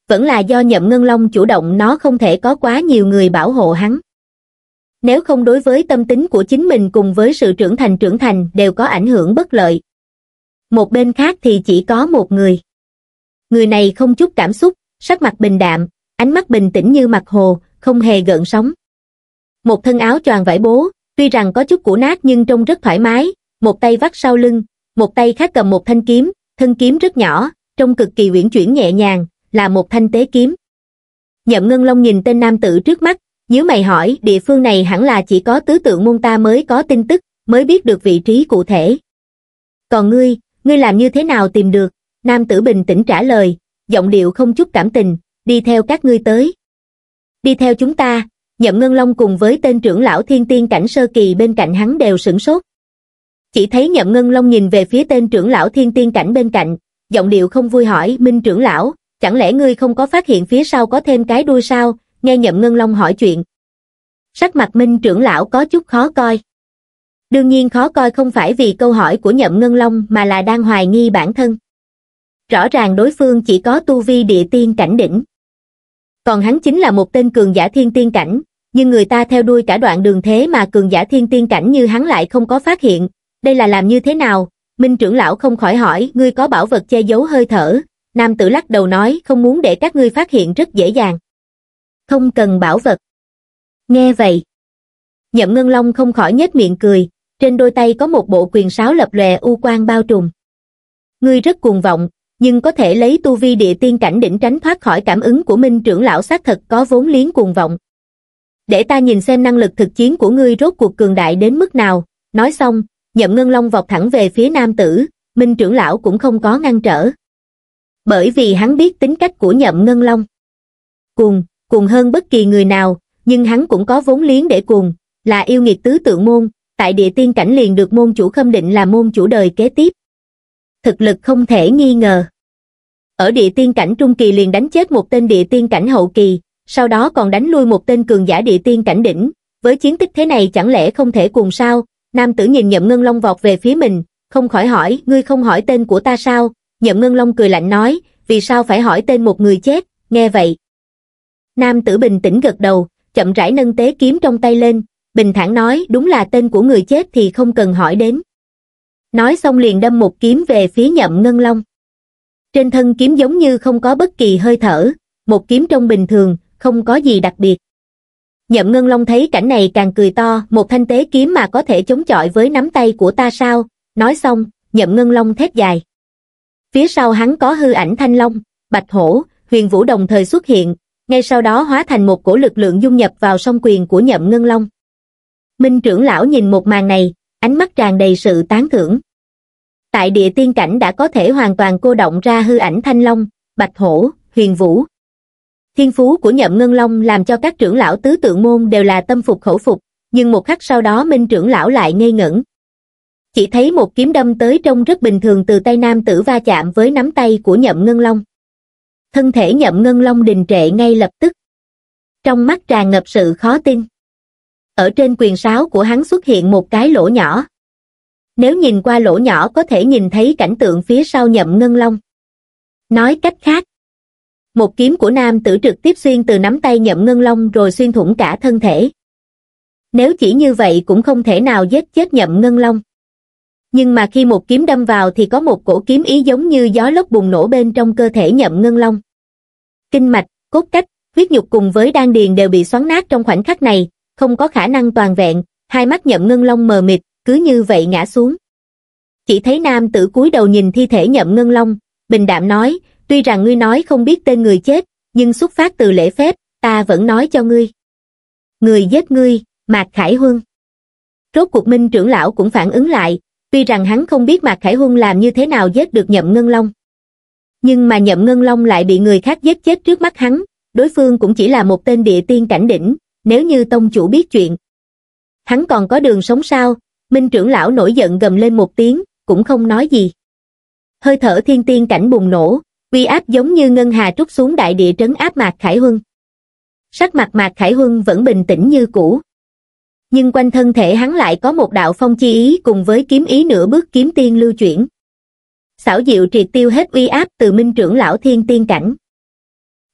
Vẫn là do nhậm ngân long chủ động nó không thể có quá nhiều người bảo hộ hắn. Nếu không đối với tâm tính của chính mình cùng với sự trưởng thành trưởng thành đều có ảnh hưởng bất lợi một bên khác thì chỉ có một người. Người này không chút cảm xúc, sắc mặt bình đạm, ánh mắt bình tĩnh như mặt hồ, không hề gợn sóng. Một thân áo choàng vải bố, tuy rằng có chút cũ nát nhưng trông rất thoải mái, một tay vắt sau lưng, một tay khác cầm một thanh kiếm, thân kiếm rất nhỏ, trông cực kỳ uyển chuyển nhẹ nhàng, là một thanh tế kiếm. Nhậm Ngân Long nhìn tên nam tử trước mắt, nhớ mày hỏi địa phương này hẳn là chỉ có tứ tượng môn ta mới có tin tức, mới biết được vị trí cụ thể. Còn ngươi, ngươi làm như thế nào tìm được, nam tử bình tĩnh trả lời, giọng điệu không chút cảm tình, đi theo các ngươi tới. Đi theo chúng ta, nhậm ngân long cùng với tên trưởng lão thiên tiên cảnh sơ kỳ bên cạnh hắn đều sửng sốt. Chỉ thấy nhậm ngân long nhìn về phía tên trưởng lão thiên tiên cảnh bên cạnh, giọng điệu không vui hỏi, minh trưởng lão, chẳng lẽ ngươi không có phát hiện phía sau có thêm cái đuôi sao, nghe nhậm ngân long hỏi chuyện. Sắc mặt minh trưởng lão có chút khó coi đương nhiên khó coi không phải vì câu hỏi của nhậm ngân long mà là đang hoài nghi bản thân rõ ràng đối phương chỉ có tu vi địa tiên cảnh đỉnh còn hắn chính là một tên cường giả thiên tiên cảnh nhưng người ta theo đuôi cả đoạn đường thế mà cường giả thiên tiên cảnh như hắn lại không có phát hiện đây là làm như thế nào minh trưởng lão không khỏi hỏi ngươi có bảo vật che giấu hơi thở nam tử lắc đầu nói không muốn để các ngươi phát hiện rất dễ dàng không cần bảo vật nghe vậy nhậm ngân long không khỏi nhếch miệng cười trên đôi tay có một bộ quyền sáo lập lòe u quang bao trùm. Ngươi rất cuồng vọng, nhưng có thể lấy tu vi địa tiên cảnh đỉnh tránh thoát khỏi cảm ứng của minh trưởng lão xác thật có vốn liếng cuồng vọng. Để ta nhìn xem năng lực thực chiến của ngươi rốt cuộc cường đại đến mức nào, nói xong, nhậm ngân long vọt thẳng về phía nam tử, minh trưởng lão cũng không có ngăn trở. Bởi vì hắn biết tính cách của nhậm ngân long. Cuồng, cuồng hơn bất kỳ người nào, nhưng hắn cũng có vốn liếng để cuồng, là yêu nghiệt tứ tượng môn, tại địa tiên cảnh liền được môn chủ khâm định là môn chủ đời kế tiếp. Thực lực không thể nghi ngờ. Ở địa tiên cảnh trung kỳ liền đánh chết một tên địa tiên cảnh hậu kỳ, sau đó còn đánh lui một tên cường giả địa tiên cảnh đỉnh. Với chiến tích thế này chẳng lẽ không thể cùng sao? Nam tử nhìn Nhậm Ngân Long vọt về phía mình, không khỏi hỏi, ngươi không hỏi tên của ta sao? Nhậm Ngân Long cười lạnh nói, vì sao phải hỏi tên một người chết, nghe vậy. Nam tử bình tĩnh gật đầu, chậm rãi nâng tế kiếm trong tay lên, bình thản nói đúng là tên của người chết thì không cần hỏi đến. Nói xong liền đâm một kiếm về phía nhậm ngân long. Trên thân kiếm giống như không có bất kỳ hơi thở, một kiếm trong bình thường, không có gì đặc biệt. Nhậm Ngân Long thấy cảnh này càng cười to, một thanh tế kiếm mà có thể chống chọi với nắm tay của ta sao? Nói xong, Nhậm Ngân Long thét dài. Phía sau hắn có hư ảnh thanh long, bạch hổ, huyền vũ đồng thời xuất hiện, ngay sau đó hóa thành một cổ lực lượng dung nhập vào song quyền của Nhậm Ngân Long. Minh trưởng lão nhìn một màn này, ánh mắt tràn đầy sự tán thưởng. Tại địa tiên cảnh đã có thể hoàn toàn cô động ra hư ảnh thanh long, bạch hổ, huyền vũ. Thiên phú của nhậm ngân long làm cho các trưởng lão tứ tượng môn đều là tâm phục khẩu phục, nhưng một khắc sau đó Minh trưởng lão lại ngây ngẩn. Chỉ thấy một kiếm đâm tới trông rất bình thường từ tay nam tử va chạm với nắm tay của nhậm ngân long. Thân thể nhậm ngân long đình trệ ngay lập tức. Trong mắt tràn ngập sự khó tin ở trên quyền sáo của hắn xuất hiện một cái lỗ nhỏ. Nếu nhìn qua lỗ nhỏ có thể nhìn thấy cảnh tượng phía sau nhậm ngân long. Nói cách khác, một kiếm của nam tử trực tiếp xuyên từ nắm tay nhậm ngân long rồi xuyên thủng cả thân thể. Nếu chỉ như vậy cũng không thể nào giết chết nhậm ngân long. Nhưng mà khi một kiếm đâm vào thì có một cổ kiếm ý giống như gió lốc bùng nổ bên trong cơ thể nhậm ngân long. Kinh mạch, cốt cách, huyết nhục cùng với đan điền đều bị xoắn nát trong khoảnh khắc này, không có khả năng toàn vẹn, hai mắt nhậm ngân long mờ mịt, cứ như vậy ngã xuống. Chỉ thấy nam tử cúi đầu nhìn thi thể nhậm ngân long, bình đạm nói, tuy rằng ngươi nói không biết tên người chết, nhưng xuất phát từ lễ phép, ta vẫn nói cho ngươi. Người giết ngươi, Mạc Khải Huân. Rốt cuộc minh trưởng lão cũng phản ứng lại, tuy rằng hắn không biết Mạc Khải Huân làm như thế nào giết được nhậm ngân long. Nhưng mà nhậm ngân long lại bị người khác giết chết trước mắt hắn, đối phương cũng chỉ là một tên địa tiên cảnh đỉnh, nếu như tông chủ biết chuyện. Hắn còn có đường sống sao, Minh trưởng lão nổi giận gầm lên một tiếng, cũng không nói gì. Hơi thở thiên tiên cảnh bùng nổ, uy áp giống như ngân hà trút xuống đại địa trấn áp Mạc Khải Huân. Sắc mặt Mạc Khải Huân vẫn bình tĩnh như cũ. Nhưng quanh thân thể hắn lại có một đạo phong chi ý cùng với kiếm ý nửa bước kiếm tiên lưu chuyển. Xảo diệu triệt tiêu hết uy áp từ minh trưởng lão thiên tiên cảnh.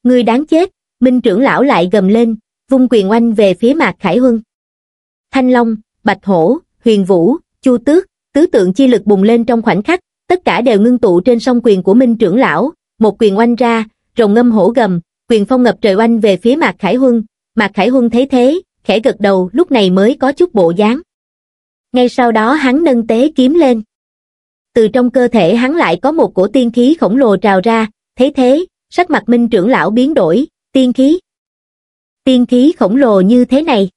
Người đáng chết, minh trưởng lão lại gầm lên, vung quyền oanh về phía Mạc Khải Huân. Thanh Long, Bạch Hổ, Huyền Vũ, Chu Tước, tứ tượng chi lực bùng lên trong khoảnh khắc, tất cả đều ngưng tụ trên sông quyền của Minh trưởng lão, một quyền oanh ra, rồng ngâm hổ gầm, quyền phong ngập trời oanh về phía Mạc Khải Huân, Mạc Khải Huân thấy thế, khẽ gật đầu lúc này mới có chút bộ dáng. Ngay sau đó hắn nâng tế kiếm lên. Từ trong cơ thể hắn lại có một cổ tiên khí khổng lồ trào ra, thấy thế, sắc mặt Minh trưởng lão biến đổi, tiên khí tiên khí khổng lồ như thế này.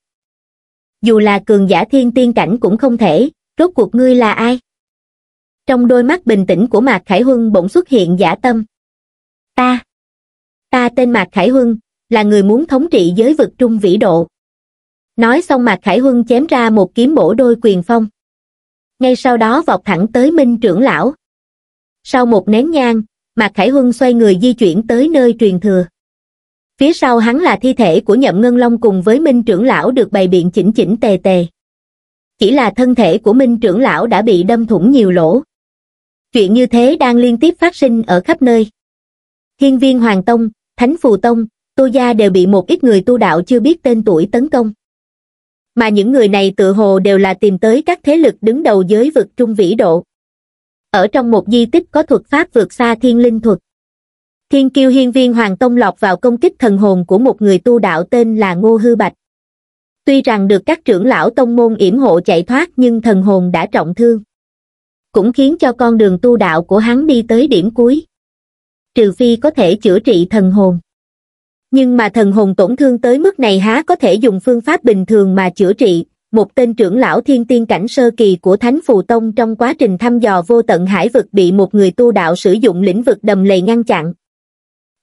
Dù là cường giả thiên tiên cảnh cũng không thể, rốt cuộc ngươi là ai? Trong đôi mắt bình tĩnh của Mạc Khải Huân bỗng xuất hiện giả tâm. Ta, ta tên Mạc Khải Huân, là người muốn thống trị giới vực trung vĩ độ. Nói xong Mạc Khải Huân chém ra một kiếm bổ đôi quyền phong. Ngay sau đó vọt thẳng tới Minh trưởng lão. Sau một nén nhang, Mạc Khải Huân xoay người di chuyển tới nơi truyền thừa phía sau hắn là thi thể của nhậm ngân long cùng với minh trưởng lão được bày biện chỉnh chỉnh tề tề chỉ là thân thể của minh trưởng lão đã bị đâm thủng nhiều lỗ chuyện như thế đang liên tiếp phát sinh ở khắp nơi hiên viên hoàng tông thánh phù tông tô gia đều bị một ít người tu đạo chưa biết tên tuổi tấn công mà những người này tự hồ đều là tìm tới các thế lực đứng đầu giới vực trung vĩ độ ở trong một di tích có thuật pháp vượt xa thiên linh thuật thiên kiêu hiên viên hoàng tông lọt vào công kích thần hồn của một người tu đạo tên là ngô hư bạch tuy rằng được các trưởng lão tông môn yểm hộ chạy thoát nhưng thần hồn đã trọng thương cũng khiến cho con đường tu đạo của hắn đi tới điểm cuối trừ phi có thể chữa trị thần hồn nhưng mà thần hồn tổn thương tới mức này há có thể dùng phương pháp bình thường mà chữa trị một tên trưởng lão thiên tiên cảnh sơ kỳ của Thánh Phù Tông trong quá trình thăm dò vô tận hải vực bị một người tu đạo sử dụng lĩnh vực đầm lầy ngăn chặn,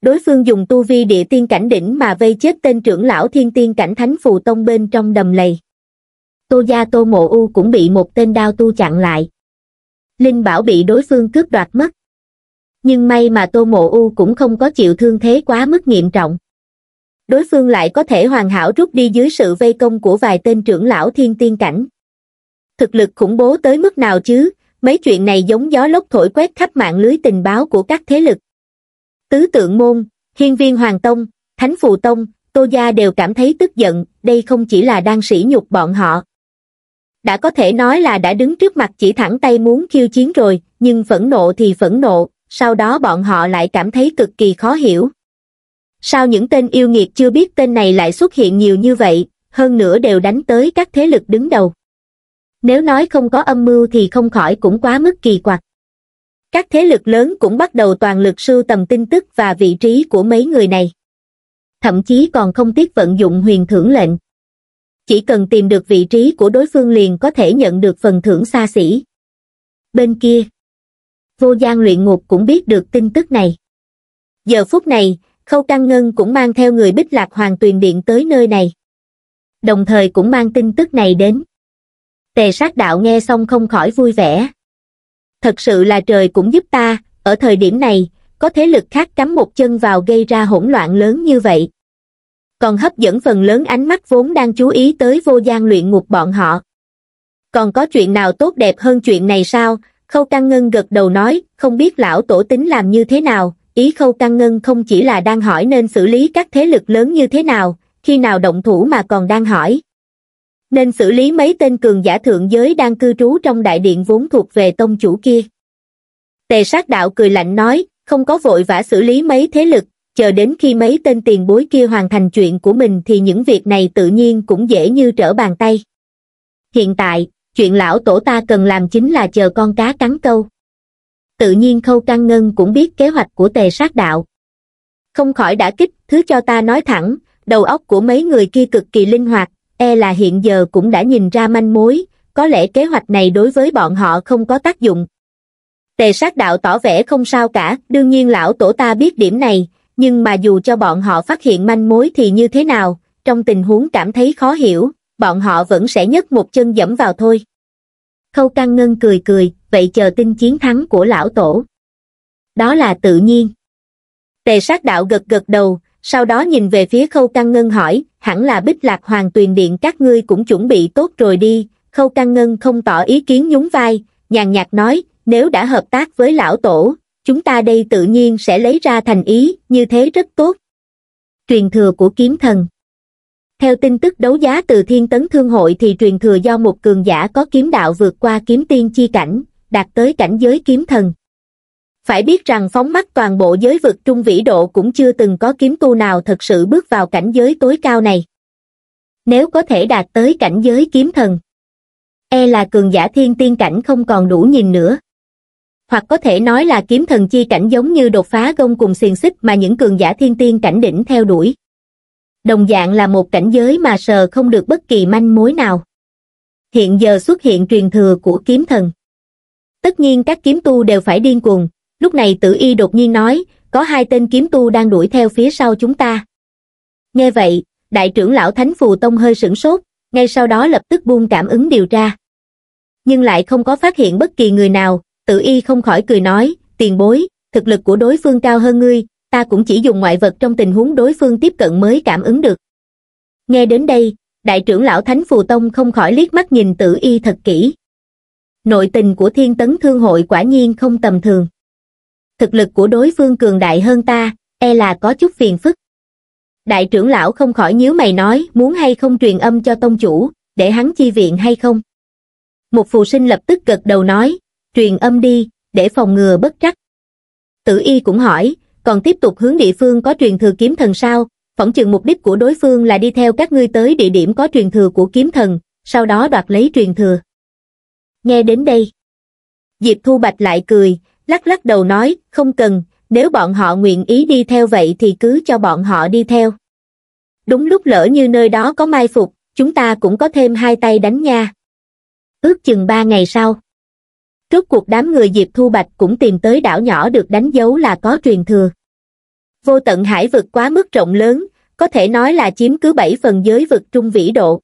đối phương dùng tu vi địa tiên cảnh đỉnh mà vây chết tên trưởng lão thiên tiên cảnh thánh phù tông bên trong đầm lầy. Tô gia Tô Mộ U cũng bị một tên đao tu chặn lại. Linh Bảo bị đối phương cướp đoạt mất. Nhưng may mà Tô Mộ U cũng không có chịu thương thế quá mức nghiêm trọng. Đối phương lại có thể hoàn hảo rút đi dưới sự vây công của vài tên trưởng lão thiên tiên cảnh. Thực lực khủng bố tới mức nào chứ, mấy chuyện này giống gió lốc thổi quét khắp mạng lưới tình báo của các thế lực. Tứ Tượng Môn, Hiên Viên Hoàng Tông, Thánh Phù Tông, Tô Gia đều cảm thấy tức giận, đây không chỉ là đang sỉ nhục bọn họ. Đã có thể nói là đã đứng trước mặt chỉ thẳng tay muốn khiêu chiến rồi, nhưng phẫn nộ thì phẫn nộ, sau đó bọn họ lại cảm thấy cực kỳ khó hiểu. Sao những tên yêu nghiệt chưa biết tên này lại xuất hiện nhiều như vậy, hơn nữa đều đánh tới các thế lực đứng đầu. Nếu nói không có âm mưu thì không khỏi cũng quá mức kỳ quặc các thế lực lớn cũng bắt đầu toàn lực sưu tầm tin tức và vị trí của mấy người này. Thậm chí còn không tiếc vận dụng huyền thưởng lệnh. Chỉ cần tìm được vị trí của đối phương liền có thể nhận được phần thưởng xa xỉ. Bên kia, vô gian luyện ngục cũng biết được tin tức này. Giờ phút này, Khâu Căng Ngân cũng mang theo người Bích Lạc Hoàng Tuyền Điện tới nơi này. Đồng thời cũng mang tin tức này đến. Tề sát đạo nghe xong không khỏi vui vẻ, thật sự là trời cũng giúp ta ở thời điểm này có thế lực khác cắm một chân vào gây ra hỗn loạn lớn như vậy còn hấp dẫn phần lớn ánh mắt vốn đang chú ý tới vô gian luyện ngục bọn họ còn có chuyện nào tốt đẹp hơn chuyện này sao khâu căng ngân gật đầu nói không biết lão tổ tính làm như thế nào ý khâu căng ngân không chỉ là đang hỏi nên xử lý các thế lực lớn như thế nào khi nào động thủ mà còn đang hỏi nên xử lý mấy tên cường giả thượng giới đang cư trú trong đại điện vốn thuộc về tông chủ kia. Tề sát đạo cười lạnh nói, không có vội vã xử lý mấy thế lực, chờ đến khi mấy tên tiền bối kia hoàn thành chuyện của mình thì những việc này tự nhiên cũng dễ như trở bàn tay. Hiện tại, chuyện lão tổ ta cần làm chính là chờ con cá cắn câu. Tự nhiên Khâu Căng Ngân cũng biết kế hoạch của tề sát đạo. Không khỏi đã kích, thứ cho ta nói thẳng, đầu óc của mấy người kia cực kỳ linh hoạt, e là hiện giờ cũng đã nhìn ra manh mối, có lẽ kế hoạch này đối với bọn họ không có tác dụng. Tề sát đạo tỏ vẻ không sao cả, đương nhiên lão tổ ta biết điểm này, nhưng mà dù cho bọn họ phát hiện manh mối thì như thế nào, trong tình huống cảm thấy khó hiểu, bọn họ vẫn sẽ nhấc một chân dẫm vào thôi. Khâu Căng Ngân cười cười, vậy chờ tin chiến thắng của lão tổ. Đó là tự nhiên. Tề sát đạo gật gật đầu, sau đó nhìn về phía khâu căng ngân hỏi, hẳn là bích lạc hoàng tuyền điện các ngươi cũng chuẩn bị tốt rồi đi, khâu căng ngân không tỏ ý kiến nhún vai, nhàn nhạt nói, nếu đã hợp tác với lão tổ, chúng ta đây tự nhiên sẽ lấy ra thành ý, như thế rất tốt. Truyền thừa của kiếm thần Theo tin tức đấu giá từ thiên tấn thương hội thì truyền thừa do một cường giả có kiếm đạo vượt qua kiếm tiên chi cảnh, đạt tới cảnh giới kiếm thần phải biết rằng phóng mắt toàn bộ giới vực trung vĩ độ cũng chưa từng có kiếm tu nào thật sự bước vào cảnh giới tối cao này. Nếu có thể đạt tới cảnh giới kiếm thần, e là cường giả thiên tiên cảnh không còn đủ nhìn nữa. Hoặc có thể nói là kiếm thần chi cảnh giống như đột phá gông cùng xiềng xích mà những cường giả thiên tiên cảnh đỉnh theo đuổi. Đồng dạng là một cảnh giới mà sờ không được bất kỳ manh mối nào. Hiện giờ xuất hiện truyền thừa của kiếm thần. Tất nhiên các kiếm tu đều phải điên cuồng, lúc này tử y đột nhiên nói có hai tên kiếm tu đang đuổi theo phía sau chúng ta nghe vậy đại trưởng lão thánh phù tông hơi sửng sốt ngay sau đó lập tức buông cảm ứng điều tra nhưng lại không có phát hiện bất kỳ người nào tử y không khỏi cười nói tiền bối thực lực của đối phương cao hơn ngươi ta cũng chỉ dùng ngoại vật trong tình huống đối phương tiếp cận mới cảm ứng được nghe đến đây đại trưởng lão thánh phù tông không khỏi liếc mắt nhìn tử y thật kỹ nội tình của thiên tấn thương hội quả nhiên không tầm thường thực lực của đối phương cường đại hơn ta e là có chút phiền phức đại trưởng lão không khỏi nhíu mày nói muốn hay không truyền âm cho tông chủ để hắn chi viện hay không một phù sinh lập tức gật đầu nói truyền âm đi để phòng ngừa bất trắc tử y cũng hỏi còn tiếp tục hướng địa phương có truyền thừa kiếm thần sao phỏng chừng mục đích của đối phương là đi theo các ngươi tới địa điểm có truyền thừa của kiếm thần sau đó đoạt lấy truyền thừa nghe đến đây diệp thu bạch lại cười lắc lắc đầu nói, không cần, nếu bọn họ nguyện ý đi theo vậy thì cứ cho bọn họ đi theo. Đúng lúc lỡ như nơi đó có mai phục, chúng ta cũng có thêm hai tay đánh nha. Ước chừng ba ngày sau. trước cuộc đám người Diệp Thu Bạch cũng tìm tới đảo nhỏ được đánh dấu là có truyền thừa. Vô tận hải vực quá mức rộng lớn, có thể nói là chiếm cứ bảy phần giới vực trung vĩ độ.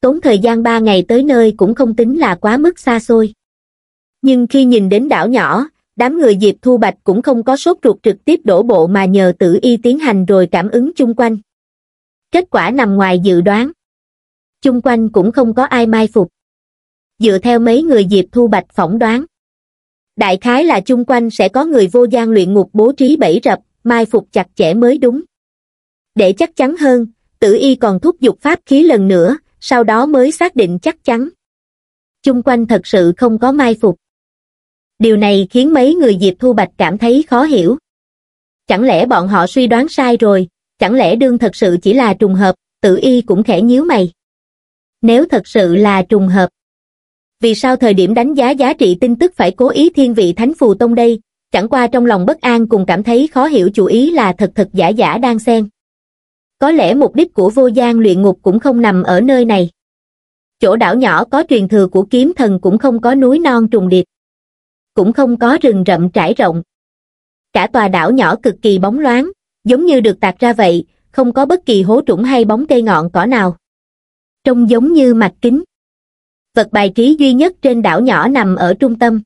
Tốn thời gian ba ngày tới nơi cũng không tính là quá mức xa xôi nhưng khi nhìn đến đảo nhỏ đám người diệp thu bạch cũng không có sốt ruột trực tiếp đổ bộ mà nhờ tử y tiến hành rồi cảm ứng chung quanh kết quả nằm ngoài dự đoán chung quanh cũng không có ai mai phục dựa theo mấy người diệp thu bạch phỏng đoán đại khái là chung quanh sẽ có người vô gian luyện ngục bố trí bẫy rập mai phục chặt chẽ mới đúng để chắc chắn hơn tử y còn thúc giục pháp khí lần nữa sau đó mới xác định chắc chắn chung quanh thật sự không có mai phục điều này khiến mấy người Diệp Thu Bạch cảm thấy khó hiểu. Chẳng lẽ bọn họ suy đoán sai rồi, chẳng lẽ đương thật sự chỉ là trùng hợp, tự y cũng khẽ nhíu mày. Nếu thật sự là trùng hợp, vì sao thời điểm đánh giá giá trị tin tức phải cố ý thiên vị Thánh Phù Tông đây, chẳng qua trong lòng bất an cùng cảm thấy khó hiểu chủ ý là thật thật giả giả đang xen. Có lẽ mục đích của vô gian luyện ngục cũng không nằm ở nơi này. Chỗ đảo nhỏ có truyền thừa của kiếm thần cũng không có núi non trùng điệp cũng không có rừng rậm trải rộng cả tòa đảo nhỏ cực kỳ bóng loáng giống như được tạc ra vậy không có bất kỳ hố trũng hay bóng cây ngọn cỏ nào trông giống như mặt kính vật bài trí duy nhất trên đảo nhỏ nằm ở trung tâm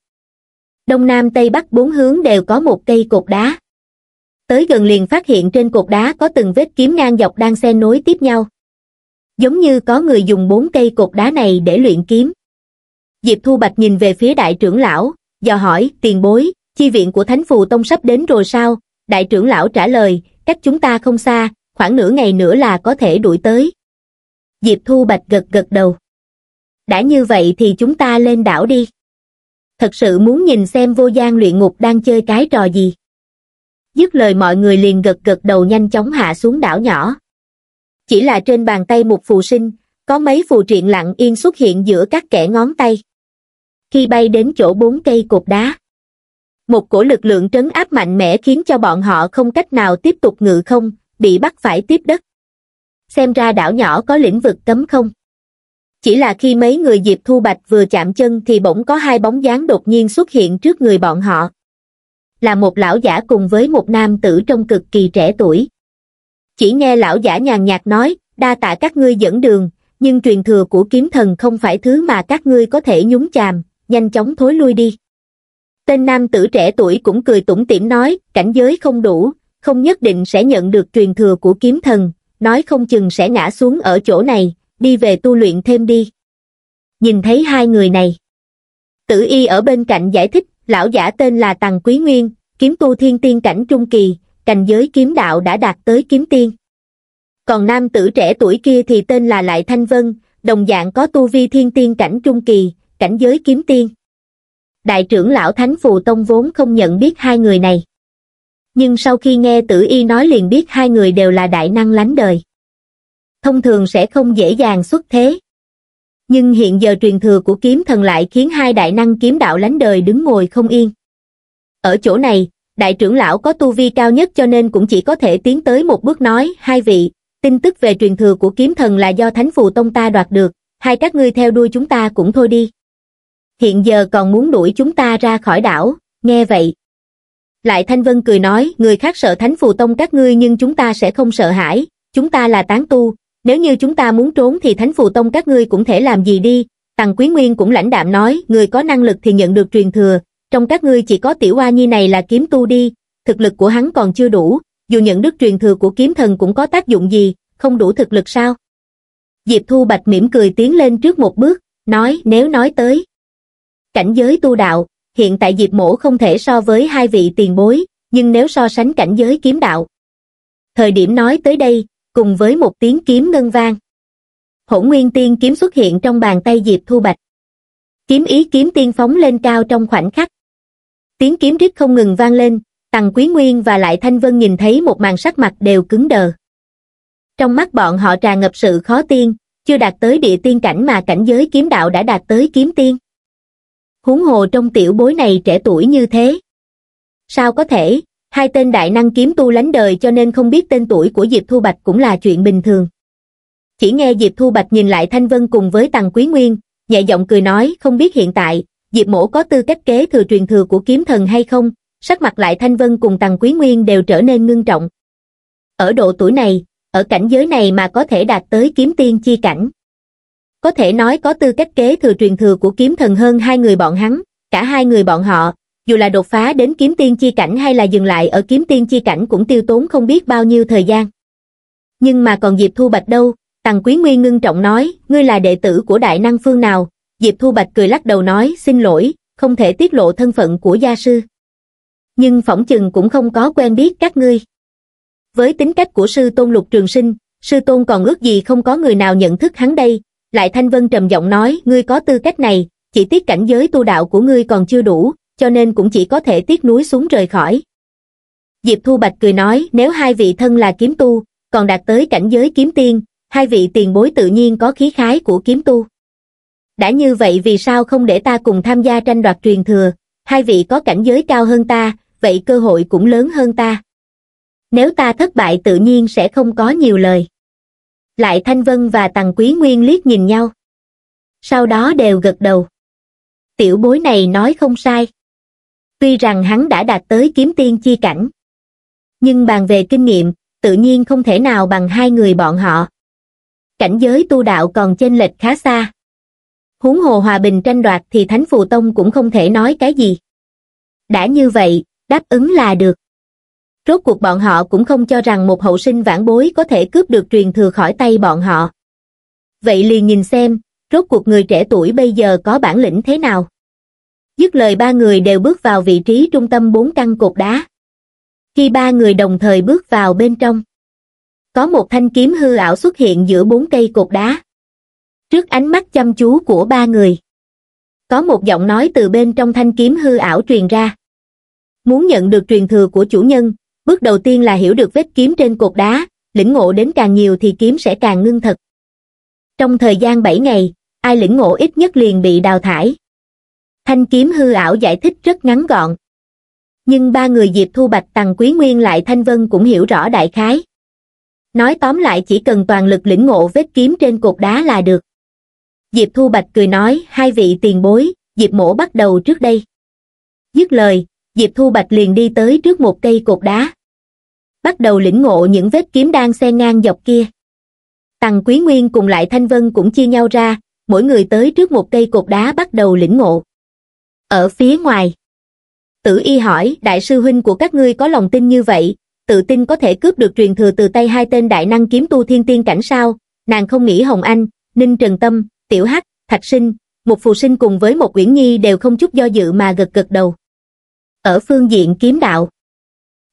đông nam tây bắc bốn hướng đều có một cây cột đá tới gần liền phát hiện trên cột đá có từng vết kiếm ngang dọc đang xen nối tiếp nhau giống như có người dùng bốn cây cột đá này để luyện kiếm diệp thu bạch nhìn về phía đại trưởng lão dò hỏi, tiền bối, chi viện của Thánh Phù Tông sắp đến rồi sao? Đại trưởng lão trả lời, cách chúng ta không xa, khoảng nửa ngày nữa là có thể đuổi tới. Diệp Thu Bạch gật gật đầu. Đã như vậy thì chúng ta lên đảo đi. Thật sự muốn nhìn xem vô gian luyện ngục đang chơi cái trò gì. Dứt lời mọi người liền gật gật đầu nhanh chóng hạ xuống đảo nhỏ. Chỉ là trên bàn tay một phù sinh, có mấy phù triện lặng yên xuất hiện giữa các kẻ ngón tay khi bay đến chỗ bốn cây cột đá. Một cổ lực lượng trấn áp mạnh mẽ khiến cho bọn họ không cách nào tiếp tục ngự không, bị bắt phải tiếp đất. Xem ra đảo nhỏ có lĩnh vực cấm không? Chỉ là khi mấy người Diệp Thu Bạch vừa chạm chân thì bỗng có hai bóng dáng đột nhiên xuất hiện trước người bọn họ. Là một lão giả cùng với một nam tử trong cực kỳ trẻ tuổi. Chỉ nghe lão giả nhàn nhạt nói, đa tạ các ngươi dẫn đường, nhưng truyền thừa của kiếm thần không phải thứ mà các ngươi có thể nhúng chàm, nhanh chóng thối lui đi. Tên nam tử trẻ tuổi cũng cười tủm tỉm nói, cảnh giới không đủ, không nhất định sẽ nhận được truyền thừa của kiếm thần, nói không chừng sẽ ngã xuống ở chỗ này, đi về tu luyện thêm đi. Nhìn thấy hai người này. Tử y ở bên cạnh giải thích, lão giả tên là Tàng Quý Nguyên, kiếm tu thiên tiên cảnh trung kỳ, cảnh giới kiếm đạo đã đạt tới kiếm tiên. Còn nam tử trẻ tuổi kia thì tên là Lại Thanh Vân, đồng dạng có tu vi thiên tiên cảnh trung kỳ, cảnh giới kiếm tiên. Đại trưởng lão Thánh Phù Tông vốn không nhận biết hai người này. Nhưng sau khi nghe tử y nói liền biết hai người đều là đại năng lánh đời. Thông thường sẽ không dễ dàng xuất thế. Nhưng hiện giờ truyền thừa của kiếm thần lại khiến hai đại năng kiếm đạo lánh đời đứng ngồi không yên. Ở chỗ này, đại trưởng lão có tu vi cao nhất cho nên cũng chỉ có thể tiến tới một bước nói, hai vị, tin tức về truyền thừa của kiếm thần là do thánh phù tông ta đoạt được, hai các ngươi theo đuôi chúng ta cũng thôi đi hiện giờ còn muốn đuổi chúng ta ra khỏi đảo, nghe vậy. Lại Thanh Vân cười nói, người khác sợ Thánh Phù Tông các ngươi nhưng chúng ta sẽ không sợ hãi, chúng ta là tán tu, nếu như chúng ta muốn trốn thì Thánh Phù Tông các ngươi cũng thể làm gì đi. Tằng Quý Nguyên cũng lãnh đạm nói, người có năng lực thì nhận được truyền thừa, trong các ngươi chỉ có tiểu hoa nhi này là kiếm tu đi, thực lực của hắn còn chưa đủ, dù nhận được truyền thừa của kiếm thần cũng có tác dụng gì, không đủ thực lực sao? Diệp Thu Bạch mỉm cười tiến lên trước một bước, nói nếu nói tới. Cảnh giới tu đạo, hiện tại Diệp Mổ không thể so với hai vị tiền bối, nhưng nếu so sánh cảnh giới kiếm đạo. Thời điểm nói tới đây, cùng với một tiếng kiếm ngân vang. Hỗn nguyên tiên kiếm xuất hiện trong bàn tay Diệp Thu Bạch. Kiếm ý kiếm tiên phóng lên cao trong khoảnh khắc. Tiếng kiếm rít không ngừng vang lên, Tằng Quý Nguyên và Lại Thanh Vân nhìn thấy một màn sắc mặt đều cứng đờ. Trong mắt bọn họ tràn ngập sự khó tiên, chưa đạt tới địa tiên cảnh mà cảnh giới kiếm đạo đã đạt tới kiếm tiên huống hồ trong tiểu bối này trẻ tuổi như thế. Sao có thể, hai tên đại năng kiếm tu lánh đời cho nên không biết tên tuổi của Diệp Thu Bạch cũng là chuyện bình thường. Chỉ nghe Diệp Thu Bạch nhìn lại Thanh Vân cùng với Tằng Quý Nguyên, nhẹ giọng cười nói không biết hiện tại, Diệp Mổ có tư cách kế thừa truyền thừa của kiếm thần hay không, sắc mặt lại Thanh Vân cùng Tằng Quý Nguyên đều trở nên ngưng trọng. Ở độ tuổi này, ở cảnh giới này mà có thể đạt tới kiếm tiên chi cảnh, có thể nói có tư cách kế thừa truyền thừa của kiếm thần hơn hai người bọn hắn, cả hai người bọn họ, dù là đột phá đến kiếm tiên chi cảnh hay là dừng lại ở kiếm tiên chi cảnh cũng tiêu tốn không biết bao nhiêu thời gian. Nhưng mà còn Diệp Thu Bạch đâu, Tằng Quý Nguyên ngưng trọng nói, ngươi là đệ tử của đại năng phương nào, Diệp Thu Bạch cười lắc đầu nói, xin lỗi, không thể tiết lộ thân phận của gia sư. Nhưng phỏng chừng cũng không có quen biết các ngươi. Với tính cách của sư tôn lục trường sinh, sư tôn còn ước gì không có người nào nhận thức hắn đây, lại Thanh Vân trầm giọng nói, ngươi có tư cách này, chỉ tiếc cảnh giới tu đạo của ngươi còn chưa đủ, cho nên cũng chỉ có thể tiếc núi xuống rời khỏi. Diệp Thu Bạch cười nói, nếu hai vị thân là kiếm tu, còn đạt tới cảnh giới kiếm tiên, hai vị tiền bối tự nhiên có khí khái của kiếm tu. Đã như vậy vì sao không để ta cùng tham gia tranh đoạt truyền thừa, hai vị có cảnh giới cao hơn ta, vậy cơ hội cũng lớn hơn ta. Nếu ta thất bại tự nhiên sẽ không có nhiều lời lại thanh vân và tần quý nguyên liếc nhìn nhau sau đó đều gật đầu tiểu bối này nói không sai tuy rằng hắn đã đạt tới kiếm tiên chi cảnh nhưng bàn về kinh nghiệm tự nhiên không thể nào bằng hai người bọn họ cảnh giới tu đạo còn chênh lệch khá xa huống hồ hòa bình tranh đoạt thì thánh phù tông cũng không thể nói cái gì đã như vậy đáp ứng là được rốt cuộc bọn họ cũng không cho rằng một hậu sinh vãn bối có thể cướp được truyền thừa khỏi tay bọn họ. Vậy liền nhìn xem, rốt cuộc người trẻ tuổi bây giờ có bản lĩnh thế nào. Dứt lời ba người đều bước vào vị trí trung tâm bốn căn cột đá. Khi ba người đồng thời bước vào bên trong, có một thanh kiếm hư ảo xuất hiện giữa bốn cây cột đá. Trước ánh mắt chăm chú của ba người, có một giọng nói từ bên trong thanh kiếm hư ảo truyền ra. Muốn nhận được truyền thừa của chủ nhân, bước đầu tiên là hiểu được vết kiếm trên cột đá, lĩnh ngộ đến càng nhiều thì kiếm sẽ càng ngưng thật. Trong thời gian 7 ngày, ai lĩnh ngộ ít nhất liền bị đào thải. Thanh kiếm hư ảo giải thích rất ngắn gọn. Nhưng ba người Diệp Thu Bạch Tầng Quý Nguyên lại Thanh Vân cũng hiểu rõ đại khái. Nói tóm lại chỉ cần toàn lực lĩnh ngộ vết kiếm trên cột đá là được. Diệp Thu Bạch cười nói, hai vị tiền bối, Diệp mổ bắt đầu trước đây. Dứt lời, diệp thu bạch liền đi tới trước một cây cột đá bắt đầu lĩnh ngộ những vết kiếm đang xen ngang dọc kia tằng quý nguyên cùng lại thanh vân cũng chia nhau ra mỗi người tới trước một cây cột đá bắt đầu lĩnh ngộ ở phía ngoài tử y hỏi đại sư huynh của các ngươi có lòng tin như vậy tự tin có thể cướp được truyền thừa từ tay hai tên đại năng kiếm tu thiên tiên cảnh sao nàng không nghĩ hồng anh ninh trần tâm tiểu hắc thạch sinh một phù sinh cùng với một quyển nhi đều không chút do dự mà gật gật đầu ở phương diện kiếm đạo.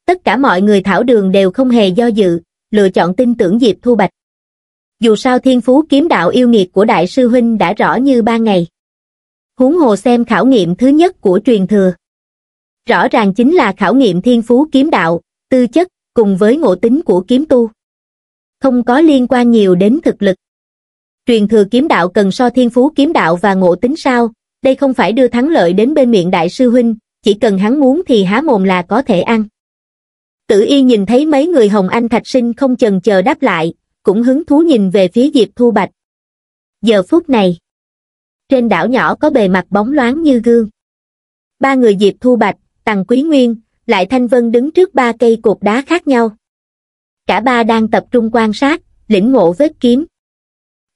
Tất cả mọi người thảo đường đều không hề do dự, lựa chọn tin tưởng Diệp Thu Bạch. Dù sao thiên phú kiếm đạo yêu nghiệt của Đại sư Huynh đã rõ như ba ngày. Huống hồ xem khảo nghiệm thứ nhất của truyền thừa. Rõ ràng chính là khảo nghiệm thiên phú kiếm đạo, tư chất, cùng với ngộ tính của kiếm tu. Không có liên quan nhiều đến thực lực. Truyền thừa kiếm đạo cần so thiên phú kiếm đạo và ngộ tính sao, đây không phải đưa thắng lợi đến bên miệng đại sư huynh, chỉ cần hắn muốn thì há mồm là có thể ăn tử y nhìn thấy mấy người hồng anh thạch sinh không chần chờ đáp lại cũng hứng thú nhìn về phía diệp thu bạch giờ phút này trên đảo nhỏ có bề mặt bóng loáng như gương ba người diệp thu bạch tằng quý nguyên lại thanh vân đứng trước ba cây cột đá khác nhau cả ba đang tập trung quan sát lĩnh ngộ vết kiếm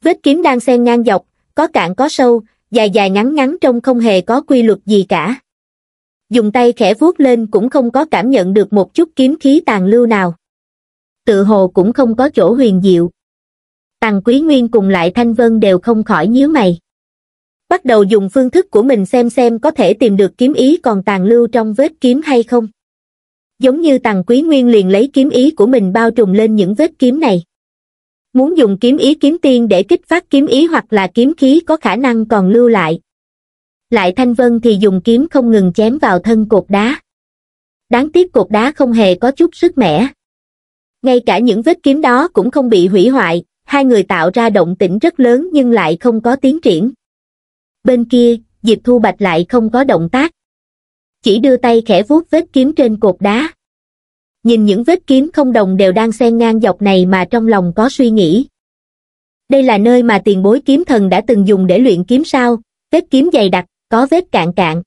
vết kiếm đang xen ngang dọc có cạn có sâu dài dài ngắn ngắn trông không hề có quy luật gì cả dùng tay khẽ vuốt lên cũng không có cảm nhận được một chút kiếm khí tàn lưu nào tự hồ cũng không có chỗ huyền diệu tàng quý nguyên cùng lại thanh vân đều không khỏi nhíu mày bắt đầu dùng phương thức của mình xem xem có thể tìm được kiếm ý còn tàn lưu trong vết kiếm hay không giống như tàng quý nguyên liền lấy kiếm ý của mình bao trùm lên những vết kiếm này muốn dùng kiếm ý kiếm tiên để kích phát kiếm ý hoặc là kiếm khí có khả năng còn lưu lại lại thanh vân thì dùng kiếm không ngừng chém vào thân cột đá đáng tiếc cột đá không hề có chút sức mẻ ngay cả những vết kiếm đó cũng không bị hủy hoại hai người tạo ra động tĩnh rất lớn nhưng lại không có tiến triển bên kia diệp thu bạch lại không có động tác chỉ đưa tay khẽ vuốt vết kiếm trên cột đá nhìn những vết kiếm không đồng đều đang xen ngang dọc này mà trong lòng có suy nghĩ đây là nơi mà tiền bối kiếm thần đã từng dùng để luyện kiếm sao vết kiếm dày đặc có vết cạn cạn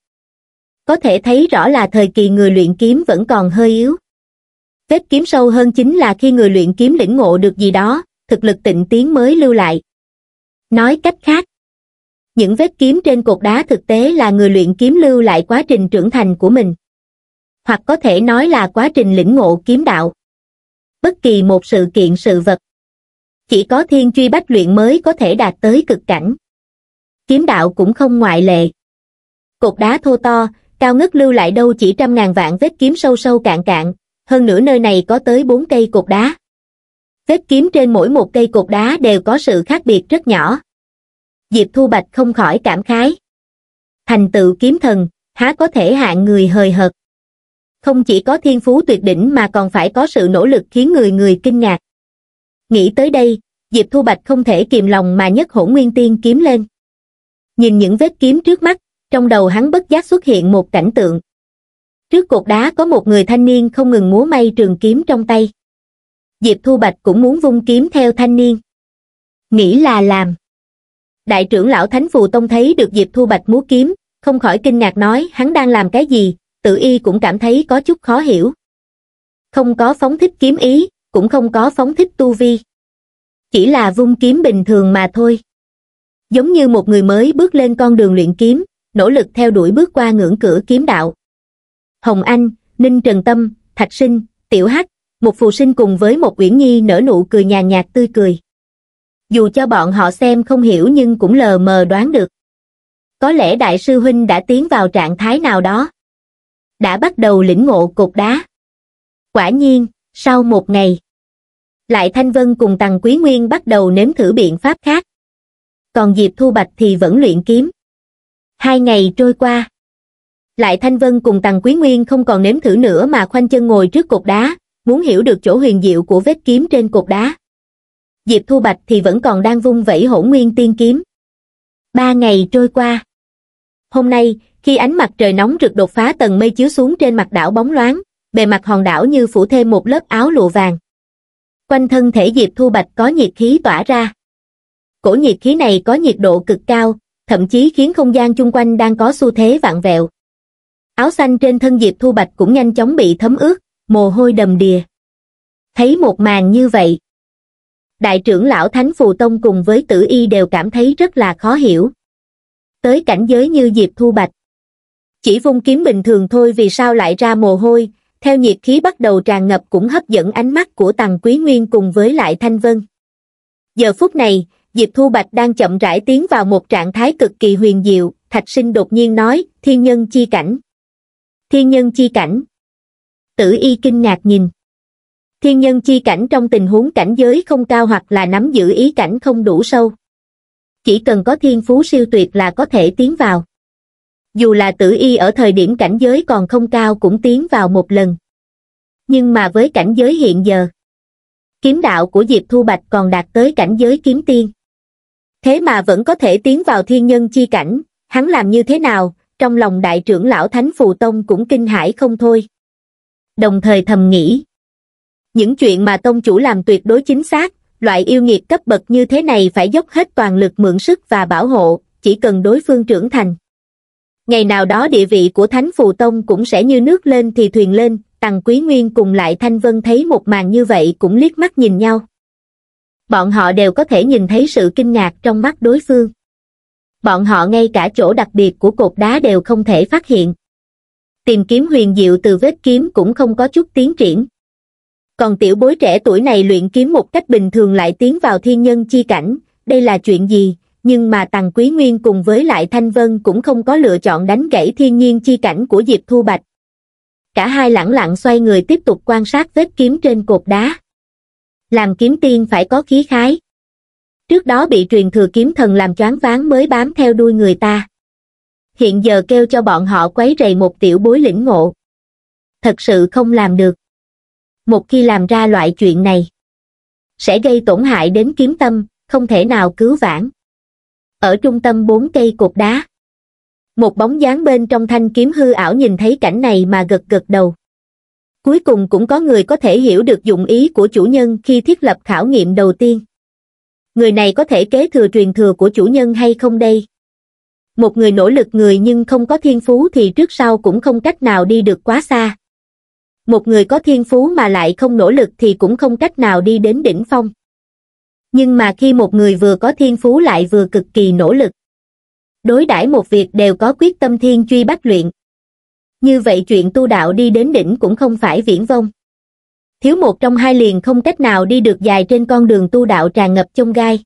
có thể thấy rõ là thời kỳ người luyện kiếm vẫn còn hơi yếu vết kiếm sâu hơn chính là khi người luyện kiếm lĩnh ngộ được gì đó thực lực tịnh tiến mới lưu lại nói cách khác những vết kiếm trên cột đá thực tế là người luyện kiếm lưu lại quá trình trưởng thành của mình hoặc có thể nói là quá trình lĩnh ngộ kiếm đạo bất kỳ một sự kiện sự vật chỉ có thiên truy bách luyện mới có thể đạt tới cực cảnh kiếm đạo cũng không ngoại lệ cột đá thô to, cao ngất lưu lại đâu chỉ trăm ngàn vạn vết kiếm sâu sâu cạn cạn, hơn nữa nơi này có tới bốn cây cột đá. Vết kiếm trên mỗi một cây cột đá đều có sự khác biệt rất nhỏ. Diệp Thu Bạch không khỏi cảm khái. Thành tựu kiếm thần, há có thể hạng người hời hợt. Không chỉ có thiên phú tuyệt đỉnh mà còn phải có sự nỗ lực khiến người người kinh ngạc. Nghĩ tới đây, Diệp Thu Bạch không thể kìm lòng mà nhất hổ nguyên tiên kiếm lên. Nhìn những vết kiếm trước mắt, trong đầu hắn bất giác xuất hiện một cảnh tượng. Trước cột đá có một người thanh niên không ngừng múa may trường kiếm trong tay. Diệp Thu Bạch cũng muốn vung kiếm theo thanh niên. Nghĩ là làm. Đại trưởng lão Thánh Phù Tông thấy được Diệp Thu Bạch múa kiếm, không khỏi kinh ngạc nói hắn đang làm cái gì, tự y cũng cảm thấy có chút khó hiểu. Không có phóng thích kiếm ý, cũng không có phóng thích tu vi. Chỉ là vung kiếm bình thường mà thôi. Giống như một người mới bước lên con đường luyện kiếm, nỗ lực theo đuổi bước qua ngưỡng cửa kiếm đạo hồng anh ninh trần tâm thạch sinh tiểu hắc một phù sinh cùng với một uyển nhi nở nụ cười nhàn nhạt tươi cười dù cho bọn họ xem không hiểu nhưng cũng lờ mờ đoán được có lẽ đại sư huynh đã tiến vào trạng thái nào đó đã bắt đầu lĩnh ngộ cục đá quả nhiên sau một ngày lại thanh vân cùng tằng quý nguyên bắt đầu nếm thử biện pháp khác còn diệp thu bạch thì vẫn luyện kiếm Hai ngày trôi qua. Lại Thanh Vân cùng Tằng Quý Nguyên không còn nếm thử nữa mà khoanh chân ngồi trước cột đá, muốn hiểu được chỗ huyền diệu của vết kiếm trên cột đá. Diệp Thu Bạch thì vẫn còn đang vung vẩy hỗn nguyên tiên kiếm. Ba ngày trôi qua. Hôm nay, khi ánh mặt trời nóng rực đột phá tầng mây chiếu xuống trên mặt đảo bóng loáng, bề mặt hòn đảo như phủ thêm một lớp áo lụa vàng. Quanh thân thể Diệp Thu Bạch có nhiệt khí tỏa ra. Cổ nhiệt khí này có nhiệt độ cực cao, thậm chí khiến không gian chung quanh đang có xu thế vạn vẹo. Áo xanh trên thân Diệp Thu Bạch cũng nhanh chóng bị thấm ướt, mồ hôi đầm đìa. Thấy một màn như vậy, đại trưởng lão Thánh Phù Tông cùng với tử y đều cảm thấy rất là khó hiểu. Tới cảnh giới như Diệp Thu Bạch, chỉ vung kiếm bình thường thôi vì sao lại ra mồ hôi, theo nhiệt khí bắt đầu tràn ngập cũng hấp dẫn ánh mắt của Tằng Quý Nguyên cùng với lại Thanh Vân. Giờ phút này, Diệp Thu Bạch đang chậm rãi tiến vào một trạng thái cực kỳ huyền diệu, Thạch Sinh đột nhiên nói, thiên nhân chi cảnh. Thiên nhân chi cảnh. Tử y kinh ngạc nhìn. Thiên nhân chi cảnh trong tình huống cảnh giới không cao hoặc là nắm giữ ý cảnh không đủ sâu. Chỉ cần có thiên phú siêu tuyệt là có thể tiến vào. Dù là tử y ở thời điểm cảnh giới còn không cao cũng tiến vào một lần. Nhưng mà với cảnh giới hiện giờ, kiếm đạo của Diệp Thu Bạch còn đạt tới cảnh giới kiếm tiên thế mà vẫn có thể tiến vào thiên nhân chi cảnh, hắn làm như thế nào, trong lòng đại trưởng lão Thánh Phù Tông cũng kinh hãi không thôi. Đồng thời thầm nghĩ, những chuyện mà Tông chủ làm tuyệt đối chính xác, loại yêu nghiệt cấp bậc như thế này phải dốc hết toàn lực mượn sức và bảo hộ, chỉ cần đối phương trưởng thành. Ngày nào đó địa vị của Thánh Phù Tông cũng sẽ như nước lên thì thuyền lên, Tằng Quý Nguyên cùng lại Thanh Vân thấy một màn như vậy cũng liếc mắt nhìn nhau bọn họ đều có thể nhìn thấy sự kinh ngạc trong mắt đối phương. Bọn họ ngay cả chỗ đặc biệt của cột đá đều không thể phát hiện. Tìm kiếm huyền diệu từ vết kiếm cũng không có chút tiến triển. Còn tiểu bối trẻ tuổi này luyện kiếm một cách bình thường lại tiến vào thiên nhân chi cảnh, đây là chuyện gì, nhưng mà tàng Quý Nguyên cùng với lại Thanh Vân cũng không có lựa chọn đánh gãy thiên nhiên chi cảnh của Diệp Thu Bạch. Cả hai lẳng lặng xoay người tiếp tục quan sát vết kiếm trên cột đá làm kiếm tiên phải có khí khái trước đó bị truyền thừa kiếm thần làm choáng váng mới bám theo đuôi người ta hiện giờ kêu cho bọn họ quấy rầy một tiểu bối lĩnh ngộ thật sự không làm được một khi làm ra loại chuyện này sẽ gây tổn hại đến kiếm tâm không thể nào cứu vãn ở trung tâm bốn cây cột đá một bóng dáng bên trong thanh kiếm hư ảo nhìn thấy cảnh này mà gật gật đầu cuối cùng cũng có người có thể hiểu được dụng ý của chủ nhân khi thiết lập khảo nghiệm đầu tiên. Người này có thể kế thừa truyền thừa của chủ nhân hay không đây? Một người nỗ lực người nhưng không có thiên phú thì trước sau cũng không cách nào đi được quá xa. Một người có thiên phú mà lại không nỗ lực thì cũng không cách nào đi đến đỉnh phong. Nhưng mà khi một người vừa có thiên phú lại vừa cực kỳ nỗ lực. Đối đãi một việc đều có quyết tâm thiên truy bắt luyện. Như vậy chuyện tu đạo đi đến đỉnh cũng không phải viễn vông. Thiếu một trong hai liền không cách nào đi được dài trên con đường tu đạo tràn ngập chông gai.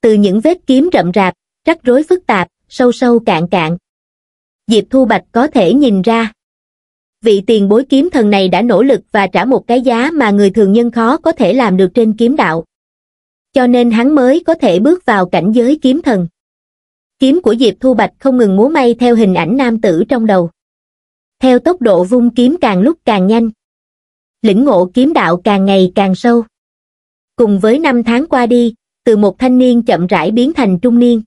Từ những vết kiếm rậm rạp, rắc rối phức tạp, sâu sâu cạn cạn. Diệp Thu Bạch có thể nhìn ra. Vị tiền bối kiếm thần này đã nỗ lực và trả một cái giá mà người thường nhân khó có thể làm được trên kiếm đạo. Cho nên hắn mới có thể bước vào cảnh giới kiếm thần. Kiếm của Diệp Thu Bạch không ngừng múa may theo hình ảnh nam tử trong đầu theo tốc độ vung kiếm càng lúc càng nhanh lĩnh ngộ kiếm đạo càng ngày càng sâu cùng với năm tháng qua đi từ một thanh niên chậm rãi biến thành trung niên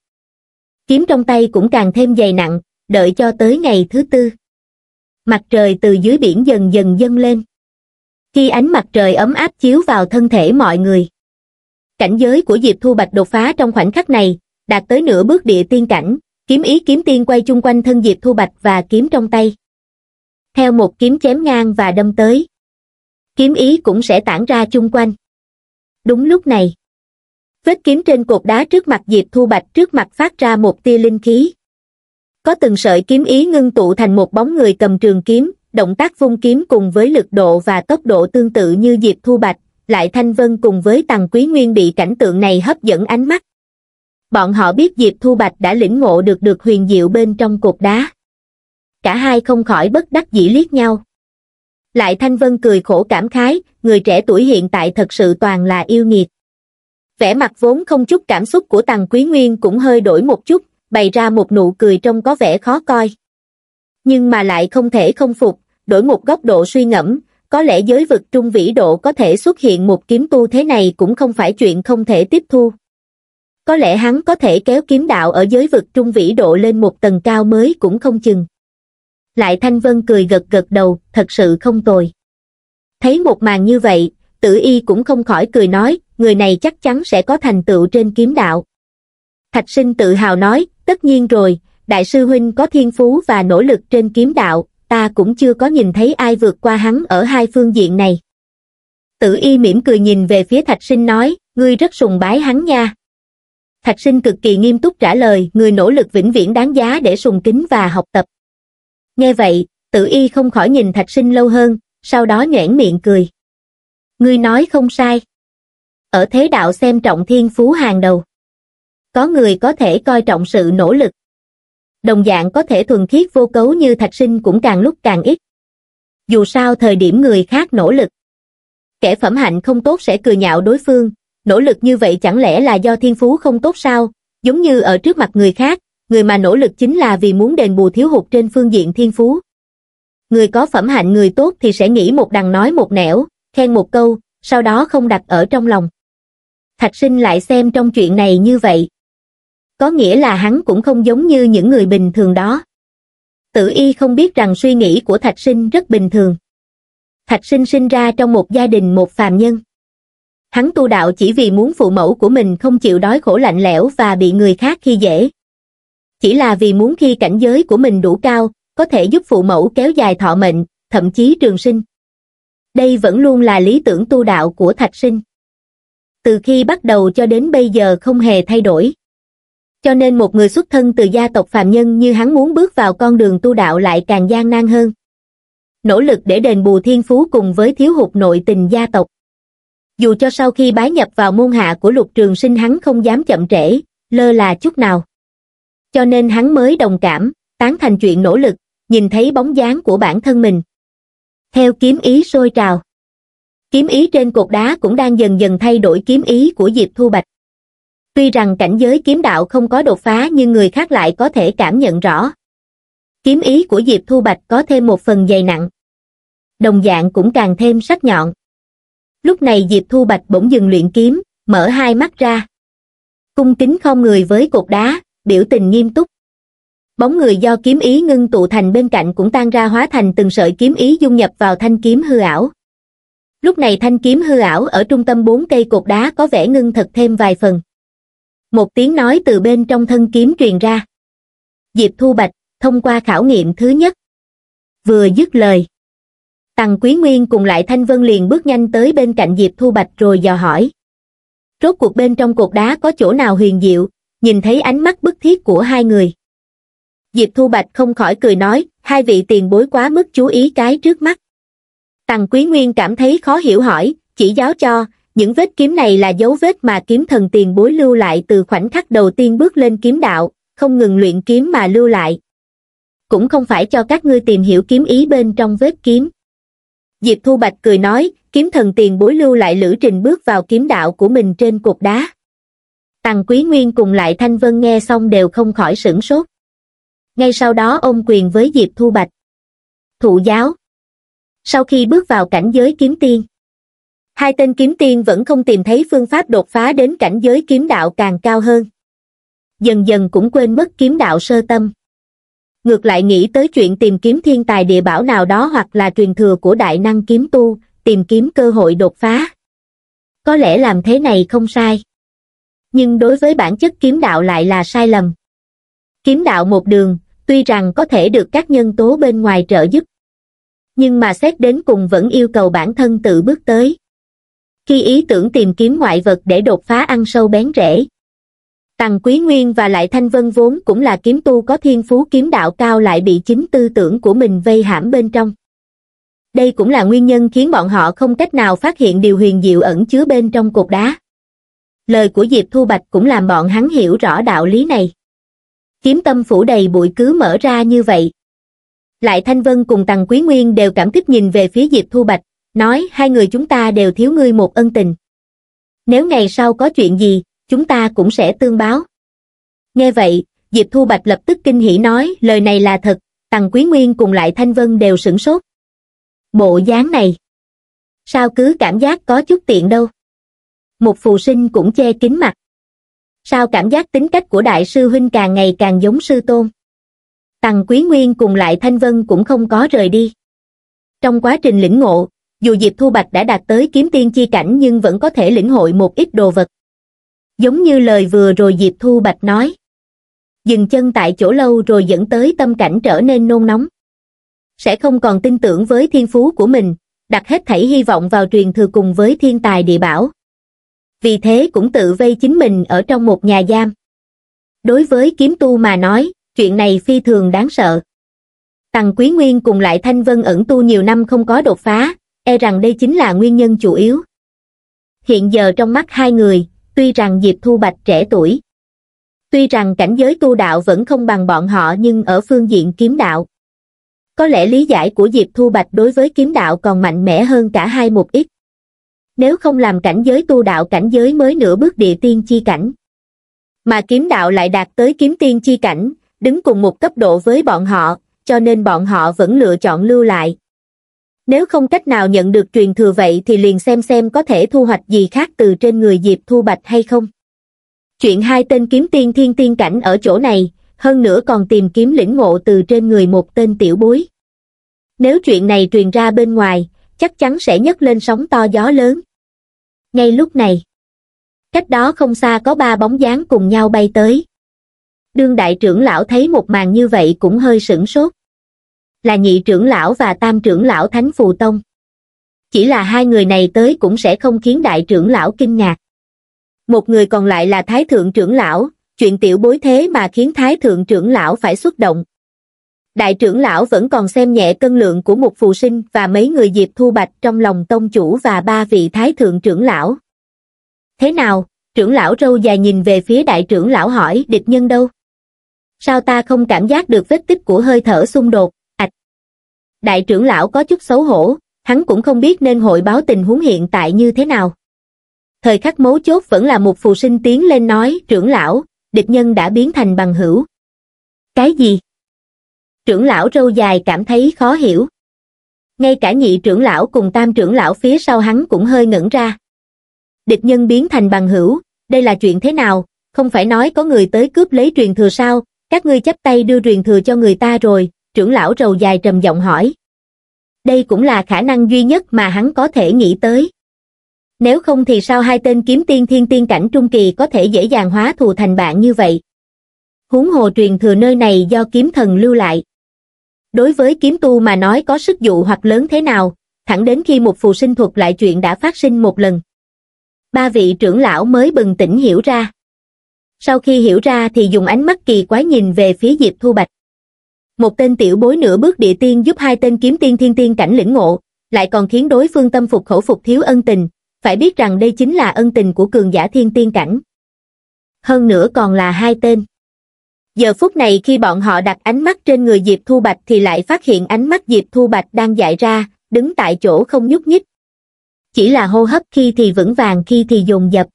kiếm trong tay cũng càng thêm dày nặng đợi cho tới ngày thứ tư mặt trời từ dưới biển dần dần dâng lên khi ánh mặt trời ấm áp chiếu vào thân thể mọi người cảnh giới của diệp thu bạch đột phá trong khoảnh khắc này đạt tới nửa bước địa tiên cảnh kiếm ý kiếm tiên quay chung quanh thân diệp thu bạch và kiếm trong tay theo một kiếm chém ngang và đâm tới. Kiếm ý cũng sẽ tản ra chung quanh. Đúng lúc này, vết kiếm trên cột đá trước mặt Diệp Thu Bạch trước mặt phát ra một tia linh khí. Có từng sợi kiếm ý ngưng tụ thành một bóng người cầm trường kiếm, động tác vung kiếm cùng với lực độ và tốc độ tương tự như Diệp Thu Bạch, lại Thanh Vân cùng với tàng Quý Nguyên bị cảnh tượng này hấp dẫn ánh mắt. Bọn họ biết Diệp Thu Bạch đã lĩnh ngộ được được huyền diệu bên trong cột đá cả hai không khỏi bất đắc dĩ liếc nhau. Lại Thanh Vân cười khổ cảm khái, người trẻ tuổi hiện tại thật sự toàn là yêu nghiệt. Vẻ mặt vốn không chút cảm xúc của Tằng Quý Nguyên cũng hơi đổi một chút, bày ra một nụ cười trông có vẻ khó coi. Nhưng mà lại không thể không phục, đổi một góc độ suy ngẫm, có lẽ giới vực trung vĩ độ có thể xuất hiện một kiếm tu thế này cũng không phải chuyện không thể tiếp thu. Có lẽ hắn có thể kéo kiếm đạo ở giới vực trung vĩ độ lên một tầng cao mới cũng không chừng lại Thanh Vân cười gật gật đầu, thật sự không tồi. Thấy một màn như vậy, tử y cũng không khỏi cười nói, người này chắc chắn sẽ có thành tựu trên kiếm đạo. Thạch sinh tự hào nói, tất nhiên rồi, đại sư huynh có thiên phú và nỗ lực trên kiếm đạo, ta cũng chưa có nhìn thấy ai vượt qua hắn ở hai phương diện này. Tử y mỉm cười nhìn về phía thạch sinh nói, ngươi rất sùng bái hắn nha. Thạch sinh cực kỳ nghiêm túc trả lời, người nỗ lực vĩnh viễn đáng giá để sùng kính và học tập. Nghe vậy, tự y không khỏi nhìn thạch sinh lâu hơn, sau đó nhoẻn miệng cười. Ngươi nói không sai. Ở thế đạo xem trọng thiên phú hàng đầu. Có người có thể coi trọng sự nỗ lực. Đồng dạng có thể thuần khiết vô cấu như thạch sinh cũng càng lúc càng ít. Dù sao thời điểm người khác nỗ lực. Kẻ phẩm hạnh không tốt sẽ cười nhạo đối phương, nỗ lực như vậy chẳng lẽ là do thiên phú không tốt sao, giống như ở trước mặt người khác, người mà nỗ lực chính là vì muốn đền bù thiếu hụt trên phương diện thiên phú. Người có phẩm hạnh người tốt thì sẽ nghĩ một đằng nói một nẻo, khen một câu, sau đó không đặt ở trong lòng. Thạch sinh lại xem trong chuyện này như vậy. Có nghĩa là hắn cũng không giống như những người bình thường đó. Tử y không biết rằng suy nghĩ của thạch sinh rất bình thường. Thạch sinh sinh ra trong một gia đình một phàm nhân. Hắn tu đạo chỉ vì muốn phụ mẫu của mình không chịu đói khổ lạnh lẽo và bị người khác khi dễ chỉ là vì muốn khi cảnh giới của mình đủ cao, có thể giúp phụ mẫu kéo dài thọ mệnh, thậm chí trường sinh. Đây vẫn luôn là lý tưởng tu đạo của Thạch Sinh. Từ khi bắt đầu cho đến bây giờ không hề thay đổi. Cho nên một người xuất thân từ gia tộc phàm nhân như hắn muốn bước vào con đường tu đạo lại càng gian nan hơn. Nỗ lực để đền bù thiên phú cùng với thiếu hụt nội tình gia tộc. Dù cho sau khi bái nhập vào môn hạ của lục trường sinh hắn không dám chậm trễ, lơ là chút nào cho nên hắn mới đồng cảm tán thành chuyện nỗ lực nhìn thấy bóng dáng của bản thân mình theo kiếm ý sôi trào kiếm ý trên cột đá cũng đang dần dần thay đổi kiếm ý của diệp thu bạch tuy rằng cảnh giới kiếm đạo không có đột phá nhưng người khác lại có thể cảm nhận rõ kiếm ý của diệp thu bạch có thêm một phần dày nặng đồng dạng cũng càng thêm sắc nhọn lúc này diệp thu bạch bỗng dừng luyện kiếm mở hai mắt ra cung kính không người với cột đá biểu tình nghiêm túc. Bóng người do kiếm ý ngưng tụ thành bên cạnh cũng tan ra hóa thành từng sợi kiếm ý dung nhập vào thanh kiếm hư ảo. Lúc này thanh kiếm hư ảo ở trung tâm bốn cây cột đá có vẻ ngưng thật thêm vài phần. Một tiếng nói từ bên trong thân kiếm truyền ra. Diệp Thu Bạch, thông qua khảo nghiệm thứ nhất. Vừa dứt lời. Tằng Quý Nguyên cùng lại Thanh Vân liền bước nhanh tới bên cạnh Diệp Thu Bạch rồi dò hỏi. Rốt cuộc bên trong cột đá có chỗ nào huyền diệu, nhìn thấy ánh mắt bức thiết của hai người diệp thu bạch không khỏi cười nói hai vị tiền bối quá mức chú ý cái trước mắt tằng quý nguyên cảm thấy khó hiểu hỏi chỉ giáo cho những vết kiếm này là dấu vết mà kiếm thần tiền bối lưu lại từ khoảnh khắc đầu tiên bước lên kiếm đạo không ngừng luyện kiếm mà lưu lại cũng không phải cho các ngươi tìm hiểu kiếm ý bên trong vết kiếm diệp thu bạch cười nói kiếm thần tiền bối lưu lại lữ trình bước vào kiếm đạo của mình trên cục đá Tằng Quý Nguyên cùng lại Thanh Vân nghe xong đều không khỏi sửng sốt. Ngay sau đó ôm quyền với Diệp Thu Bạch. Thụ giáo. Sau khi bước vào cảnh giới kiếm tiên, hai tên kiếm tiên vẫn không tìm thấy phương pháp đột phá đến cảnh giới kiếm đạo càng cao hơn. Dần dần cũng quên mất kiếm đạo sơ tâm. Ngược lại nghĩ tới chuyện tìm kiếm thiên tài địa bảo nào đó hoặc là truyền thừa của đại năng kiếm tu, tìm kiếm cơ hội đột phá. Có lẽ làm thế này không sai nhưng đối với bản chất kiếm đạo lại là sai lầm kiếm đạo một đường tuy rằng có thể được các nhân tố bên ngoài trợ giúp nhưng mà xét đến cùng vẫn yêu cầu bản thân tự bước tới khi ý tưởng tìm kiếm ngoại vật để đột phá ăn sâu bén rễ tằng quý nguyên và lại thanh vân vốn cũng là kiếm tu có thiên phú kiếm đạo cao lại bị chính tư tưởng của mình vây hãm bên trong đây cũng là nguyên nhân khiến bọn họ không cách nào phát hiện điều huyền diệu ẩn chứa bên trong cục đá lời của diệp thu bạch cũng làm bọn hắn hiểu rõ đạo lý này kiếm tâm phủ đầy bụi cứ mở ra như vậy lại thanh vân cùng tằng quý nguyên đều cảm kích nhìn về phía diệp thu bạch nói hai người chúng ta đều thiếu ngươi một ân tình nếu ngày sau có chuyện gì chúng ta cũng sẽ tương báo nghe vậy diệp thu bạch lập tức kinh hỉ nói lời này là thật tằng quý nguyên cùng lại thanh vân đều sửng sốt bộ dáng này sao cứ cảm giác có chút tiện đâu một phù sinh cũng che kín mặt. Sao cảm giác tính cách của đại sư huynh càng ngày càng giống sư tôn? Tằng Quý Nguyên cùng lại Thanh Vân cũng không có rời đi. Trong quá trình lĩnh ngộ, dù Diệp Thu Bạch đã đạt tới kiếm tiên chi cảnh nhưng vẫn có thể lĩnh hội một ít đồ vật. Giống như lời vừa rồi Diệp Thu Bạch nói. Dừng chân tại chỗ lâu rồi dẫn tới tâm cảnh trở nên nôn nóng. Sẽ không còn tin tưởng với thiên phú của mình, đặt hết thảy hy vọng vào truyền thừa cùng với thiên tài địa bảo vì thế cũng tự vây chính mình ở trong một nhà giam. Đối với kiếm tu mà nói, chuyện này phi thường đáng sợ. Tằng Quý Nguyên cùng lại Thanh Vân ẩn tu nhiều năm không có đột phá, e rằng đây chính là nguyên nhân chủ yếu. Hiện giờ trong mắt hai người, tuy rằng Diệp Thu Bạch trẻ tuổi, tuy rằng cảnh giới tu đạo vẫn không bằng bọn họ nhưng ở phương diện kiếm đạo. Có lẽ lý giải của Diệp Thu Bạch đối với kiếm đạo còn mạnh mẽ hơn cả hai một ít nếu không làm cảnh giới tu đạo cảnh giới mới nửa bước địa tiên chi cảnh. Mà kiếm đạo lại đạt tới kiếm tiên chi cảnh, đứng cùng một cấp độ với bọn họ, cho nên bọn họ vẫn lựa chọn lưu lại. Nếu không cách nào nhận được truyền thừa vậy thì liền xem xem có thể thu hoạch gì khác từ trên người Diệp Thu Bạch hay không. Chuyện hai tên kiếm tiên thiên tiên cảnh ở chỗ này, hơn nữa còn tìm kiếm lĩnh ngộ từ trên người một tên tiểu bối. Nếu chuyện này truyền ra bên ngoài, chắc chắn sẽ nhấc lên sóng to gió lớn ngay lúc này cách đó không xa có ba bóng dáng cùng nhau bay tới đương đại trưởng lão thấy một màn như vậy cũng hơi sửng sốt là nhị trưởng lão và tam trưởng lão thánh phù tông chỉ là hai người này tới cũng sẽ không khiến đại trưởng lão kinh ngạc một người còn lại là thái thượng trưởng lão chuyện tiểu bối thế mà khiến thái thượng trưởng lão phải xuất động đại trưởng lão vẫn còn xem nhẹ cân lượng của một phù sinh và mấy người Diệp Thu Bạch trong lòng tông chủ và ba vị thái thượng trưởng lão. Thế nào, trưởng lão râu dài nhìn về phía đại trưởng lão hỏi địch nhân đâu? Sao ta không cảm giác được vết tích của hơi thở xung đột, ạch? Đại trưởng lão có chút xấu hổ, hắn cũng không biết nên hội báo tình huống hiện tại như thế nào. Thời khắc mấu chốt vẫn là một phù sinh tiến lên nói trưởng lão, địch nhân đã biến thành bằng hữu. Cái gì? trưởng lão râu dài cảm thấy khó hiểu ngay cả nhị trưởng lão cùng tam trưởng lão phía sau hắn cũng hơi ngẩn ra địch nhân biến thành bằng hữu đây là chuyện thế nào không phải nói có người tới cướp lấy truyền thừa sao các ngươi chấp tay đưa truyền thừa cho người ta rồi trưởng lão râu dài trầm giọng hỏi đây cũng là khả năng duy nhất mà hắn có thể nghĩ tới nếu không thì sao hai tên kiếm tiên thiên tiên cảnh trung kỳ có thể dễ dàng hóa thù thành bạn như vậy huống hồ truyền thừa nơi này do kiếm thần lưu lại đối với kiếm tu mà nói có sức dụ hoặc lớn thế nào, thẳng đến khi một phù sinh thuật lại chuyện đã phát sinh một lần. Ba vị trưởng lão mới bừng tỉnh hiểu ra. Sau khi hiểu ra thì dùng ánh mắt kỳ quái nhìn về phía Diệp Thu Bạch. Một tên tiểu bối nửa bước địa tiên giúp hai tên kiếm tiên thiên tiên cảnh lĩnh ngộ, lại còn khiến đối phương tâm phục khẩu phục thiếu ân tình, phải biết rằng đây chính là ân tình của cường giả thiên tiên cảnh. Hơn nữa còn là hai tên. Giờ phút này khi bọn họ đặt ánh mắt trên người Diệp Thu Bạch thì lại phát hiện ánh mắt Diệp Thu Bạch đang dại ra, đứng tại chỗ không nhúc nhích. Chỉ là hô hấp khi thì vững vàng khi thì dồn dập.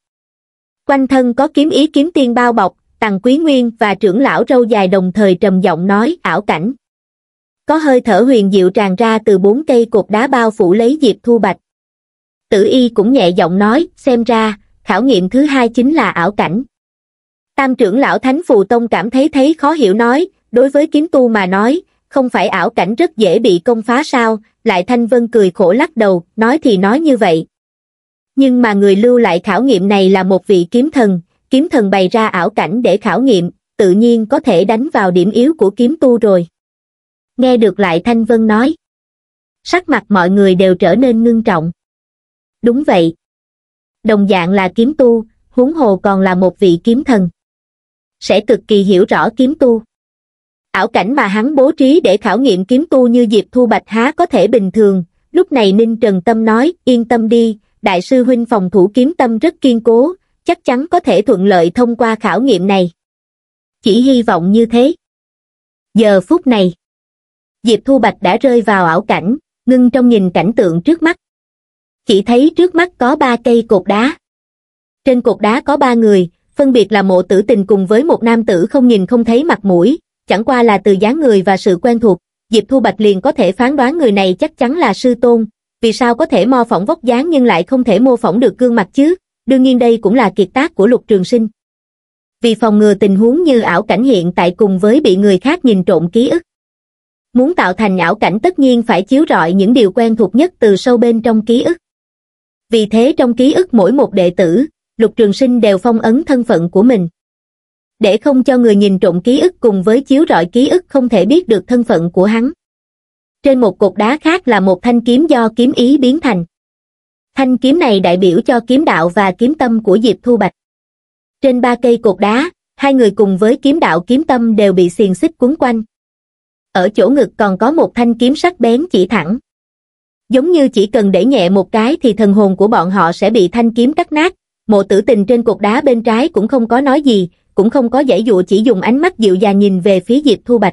Quanh thân có kiếm ý kiếm tiên bao bọc, tàng Quý Nguyên và trưởng lão râu dài đồng thời trầm giọng nói ảo cảnh. Có hơi thở huyền diệu tràn ra từ bốn cây cột đá bao phủ lấy Diệp Thu Bạch. Tử Y cũng nhẹ giọng nói, xem ra, khảo nghiệm thứ hai chính là ảo cảnh tam trưởng lão thánh phù tông cảm thấy thấy khó hiểu nói đối với kiếm tu mà nói không phải ảo cảnh rất dễ bị công phá sao lại thanh vân cười khổ lắc đầu nói thì nói như vậy nhưng mà người lưu lại khảo nghiệm này là một vị kiếm thần kiếm thần bày ra ảo cảnh để khảo nghiệm tự nhiên có thể đánh vào điểm yếu của kiếm tu rồi nghe được lại thanh vân nói sắc mặt mọi người đều trở nên ngưng trọng đúng vậy đồng dạng là kiếm tu huống hồ còn là một vị kiếm thần sẽ cực kỳ hiểu rõ kiếm tu ảo cảnh mà hắn bố trí để khảo nghiệm kiếm tu như diệp thu bạch há có thể bình thường lúc này ninh trần tâm nói yên tâm đi đại sư huynh phòng thủ kiếm tâm rất kiên cố chắc chắn có thể thuận lợi thông qua khảo nghiệm này chỉ hy vọng như thế giờ phút này diệp thu bạch đã rơi vào ảo cảnh ngưng trong nhìn cảnh tượng trước mắt chỉ thấy trước mắt có ba cây cột đá trên cột đá có ba người phân biệt là mộ tử tình cùng với một nam tử không nhìn không thấy mặt mũi, chẳng qua là từ dáng người và sự quen thuộc, Diệp Thu Bạch liền có thể phán đoán người này chắc chắn là sư tôn, vì sao có thể mô phỏng vóc dáng nhưng lại không thể mô phỏng được gương mặt chứ, đương nhiên đây cũng là kiệt tác của lục trường sinh. Vì phòng ngừa tình huống như ảo cảnh hiện tại cùng với bị người khác nhìn trộm ký ức. Muốn tạo thành ảo cảnh tất nhiên phải chiếu rọi những điều quen thuộc nhất từ sâu bên trong ký ức. Vì thế trong ký ức mỗi một đệ tử, Lục Trường Sinh đều phong ấn thân phận của mình. Để không cho người nhìn trộm ký ức cùng với chiếu rọi ký ức không thể biết được thân phận của hắn. Trên một cột đá khác là một thanh kiếm do kiếm ý biến thành. Thanh kiếm này đại biểu cho kiếm đạo và kiếm tâm của Diệp Thu Bạch. Trên ba cây cột đá, hai người cùng với kiếm đạo kiếm tâm đều bị xiềng xích cuốn quanh. Ở chỗ ngực còn có một thanh kiếm sắc bén chỉ thẳng. Giống như chỉ cần để nhẹ một cái thì thần hồn của bọn họ sẽ bị thanh kiếm cắt nát, mộ tử tình trên cột đá bên trái cũng không có nói gì, cũng không có giải dụ chỉ dùng ánh mắt dịu dàng nhìn về phía Diệp Thu Bạch.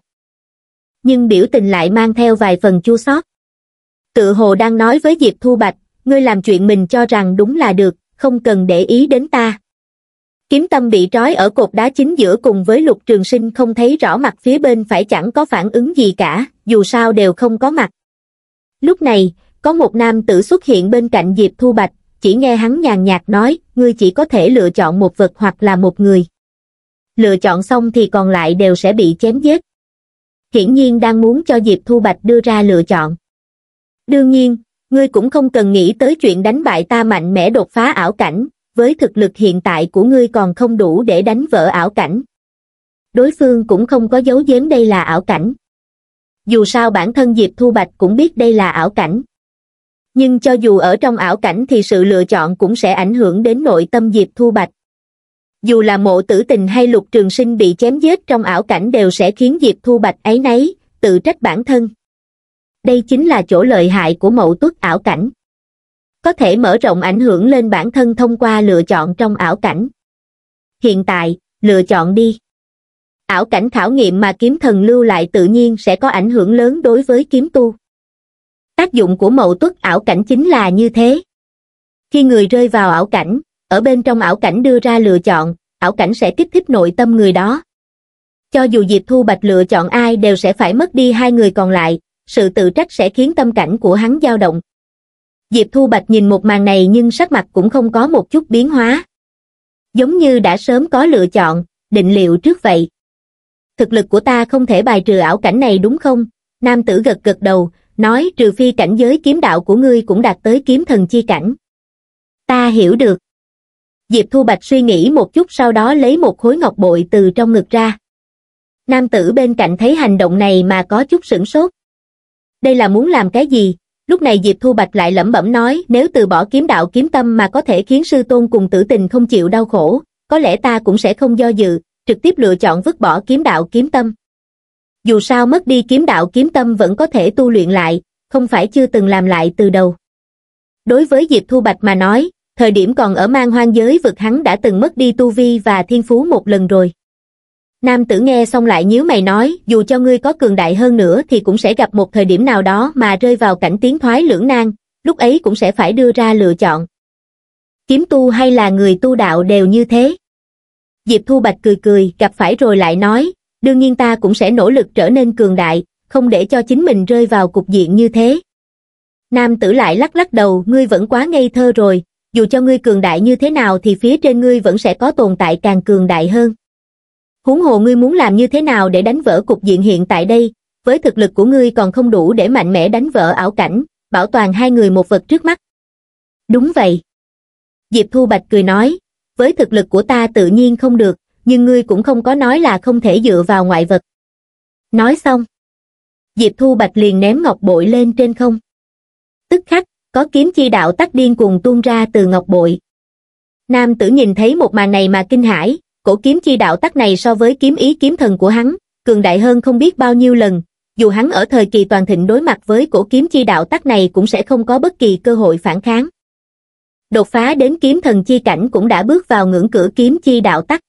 Nhưng biểu tình lại mang theo vài phần chua xót. Tự hồ đang nói với Diệp Thu Bạch, ngươi làm chuyện mình cho rằng đúng là được, không cần để ý đến ta. Kiếm tâm bị trói ở cột đá chính giữa cùng với lục trường sinh không thấy rõ mặt phía bên phải chẳng có phản ứng gì cả, dù sao đều không có mặt. Lúc này, có một nam tử xuất hiện bên cạnh Diệp Thu Bạch, chỉ nghe hắn nhàn nhạt nói, ngươi chỉ có thể lựa chọn một vật hoặc là một người. Lựa chọn xong thì còn lại đều sẽ bị chém giết. Hiển nhiên đang muốn cho Diệp Thu Bạch đưa ra lựa chọn. Đương nhiên, ngươi cũng không cần nghĩ tới chuyện đánh bại ta mạnh mẽ đột phá ảo cảnh, với thực lực hiện tại của ngươi còn không đủ để đánh vỡ ảo cảnh. Đối phương cũng không có dấu giếm đây là ảo cảnh. Dù sao bản thân Diệp Thu Bạch cũng biết đây là ảo cảnh nhưng cho dù ở trong ảo cảnh thì sự lựa chọn cũng sẽ ảnh hưởng đến nội tâm diệp thu bạch dù là mộ tử tình hay lục trường sinh bị chém giết trong ảo cảnh đều sẽ khiến diệp thu bạch ấy nấy tự trách bản thân đây chính là chỗ lợi hại của mậu tuất ảo cảnh có thể mở rộng ảnh hưởng lên bản thân thông qua lựa chọn trong ảo cảnh hiện tại lựa chọn đi ảo cảnh khảo nghiệm mà kiếm thần lưu lại tự nhiên sẽ có ảnh hưởng lớn đối với kiếm tu tác dụng của mậu tuất ảo cảnh chính là như thế khi người rơi vào ảo cảnh ở bên trong ảo cảnh đưa ra lựa chọn ảo cảnh sẽ kích thích nội tâm người đó cho dù diệp thu bạch lựa chọn ai đều sẽ phải mất đi hai người còn lại sự tự trách sẽ khiến tâm cảnh của hắn dao động diệp thu bạch nhìn một màn này nhưng sắc mặt cũng không có một chút biến hóa giống như đã sớm có lựa chọn định liệu trước vậy thực lực của ta không thể bài trừ ảo cảnh này đúng không nam tử gật gật đầu nói trừ phi cảnh giới kiếm đạo của ngươi cũng đạt tới kiếm thần chi cảnh ta hiểu được diệp thu bạch suy nghĩ một chút sau đó lấy một khối ngọc bội từ trong ngực ra nam tử bên cạnh thấy hành động này mà có chút sửng sốt đây là muốn làm cái gì lúc này diệp thu bạch lại lẩm bẩm nói nếu từ bỏ kiếm đạo kiếm tâm mà có thể khiến sư tôn cùng tử tình không chịu đau khổ có lẽ ta cũng sẽ không do dự trực tiếp lựa chọn vứt bỏ kiếm đạo kiếm tâm dù sao mất đi kiếm đạo kiếm tâm vẫn có thể tu luyện lại, không phải chưa từng làm lại từ đầu. Đối với Diệp Thu Bạch mà nói, thời điểm còn ở mang hoang giới vực hắn đã từng mất đi tu vi và thiên phú một lần rồi. Nam tử nghe xong lại nhíu mày nói, dù cho ngươi có cường đại hơn nữa thì cũng sẽ gặp một thời điểm nào đó mà rơi vào cảnh tiến thoái lưỡng nan, lúc ấy cũng sẽ phải đưa ra lựa chọn. Kiếm tu hay là người tu đạo đều như thế. Diệp Thu Bạch cười cười, gặp phải rồi lại nói, đương nhiên ta cũng sẽ nỗ lực trở nên cường đại, không để cho chính mình rơi vào cục diện như thế. Nam tử lại lắc lắc đầu, ngươi vẫn quá ngây thơ rồi, dù cho ngươi cường đại như thế nào thì phía trên ngươi vẫn sẽ có tồn tại càng cường đại hơn. Huống hồ ngươi muốn làm như thế nào để đánh vỡ cục diện hiện tại đây, với thực lực của ngươi còn không đủ để mạnh mẽ đánh vỡ ảo cảnh, bảo toàn hai người một vật trước mắt. Đúng vậy. Diệp Thu Bạch cười nói, với thực lực của ta tự nhiên không được, nhưng ngươi cũng không có nói là không thể dựa vào ngoại vật. Nói xong, Diệp Thu Bạch liền ném ngọc bội lên trên không. Tức khắc, có kiếm chi đạo tắc điên cuồng tuôn ra từ ngọc bội. Nam tử nhìn thấy một màn này mà kinh hãi, cổ kiếm chi đạo tắc này so với kiếm ý kiếm thần của hắn, cường đại hơn không biết bao nhiêu lần, dù hắn ở thời kỳ toàn thịnh đối mặt với cổ kiếm chi đạo tắc này cũng sẽ không có bất kỳ cơ hội phản kháng. Đột phá đến kiếm thần chi cảnh cũng đã bước vào ngưỡng cửa kiếm chi đạo tắc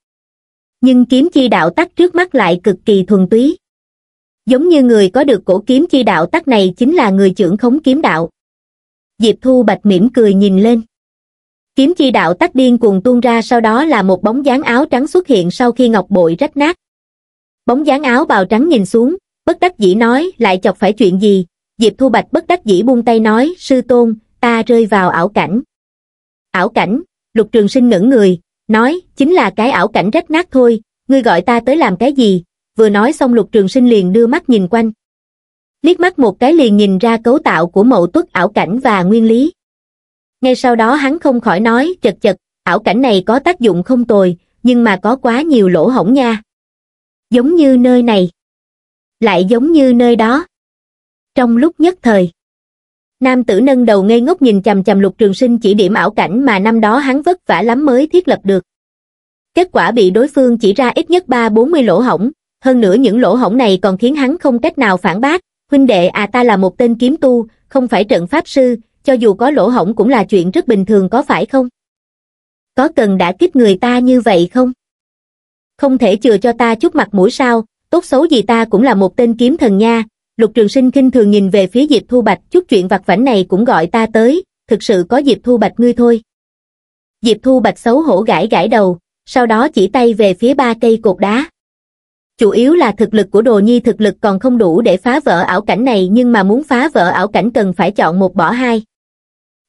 nhưng kiếm chi đạo tắc trước mắt lại cực kỳ thuần túy giống như người có được cổ kiếm chi đạo tắc này chính là người trưởng khống kiếm đạo diệp thu bạch mỉm cười nhìn lên kiếm chi đạo tắc điên cuồng tuôn ra sau đó là một bóng dáng áo trắng xuất hiện sau khi ngọc bội rách nát bóng dáng áo bào trắng nhìn xuống bất đắc dĩ nói lại chọc phải chuyện gì diệp thu bạch bất đắc dĩ buông tay nói sư tôn ta rơi vào ảo cảnh ảo cảnh lục trường sinh ngẩn người nói chính là cái ảo cảnh rách nát thôi ngươi gọi ta tới làm cái gì vừa nói xong lục trường sinh liền đưa mắt nhìn quanh liếc mắt một cái liền nhìn ra cấu tạo của mộ tuất ảo cảnh và nguyên lý ngay sau đó hắn không khỏi nói chật chật ảo cảnh này có tác dụng không tồi nhưng mà có quá nhiều lỗ hổng nha giống như nơi này lại giống như nơi đó trong lúc nhất thời nam tử nâng đầu ngây ngốc nhìn chầm chầm lục trường sinh chỉ điểm ảo cảnh mà năm đó hắn vất vả lắm mới thiết lập được. Kết quả bị đối phương chỉ ra ít nhất ba bốn mươi lỗ hổng, hơn nữa những lỗ hổng này còn khiến hắn không cách nào phản bác, huynh đệ à ta là một tên kiếm tu, không phải trận pháp sư, cho dù có lỗ hổng cũng là chuyện rất bình thường có phải không? Có cần đã kích người ta như vậy không? Không thể chừa cho ta chút mặt mũi sao, tốt xấu gì ta cũng là một tên kiếm thần nha, Lục Trường Sinh kinh thường nhìn về phía Diệp Thu Bạch, chút chuyện vặt vảnh này cũng gọi ta tới, thực sự có Diệp Thu Bạch ngươi thôi. Diệp Thu Bạch xấu hổ gãi gãi đầu, sau đó chỉ tay về phía ba cây cột đá. Chủ yếu là thực lực của Đồ Nhi thực lực còn không đủ để phá vỡ ảo cảnh này nhưng mà muốn phá vỡ ảo cảnh cần phải chọn một bỏ hai.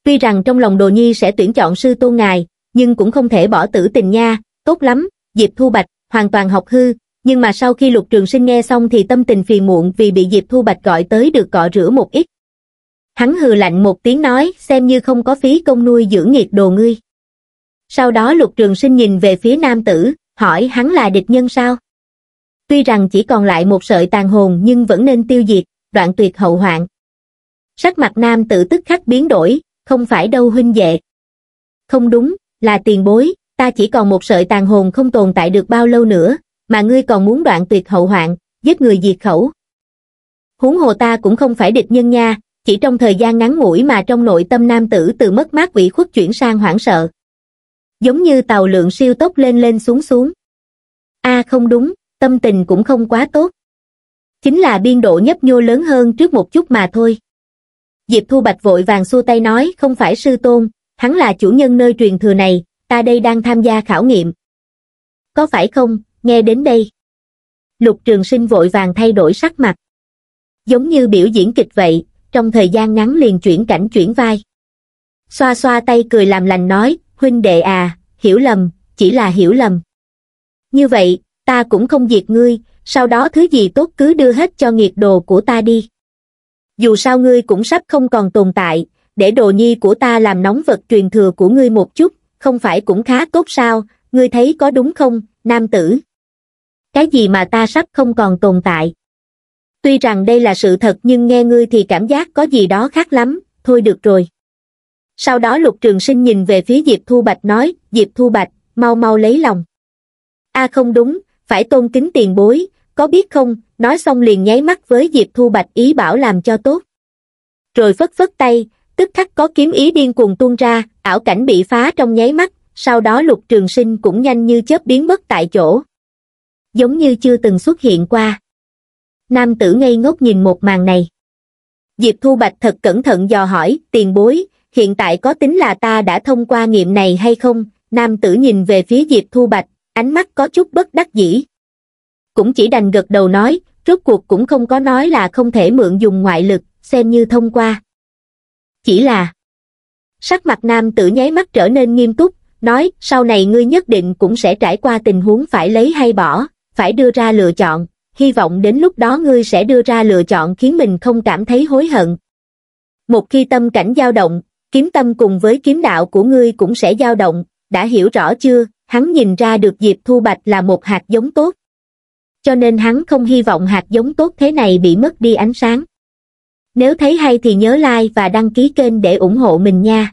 Tuy rằng trong lòng Đồ Nhi sẽ tuyển chọn sư tôn ngài, nhưng cũng không thể bỏ tử tình nha, tốt lắm, Diệp Thu Bạch, hoàn toàn học hư, nhưng mà sau khi lục trường sinh nghe xong thì tâm tình phiền muộn vì bị Diệp Thu Bạch gọi tới được cọ rửa một ít. Hắn hừ lạnh một tiếng nói xem như không có phí công nuôi dưỡng nghiệt đồ ngươi. Sau đó lục trường sinh nhìn về phía nam tử, hỏi hắn là địch nhân sao? Tuy rằng chỉ còn lại một sợi tàn hồn nhưng vẫn nên tiêu diệt, đoạn tuyệt hậu hoạn. Sắc mặt nam tử tức khắc biến đổi, không phải đâu huynh đệ. Không đúng, là tiền bối, ta chỉ còn một sợi tàn hồn không tồn tại được bao lâu nữa, mà ngươi còn muốn đoạn tuyệt hậu hoạn, giết người diệt khẩu. Huống hồ ta cũng không phải địch nhân nha, chỉ trong thời gian ngắn ngủi mà trong nội tâm nam tử từ mất mát ủy khuất chuyển sang hoảng sợ. Giống như tàu lượng siêu tốc lên lên xuống xuống. a không đúng, tâm tình cũng không quá tốt. Chính là biên độ nhấp nhô lớn hơn trước một chút mà thôi. Diệp Thu Bạch vội vàng xua tay nói không phải sư tôn, hắn là chủ nhân nơi truyền thừa này, ta đây đang tham gia khảo nghiệm. Có phải không, Nghe đến đây, Lục Trường Sinh vội vàng thay đổi sắc mặt. Giống như biểu diễn kịch vậy, trong thời gian ngắn liền chuyển cảnh chuyển vai. Xoa xoa tay cười làm lành nói, huynh đệ à, hiểu lầm, chỉ là hiểu lầm. Như vậy, ta cũng không diệt ngươi, sau đó thứ gì tốt cứ đưa hết cho nghiệt đồ của ta đi. Dù sao ngươi cũng sắp không còn tồn tại, để đồ nhi của ta làm nóng vật truyền thừa của ngươi một chút, không phải cũng khá tốt sao, ngươi thấy có đúng không, nam tử? cái gì mà ta sắp không còn tồn tại tuy rằng đây là sự thật nhưng nghe ngươi thì cảm giác có gì đó khác lắm thôi được rồi sau đó lục trường sinh nhìn về phía diệp thu bạch nói diệp thu bạch mau mau lấy lòng a không đúng phải tôn kính tiền bối có biết không nói xong liền nháy mắt với diệp thu bạch ý bảo làm cho tốt rồi phất phất tay tức khắc có kiếm ý điên cuồng tuôn ra ảo cảnh bị phá trong nháy mắt sau đó lục trường sinh cũng nhanh như chớp biến mất tại chỗ giống như chưa từng xuất hiện qua. Nam tử ngây ngốc nhìn một màn này. Diệp Thu Bạch thật cẩn thận dò hỏi, tiền bối, hiện tại có tính là ta đã thông qua nghiệm này hay không? Nam tử nhìn về phía Diệp Thu Bạch, ánh mắt có chút bất đắc dĩ. Cũng chỉ đành gật đầu nói, rốt cuộc cũng không có nói là không thể mượn dùng ngoại lực, xem như thông qua. Chỉ là... Sắc mặt nam tử nháy mắt trở nên nghiêm túc, nói sau này ngươi nhất định cũng sẽ trải qua tình huống phải lấy hay bỏ, phải đưa ra lựa chọn, hy vọng đến lúc đó ngươi sẽ đưa ra lựa chọn khiến mình không cảm thấy hối hận. Một khi tâm cảnh dao động, kiếm tâm cùng với kiếm đạo của ngươi cũng sẽ dao động, đã hiểu rõ chưa, hắn nhìn ra được Diệp Thu Bạch là một hạt giống tốt. Cho nên hắn không hy vọng hạt giống tốt thế này bị mất đi ánh sáng. Nếu thấy hay thì nhớ like và đăng ký kênh để ủng hộ mình nha.